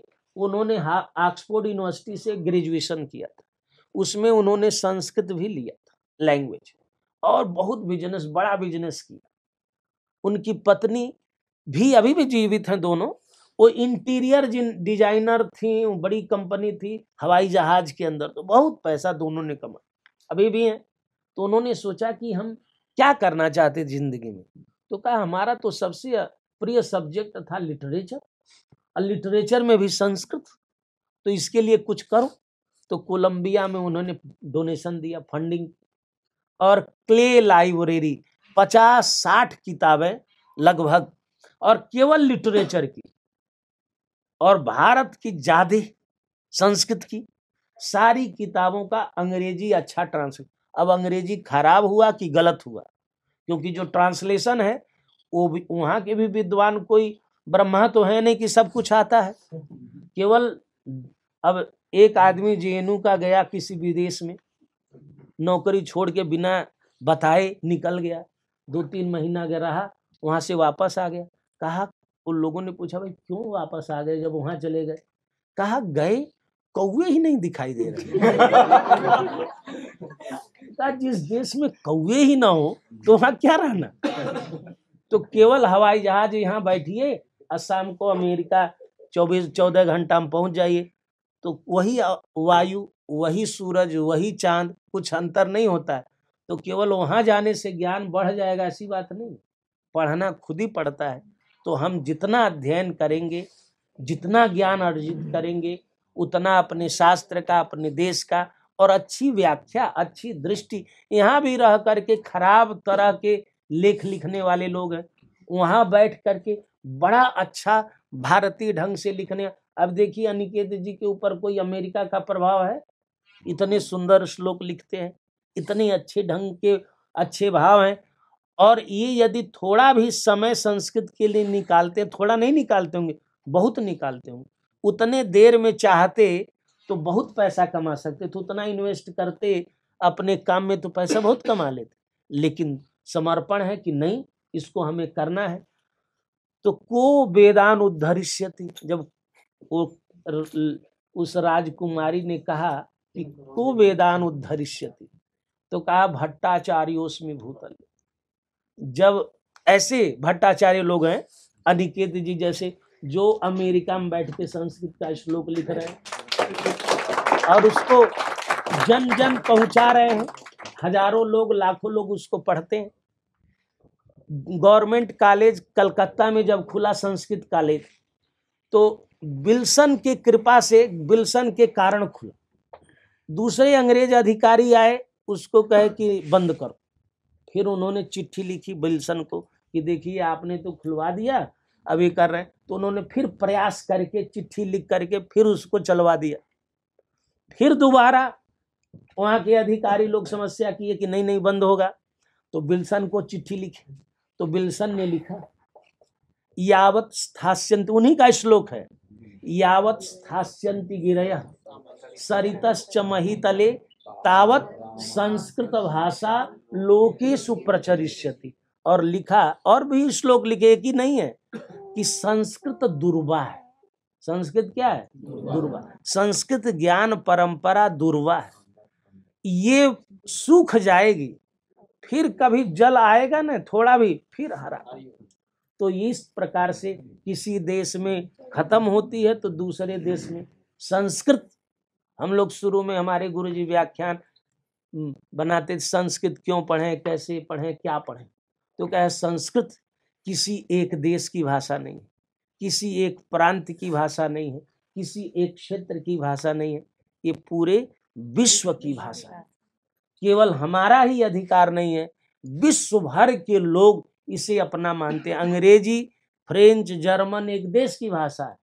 उन्होंने ऑक्सफोर्ड यूनिवर्सिटी से ग्रेजुएशन किया था उसमें उन्होंने संस्कृत भी लिया था लैंग्वेज और बहुत बिजनेस बड़ा बिजनेस किया उनकी पत्नी भी अभी भी जीवित हैं दोनों वो इंटीरियर जिन डिजाइनर थी बड़ी कंपनी थी हवाई जहाज के अंदर तो बहुत पैसा दोनों ने कमाया अभी भी हैं तो उन्होंने सोचा कि हम क्या करना चाहते जिंदगी में तो कहा हमारा तो सबसे प्रिय सब्जेक्ट था लिटरेचर और लिटरेचर में भी संस्कृत तो इसके लिए कुछ करो तो कोलंबिया में उन्होंने डोनेशन दिया फंडिंग और क्ले लाइब्रेरी पचास साठ किताबें लगभग और केवल लिटरेचर की और भारत की ज़्यादा संस्कृत की सारी किताबों का अंग्रेजी अच्छा ट्रांसलेट अब अंग्रेजी खराब हुआ कि गलत हुआ क्योंकि जो ट्रांसलेशन है वो भी वहाँ के भी विद्वान कोई ब्रह्मा तो है नहीं कि सब कुछ आता है केवल अब एक आदमी जे का गया किसी विदेश में नौकरी छोड़ के बिना बताए निकल गया दो तीन महीना गया रहा वहाँ से वापस आ गया कहा उन लोगों ने पूछा भाई क्यों वापस आ गए जब वहाँ चले गए कहा गए कौए ही नहीं दिखाई दे रहे जिस देश में कौए ही ना हो तो वहाँ क्या रहना तो केवल हवाई जहाज यहाँ बैठिए असम को अमेरिका चौबीस चौदह घंटा में पहुंच जाइए तो वही वायु वही सूरज वही चांद कुछ अंतर नहीं होता है तो केवल वहाँ जाने से ज्ञान बढ़ जाएगा ऐसी बात नहीं पढ़ना खुद ही पड़ता है तो हम जितना अध्ययन करेंगे जितना ज्ञान अर्जित करेंगे उतना अपने शास्त्र का अपने देश का और अच्छी व्याख्या अच्छी दृष्टि यहाँ भी रह करके खराब तरह के लेख लिखने वाले लोग हैं वहाँ बैठ करके बड़ा अच्छा भारतीय ढंग से लिखने अब देखिए अनिकेत जी के ऊपर कोई अमेरिका का प्रभाव है इतने सुंदर श्लोक लिखते हैं इतने अच्छे ढंग के अच्छे भाव हैं और ये यदि थोड़ा भी समय संस्कृत के लिए निकालते थोड़ा नहीं निकालते होंगे बहुत निकालते होंगे उतने देर में चाहते तो बहुत पैसा कमा सकते तो उतना इन्वेस्ट करते अपने काम में तो पैसा बहुत कमा लेते लेकिन समर्पण है कि नहीं इसको हमें करना है तो को वेदान उद्धरिष्य जब वो उस राजकुमारी ने कहा कि को वेदान उद्धरिष्य तो कहा भट्टाचार्योस्मी भूतल जब ऐसे भट्टाचार्य लोग हैं अनिकेत जी जैसे जो अमेरिका में बैठ के संस्कृत का श्लोक लिख रहे हैं और उसको जन जन पहुंचा रहे हैं हजारों लोग लाखों लोग उसको पढ़ते हैं गवर्नमेंट कॉलेज कलकत्ता में जब खुला संस्कृत कॉलेज तो बिल्सन के कृपा से बिल्सन के कारण खुला दूसरे अंग्रेज अधिकारी आए उसको कहे कि बंद करो फिर उन्होंने चिट्ठी लिखी बिल्सन को कि देखिए आपने तो खुलवा दिया अभी कर रहे हैं तो उन्होंने फिर प्रयास करके चिट्ठी लिख करके फिर उसको चलवा दिया फिर दोबारा वहाँ के अधिकारी लोग समस्या किए कि नहीं नहीं बंद होगा तो बिल्सन को चिट्ठी लिखे तो बिल्सन ने लिखा यावत स्थास्यंत उन्हीं का श्लोक है यावत स्थास्यंति गिरय सरितश्च तले तावत संस्कृत भाषा लोके सुप्रचरिष्यति और लिखा और भी श्लोक लिखे कि नहीं है कि संस्कृत दुर्वा है संस्कृत क्या है दुर्वा संस्कृत ज्ञान परंपरा दुर्वा है ये सूख जाएगी फिर कभी जल आएगा ना थोड़ा भी फिर हरा तो इस प्रकार से किसी देश में खत्म होती है तो दूसरे देश में संस्कृत हम लोग शुरू में हमारे गुरु जी व्याख्यान हम्म, बनाते संस्कृत क्यों पढ़ें कैसे पढ़ें क्या पढ़ें तो क्या है संस्कृत किसी एक देश की भाषा नहीं है किसी एक प्रांत की भाषा नहीं है किसी एक क्षेत्र की भाषा नहीं है ये पूरे विश्व की भाषा है केवल हमारा ही अधिकार नहीं है विश्व भर के लोग इसे अपना मानते हैं अंग्रेजी फ्रेंच जर्मन एक देश की भाषा है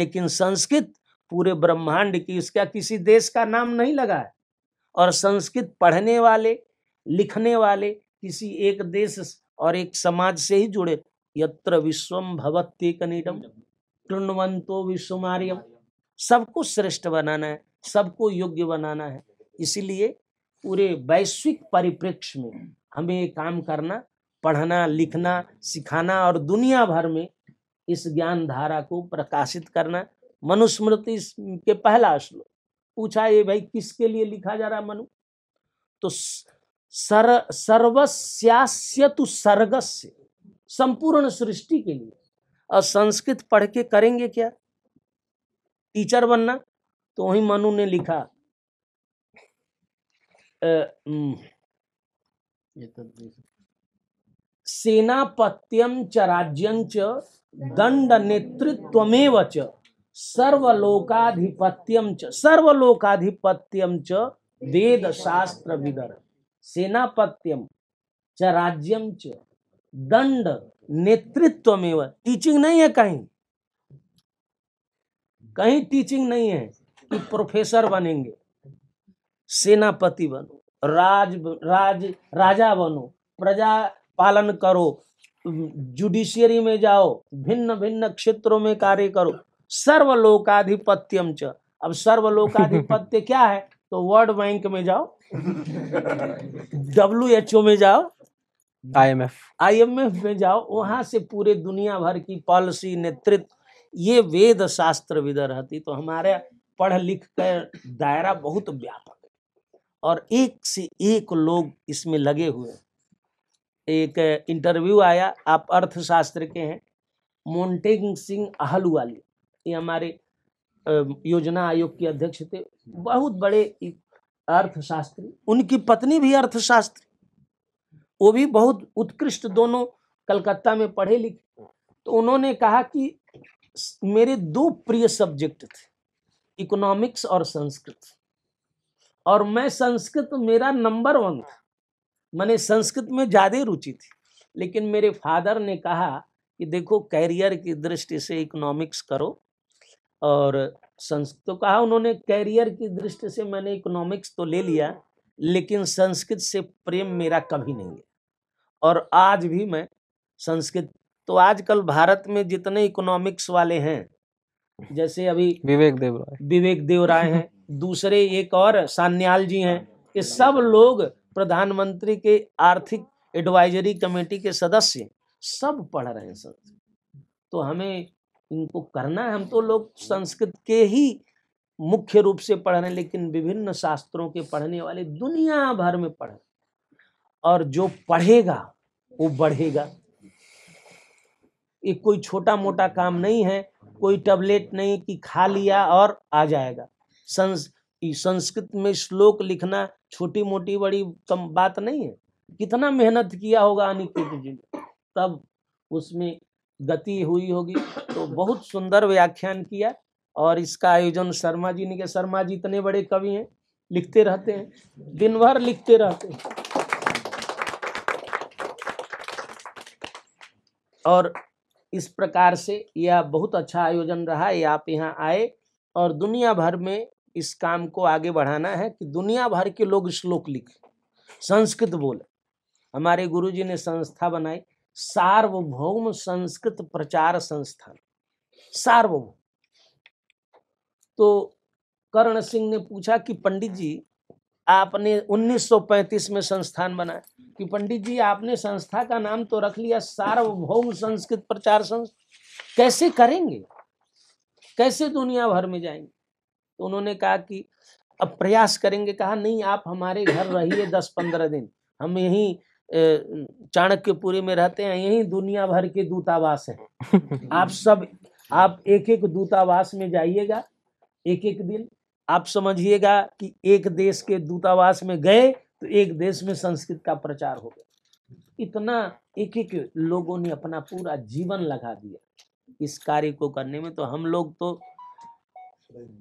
लेकिन संस्कृत पूरे ब्रह्मांड की इसका किसी देश का नाम नहीं लगा है और संस्कृत पढ़ने वाले लिखने वाले किसी एक देश और एक समाज से ही जुड़े यत्र विश्वम भवत्ती कनीडम टुण्वंतो विश्वमार्यम सबको श्रेष्ठ बनाना है सबको योग्य बनाना है इसीलिए पूरे वैश्विक परिप्रेक्ष्य में हमें काम करना पढ़ना लिखना सिखाना और दुनिया भर में इस ज्ञान धारा को प्रकाशित करना मनुस्मृति के पहला श्लोक पूछा ये भाई किसके लिए लिखा जा रहा मनु तो सर सर्वस्यास्य तु सर्गस्य संपूर्ण सृष्टि के लिए और संस्कृत पढ़ के करेंगे क्या टीचर बनना तो वही मनु ने लिखा तो सेनापत्यम च राज्यं च दंड नेतृत्वमेव च सर्वलोकाधिपत्यम च सर्वलोकाधिपत्यम च वेद शास्त्र विदर्भ सेनापत्यम च राज्यम च दंड नेतृत्व में टीचिंग नहीं है कहीं कहीं टीचिंग नहीं है कि प्रोफेसर बनेंगे सेनापति बनो राज राज राजा बनो प्रजा पालन करो जुडिशियरी में जाओ भिन्न भिन्न क्षेत्रों में कार्य करो सर्वलोकाधिपत्यम च अब सर्वलोकाधिपत्य क्या है तो वर्ल्ड बैंक में जाओ डब्ल्यू एच ओ में जाओ आईएमएफ आईएमएफ में जाओ वहां से पूरे दुनिया भर की पॉलिसी नेतृत्व ये वेद शास्त्र विदर रहती तो हमारे पढ़ लिख कर दायरा बहुत व्यापक है और एक से एक लोग इसमें लगे हुए एक इंटरव्यू आया आप अर्थशास्त्र के हैं मोन्टेग सिंह अहलुवालिया ये हमारे योजना आयोग के अध्यक्ष थे बहुत बड़े अर्थशास्त्री उनकी पत्नी भी अर्थशास्त्री वो भी बहुत उत्कृष्ट दोनों कलकत्ता में पढ़े लिखे तो उन्होंने कहा कि मेरे दो प्रिय सब्जेक्ट थे इकोनॉमिक्स और संस्कृत और मैं संस्कृत मेरा नंबर वन था मैंने संस्कृत में ज़्यादा रुचि थी लेकिन मेरे फादर ने कहा कि देखो कैरियर की दृष्टि से इकोनॉमिक्स करो और संस तो कहा उन्होंने कैरियर की दृष्टि से मैंने इकोनॉमिक्स तो ले लिया लेकिन संस्कृत से प्रेम मेरा कभी नहीं है और आज भी मैं संस्कृत तो आजकल भारत में जितने इकोनॉमिक्स वाले हैं जैसे अभी विवेक देव राय विवेक देव राय हैं दूसरे एक और सान्याल जी हैं ये सब लोग प्रधानमंत्री के आर्थिक एडवाइजरी कमेटी के सदस्य सब पढ़ रहे हैं संस्कृत तो हमें इनको करना है हम तो लोग संस्कृत के ही मुख्य रूप से पढ़ रहे हैं लेकिन विभिन्न शास्त्रों के पढ़ने वाले दुनिया भर में पढ़ और जो पढ़ेगा वो बढ़ेगा ये कोई छोटा मोटा काम नहीं है कोई टैबलेट नहीं कि खा लिया और आ जाएगा संस संस्कृत में श्लोक लिखना छोटी मोटी बड़ी कम बात नहीं है कितना मेहनत किया होगा अनिकेत जी ने तब उसमें गति हुई होगी तो बहुत सुंदर व्याख्यान किया और इसका आयोजन शर्मा जी ने किया शर्मा जी इतने बड़े कवि हैं लिखते रहते हैं दिन भर लिखते रहते हैं और इस प्रकार से यह बहुत अच्छा आयोजन रहा ये आप यहाँ आए और दुनिया भर में इस काम को आगे बढ़ाना है कि दुनिया भर के लोग श्लोक लिखें संस्कृत बोले हमारे गुरुजी ने संस्था बनाई सार्वभौम संस्कृत प्रचार संस्थान सार्वभौम तो कर्ण सिंह ने पूछा कि पंडित जी आपने 1935 में संस्थान बनाया कि पंडित जी आपने संस्था का नाम तो रख लिया सार्वभौम संस्कृत प्रचार संस्था कैसे करेंगे कैसे दुनिया भर में जाएंगे तो उन्होंने कहा कि अब प्रयास करेंगे कहा नहीं आप हमारे घर रहिए दस पंद्रह दिन हम यहीं चाणक्यपुरी में रहते हैं यही दुनिया भर के दूतावास हैं आप सब आप एक एक दूतावास में जाइएगा एक एक दिन आप समझिएगा कि एक देश के दूतावास में गए तो एक देश में संस्कृत का प्रचार हो गया इतना एक एक लोगों ने अपना पूरा जीवन लगा दिया इस कार्य को करने में तो हम लोग तो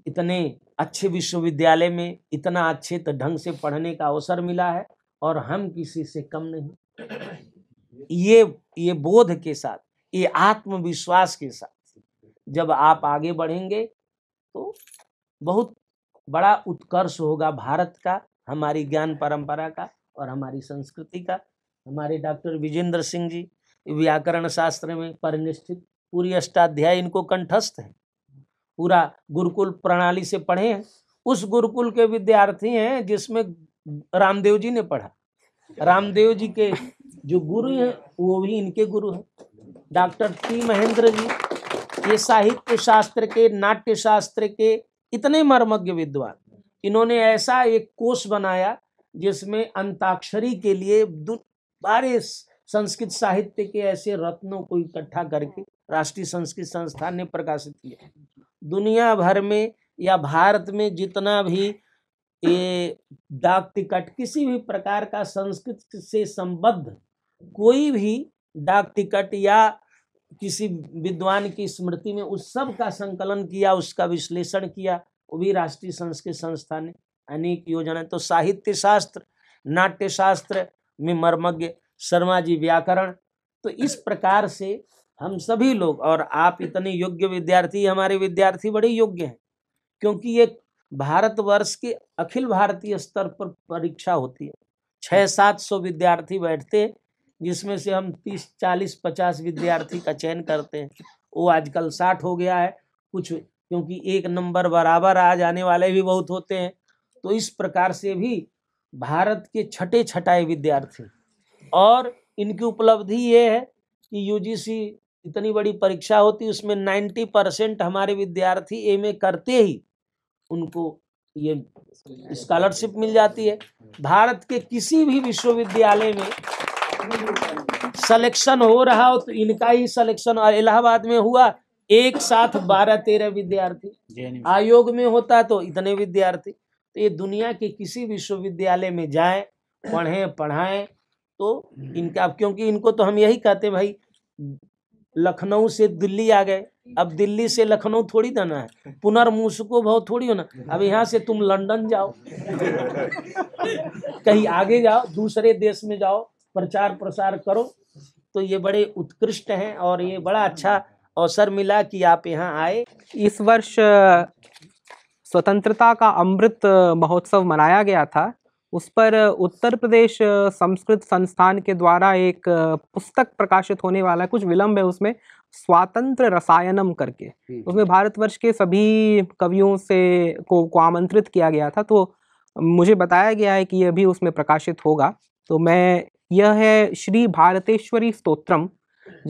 इतने अच्छे विश्वविद्यालय में इतना अच्छे तो ढंग से पढ़ने का अवसर मिला है और हम किसी से कम नहीं ये ये बोध के साथ ये आत्मविश्वास के साथ जब आप आगे बढ़ेंगे तो बहुत बड़ा उत्कर्ष होगा भारत का हमारी ज्ञान परंपरा का और हमारी संस्कृति का हमारे डॉक्टर विजेंद्र सिंह जी व्याकरण शास्त्र में परिनिष्ठित पूरी अष्टाध्याय इनको कंठस्थ है पूरा गुरुकुल प्रणाली से पढ़े हैं उस गुरुकुल के विद्यार्थी हैं जिसमें रामदेव जी ने पढ़ा रामदेव जी के जो गुरु हैं वो भी इनके गुरु हैं डॉक्टर टी महेंद्र जी ये साहित्य शास्त्र के नाट्य शास्त्र के इतने मर्मज्ञ विद्वान इन्होंने ऐसा एक कोष बनाया जिसमें अंताक्षरी के लिए बारे संस्कृत साहित्य के ऐसे रत्नों को इकट्ठा करके राष्ट्रीय संस्कृत संस्थान ने प्रकाशित किया दुनिया भर में या भारत में जितना भी ये डाक टिकट किसी भी प्रकार का संस्कृत से संबद्ध कोई भी डाक टिकट या किसी विद्वान की स्मृति में उस सब का संकलन किया उसका विश्लेषण किया वो भी राष्ट्रीय संस्कृत संस्था ने अनेक योजना तो साहित्य शास्त्र नाट्य शास्त्र में मर्मज्ञ शर्मा जी व्याकरण तो इस प्रकार से हम सभी लोग और आप इतने योग्य विद्यार्थी हमारे विद्यार्थी बड़े योग्य हैं क्योंकि ये भारतवर्ष के अखिल भारतीय स्तर पर परीक्षा होती है हम्म। छः सात सौ विद्यार्थी बैठते जिसमें से हम तीस चालीस पचास विद्यार्थी का चयन करते हैं वो आजकल साठ हो गया है कुछ क्योंकि एक नंबर बराबर आ जाने वाले भी बहुत होते हैं तो इस प्रकार से भी भारत के छठे छटाए विद्यार्थी और इनकी उपलब्धि ये है कि यूजीसी इतनी बड़ी परीक्षा होती उसमें नाइन्टी परसेंट हमारे विद्यार्थी एम करते ही उनको ये स्कॉलरशिप मिल जाती है हम्म। भारत के किसी भी विश्वविद्यालय में सिलेक्शन हो रहा हो तो इनका ही सिलेक्शन और इलाहाबाद में हुआ एक साथ बारह तेरह विद्यार्थी आयोग में होता तो इतने विद्यार्थी तो ये दुनिया के किसी विश्वविद्यालय में जाए पढ़े पढ़ाएं तो हम्म। इनका क्योंकि इनको तो हम यही कहते भाई लखनऊ से दिल्ली आ गए अब दिल्ली से लखनऊ थोड़ी जाना है पुनर्मुसको भाव थोड़ी होना अब यहाँ से तुम लंदन जाओ कहीं आगे जाओ दूसरे देश में जाओ प्रचार प्रसार करो तो ये बड़े उत्कृष्ट हैं और ये बड़ा अच्छा अवसर मिला कि आप यहाँ आए इस वर्ष स्वतंत्रता का अमृत महोत्सव मनाया गया था उस पर उत्तर प्रदेश संस्कृत संस्थान के द्वारा एक पुस्तक प्रकाशित होने वाला है कुछ विलंब है उसमें स्वातंत्र रसायनम करके हम्म। उसमें भारतवर्ष के सभी कवियों से को को आमंत्रित किया गया था तो मुझे बताया गया है कि यह भी उसमें प्रकाशित होगा तो मैं यह है श्री भारतेश्वरी स्तोत्रम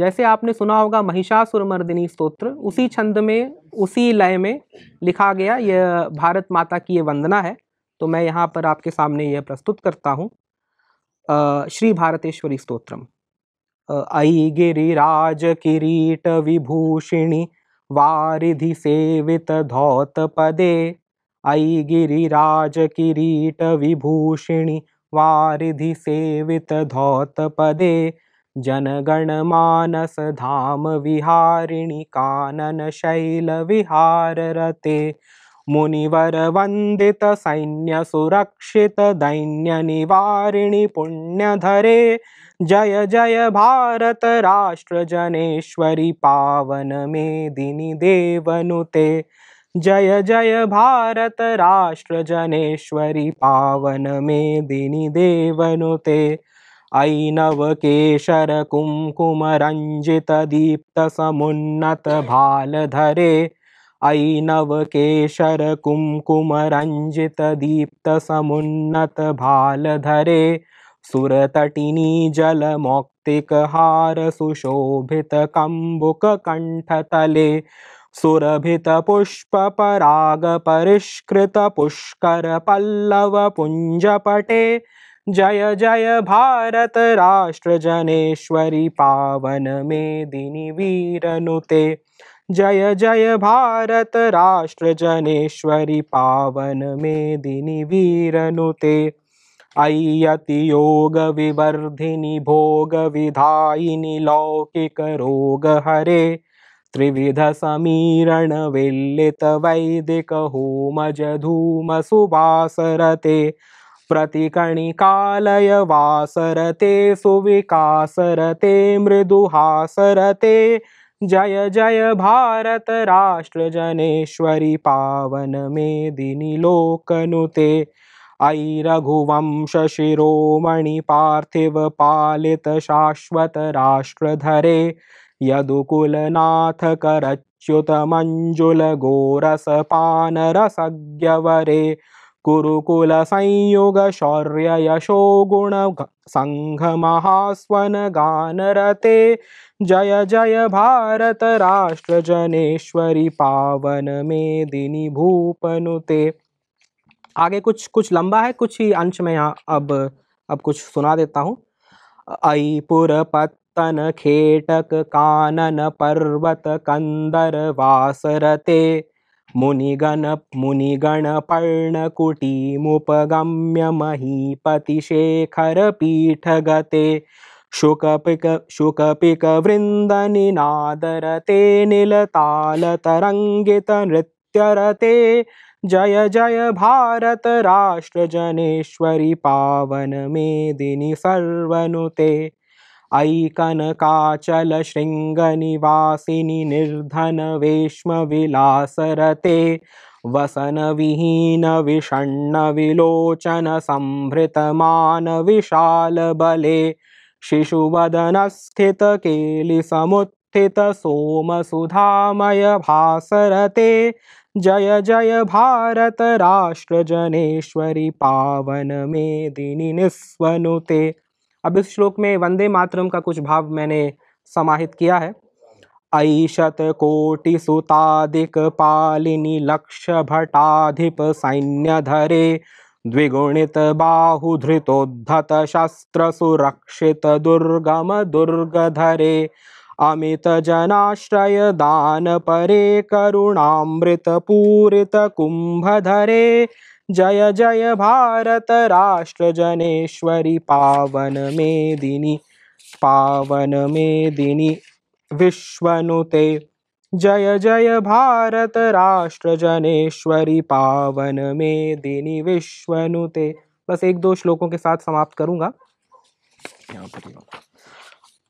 जैसे आपने सुना होगा महिषासुरमर्दिनी स्तोत्र उसी छंद में उसी लय में लिखा गया यह भारत माता की यह वंदना है तो मैं यहाँ पर आपके सामने यह प्रस्तुत करता हूँ श्री भारतेश्वरी स्तोत्रम ई गिरिराज किरीट विभूषिणी वारिधि सेवित धौत पदे ई गिरिराज किरीट विभूषिणी वारिधि सेवित धौत पदे जनगण मानस धाम विहारिणी कानन शैल विहार रते मुनिवर वंदित सैन्य सुरक्षित दैन्य निवारिणि पुण्यधरे जय जय भारत राष्ट्र जनेश्वरी पावन मेदिनी देवनुते जय जय भारत राष्ट्र जनेश्वरी पावन मेदिनी देवनुते ऐनवकेशर कुङ्कुमरञ्जितदीप्तसमुन्नतभालधरे ऐनवकेशरकुङ्कुमरञ्जितदीप्तसमुन्नतभालधरे सुरतटिनीजलमौक्तिकहारसुशोभितकम्बुककण्ठतले सुरभितपुष्पपरागपरिष्कृतपुष्करपल्लवपुञ्जपटे जय जय भारत राष्ट्र जनेश्वरि पावन मेदिनि वीरनुते जय जय भारत राष्ट्र जनेश्वरी पावन मेदिनी वीरनुते अयति योग विवर्धिनि भोग विधायिनि लौकिक रोग हरे त्रिविध समीरण विल्लित वैदिक होमज धूम सुवासरते प्रतिकणिकालय वासरते सुविकासरते मृदुहासरते जय जय भारत राष्ट्र पावन मेदिनि लोकनुते ऐ रघुवंशशिरोमणि पार्थिव पालित धरे यदुकुलनाथ करच्युत गोरस मञ्जुलगोरसपानरसज्ञवरे शौर्य यशो गुण रते जय जय भारत राष्ट्र जनेश्वरी पावन मेदिनी भूपनुते आगे कुछ कुछ लंबा है कुछ ही अंश में यहाँ अब अब कुछ सुना देता हूँ अईपुर पत्तन खेटक कानन पर्वत कंदर वासरते मुनिगण मुनिगणपर्णकुटीमुपगम्य महीपतिशेखरपीठगते शुकपिक शुकपिकवृन्दनिनादरते निलतालतरङ्गितनृत्यरते जय जय भारत राष्ट्रजनेश्वरि पावन मेदिनि सर्वनुते निर्धन वसन विहीन विलोचन ऐकनकाचलशृङ्गनिवासिनि केलिसमुत्थित वसनविहीनविषण्णविलोचनसम्भृतमानविशालबले भासरते जय जय भारत राष्ट्रजनेश्वरि पावन मेदिनि निस्वनुते अब इस श्लोक में वंदे मातरम का कुछ भाव मैंने समाहित किया है ऐशत कोटि सुतादिक पालिनी लक्ष भटाधिप सैन्य धरे द्विगुणित बाहुधृतोद्धत शस्त्र सुरक्षित दुर्गम दुर्ग धरे अमित जनाश्रय दान परे करुणामृत पूरित कुंभ धरे जय जय भारत राष्ट्र जनेश्वरी पावन मेदिनी पावन मेदिनी विश्वनुते जय जय भारत राष्ट्र जनेश्वरी पावन मेदिनी विश्वनुते बस एक दो श्लोकों के साथ समाप्त करूंगा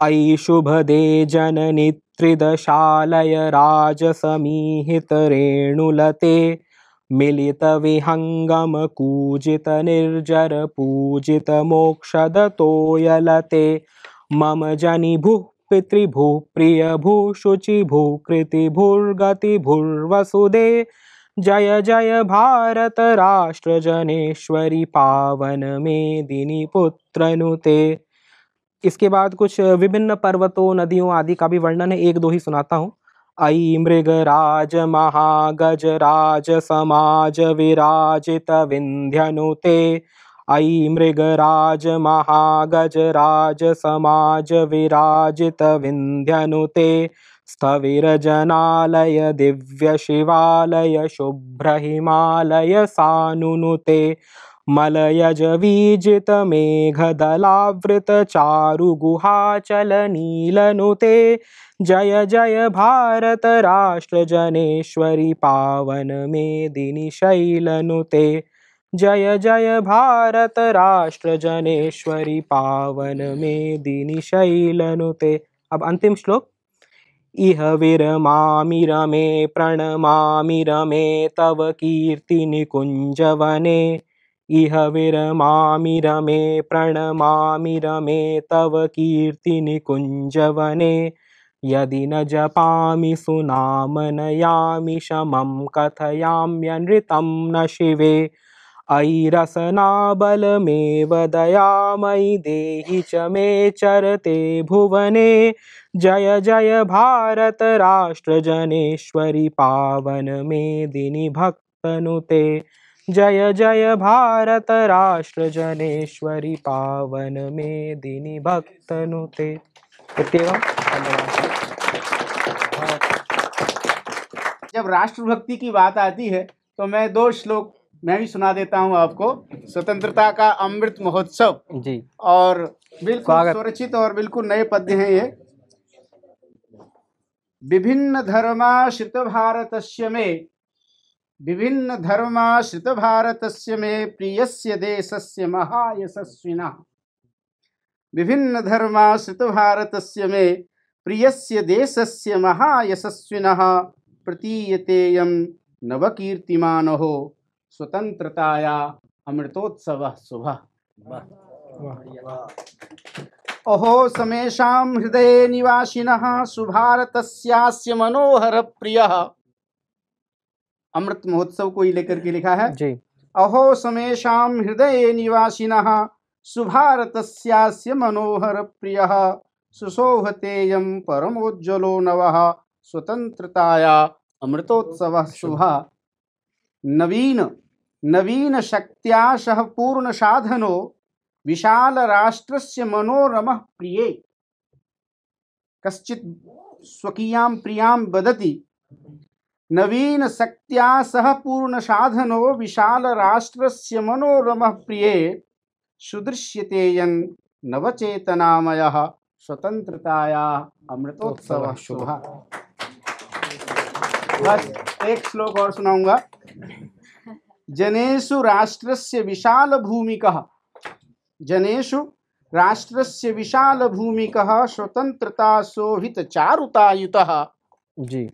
ऐ जन जननि त्रिदशालय समीहित रेणुलते मिलित विहंगम कूजित निर्जर पूजित तोयलते मम भू भू भू प्रिय शुचि कृति भूर्गति भूर्वसुदे जय जय भारत राष्ट्र जनेश्वरी पावन मेदिनी नुते इसके बाद कुछ विभिन्न पर्वतों नदियों आदि का भी वर्णन है एक दो ही सुनाता हूँ ऐ मृगराज महागजराज समाज विराजित विन्ध्यनुते ऐ मृगराज महागजराज समाज विराजित विन्ध्यनुते स्थविरजनालय दिव्यशिवालय शुभ्रहिमालय सानुनुते मलयजवीजितमेघदलावृतचारुगुहाचलनीलनुते जय जय भारत राष्ट्र जनेश्वरी पावन मेदिनी शैलनुते जय जय भारत राष्ट्र जनेश्वरी पावन मेदिनी शैलनुते अब अंतिम श्लोक इह विरमामि रमे प्रणमामि रमे तव कीर्तिनिकुञ्जवने इह विरमामि रमे प्रणमामि रमे तव कीर्तिनिकुञ्जवने यदि न जपामि सुनाम नयामि शमं कथयाम्यनृतं न शिवे ऐरसनाबलमेव दयामयि देहि च मे चरते भुवने जय जय भारत राष्ट्रजनेश्वरि पावन मेदिनि भक्तनुते जय जय भारत राष्ट्रजनेश्वरि पावन मेदिनि भक्तनुते इत्येवं धन्यवादः जब राष्ट्रभक्ति की बात आती है तो मैं दो श्लोक मैं भी सुना देता हूँ आपको स्वतंत्रता का अमृत महोत्सव जी और बिल्कुल सुरक्षित और बिल्कुल नए पद्य हैं ये विभिन्न धर्माश्रित भारत में विभिन्न धर्माश्रित भारत में प्रियस्य देशस्य महायशस्विना विभिन्न धर्माश्रित भारत में प्रियस्य देशस्य महायशस्विनः प्रतीयतेयं नवकीर्तिमानहो स्वतंत्रताया अमृतोत्सव शुभ अहो समेषां हृदये निवासिनः सुभारतस्यास्य मनोहर प्रिय अमृत महोत्सव को ही लेकर के लिखा है जी अहो समेषां हृदये निवासिनः सुभारतस्यास्य मनोहर प्रिय सुशोभतेयं परमोज्ज्वलो नव स्वतंत्रताया अमृतोत्सव शुभ नवीन नवीन शक्त्या सह पूर्ण साधनो विशाल राष्ट्रस्य मनोरम प्रिय कश्चित स्वकीयां प्रियां वदति नवीन शक्त्या सह पूर्ण साधनो विशाल राष्ट्रस्य मनोरम प्रिय सुदृश्यते यन् नवचेतनामयः स्वतंत्रताया अमृतोत्सव शुभ बस एक श्लोक और सुनाऊंगा जनेशु राष्ट्रस्य विशाल भूमिक जनेशु राष्ट्रस्य विशाल भूमिक स्वतंत्रता शोभित चारुतायुत जी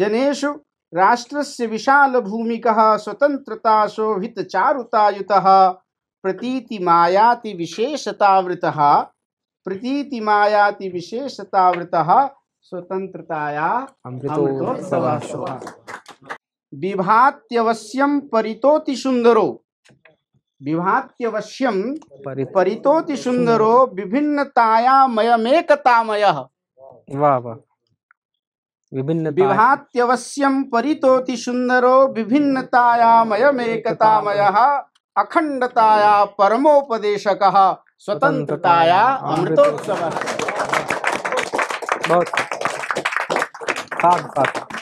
जनेशु राष्ट्रस्य विशाल भूमिक स्वतंत्रता शोभित चारुतायुत प्रतीति मायाति विशेषतावृतः प्रतीति मायाति विशेषतावृत स्वतंत्रताया विभात्यवश्यम परितोति सुंदरो विभात्यवश्यम परितोति सुंदरो विभिन्नतायामयमेकतामय वाह वाह विभिन्न विभात्यवश्यम परितोति सुंदरो विभिन्नताया मयमेकतामय अखंडताया परमोपदेशकः स्वतंत्रताया अमृतोत्सव बहुत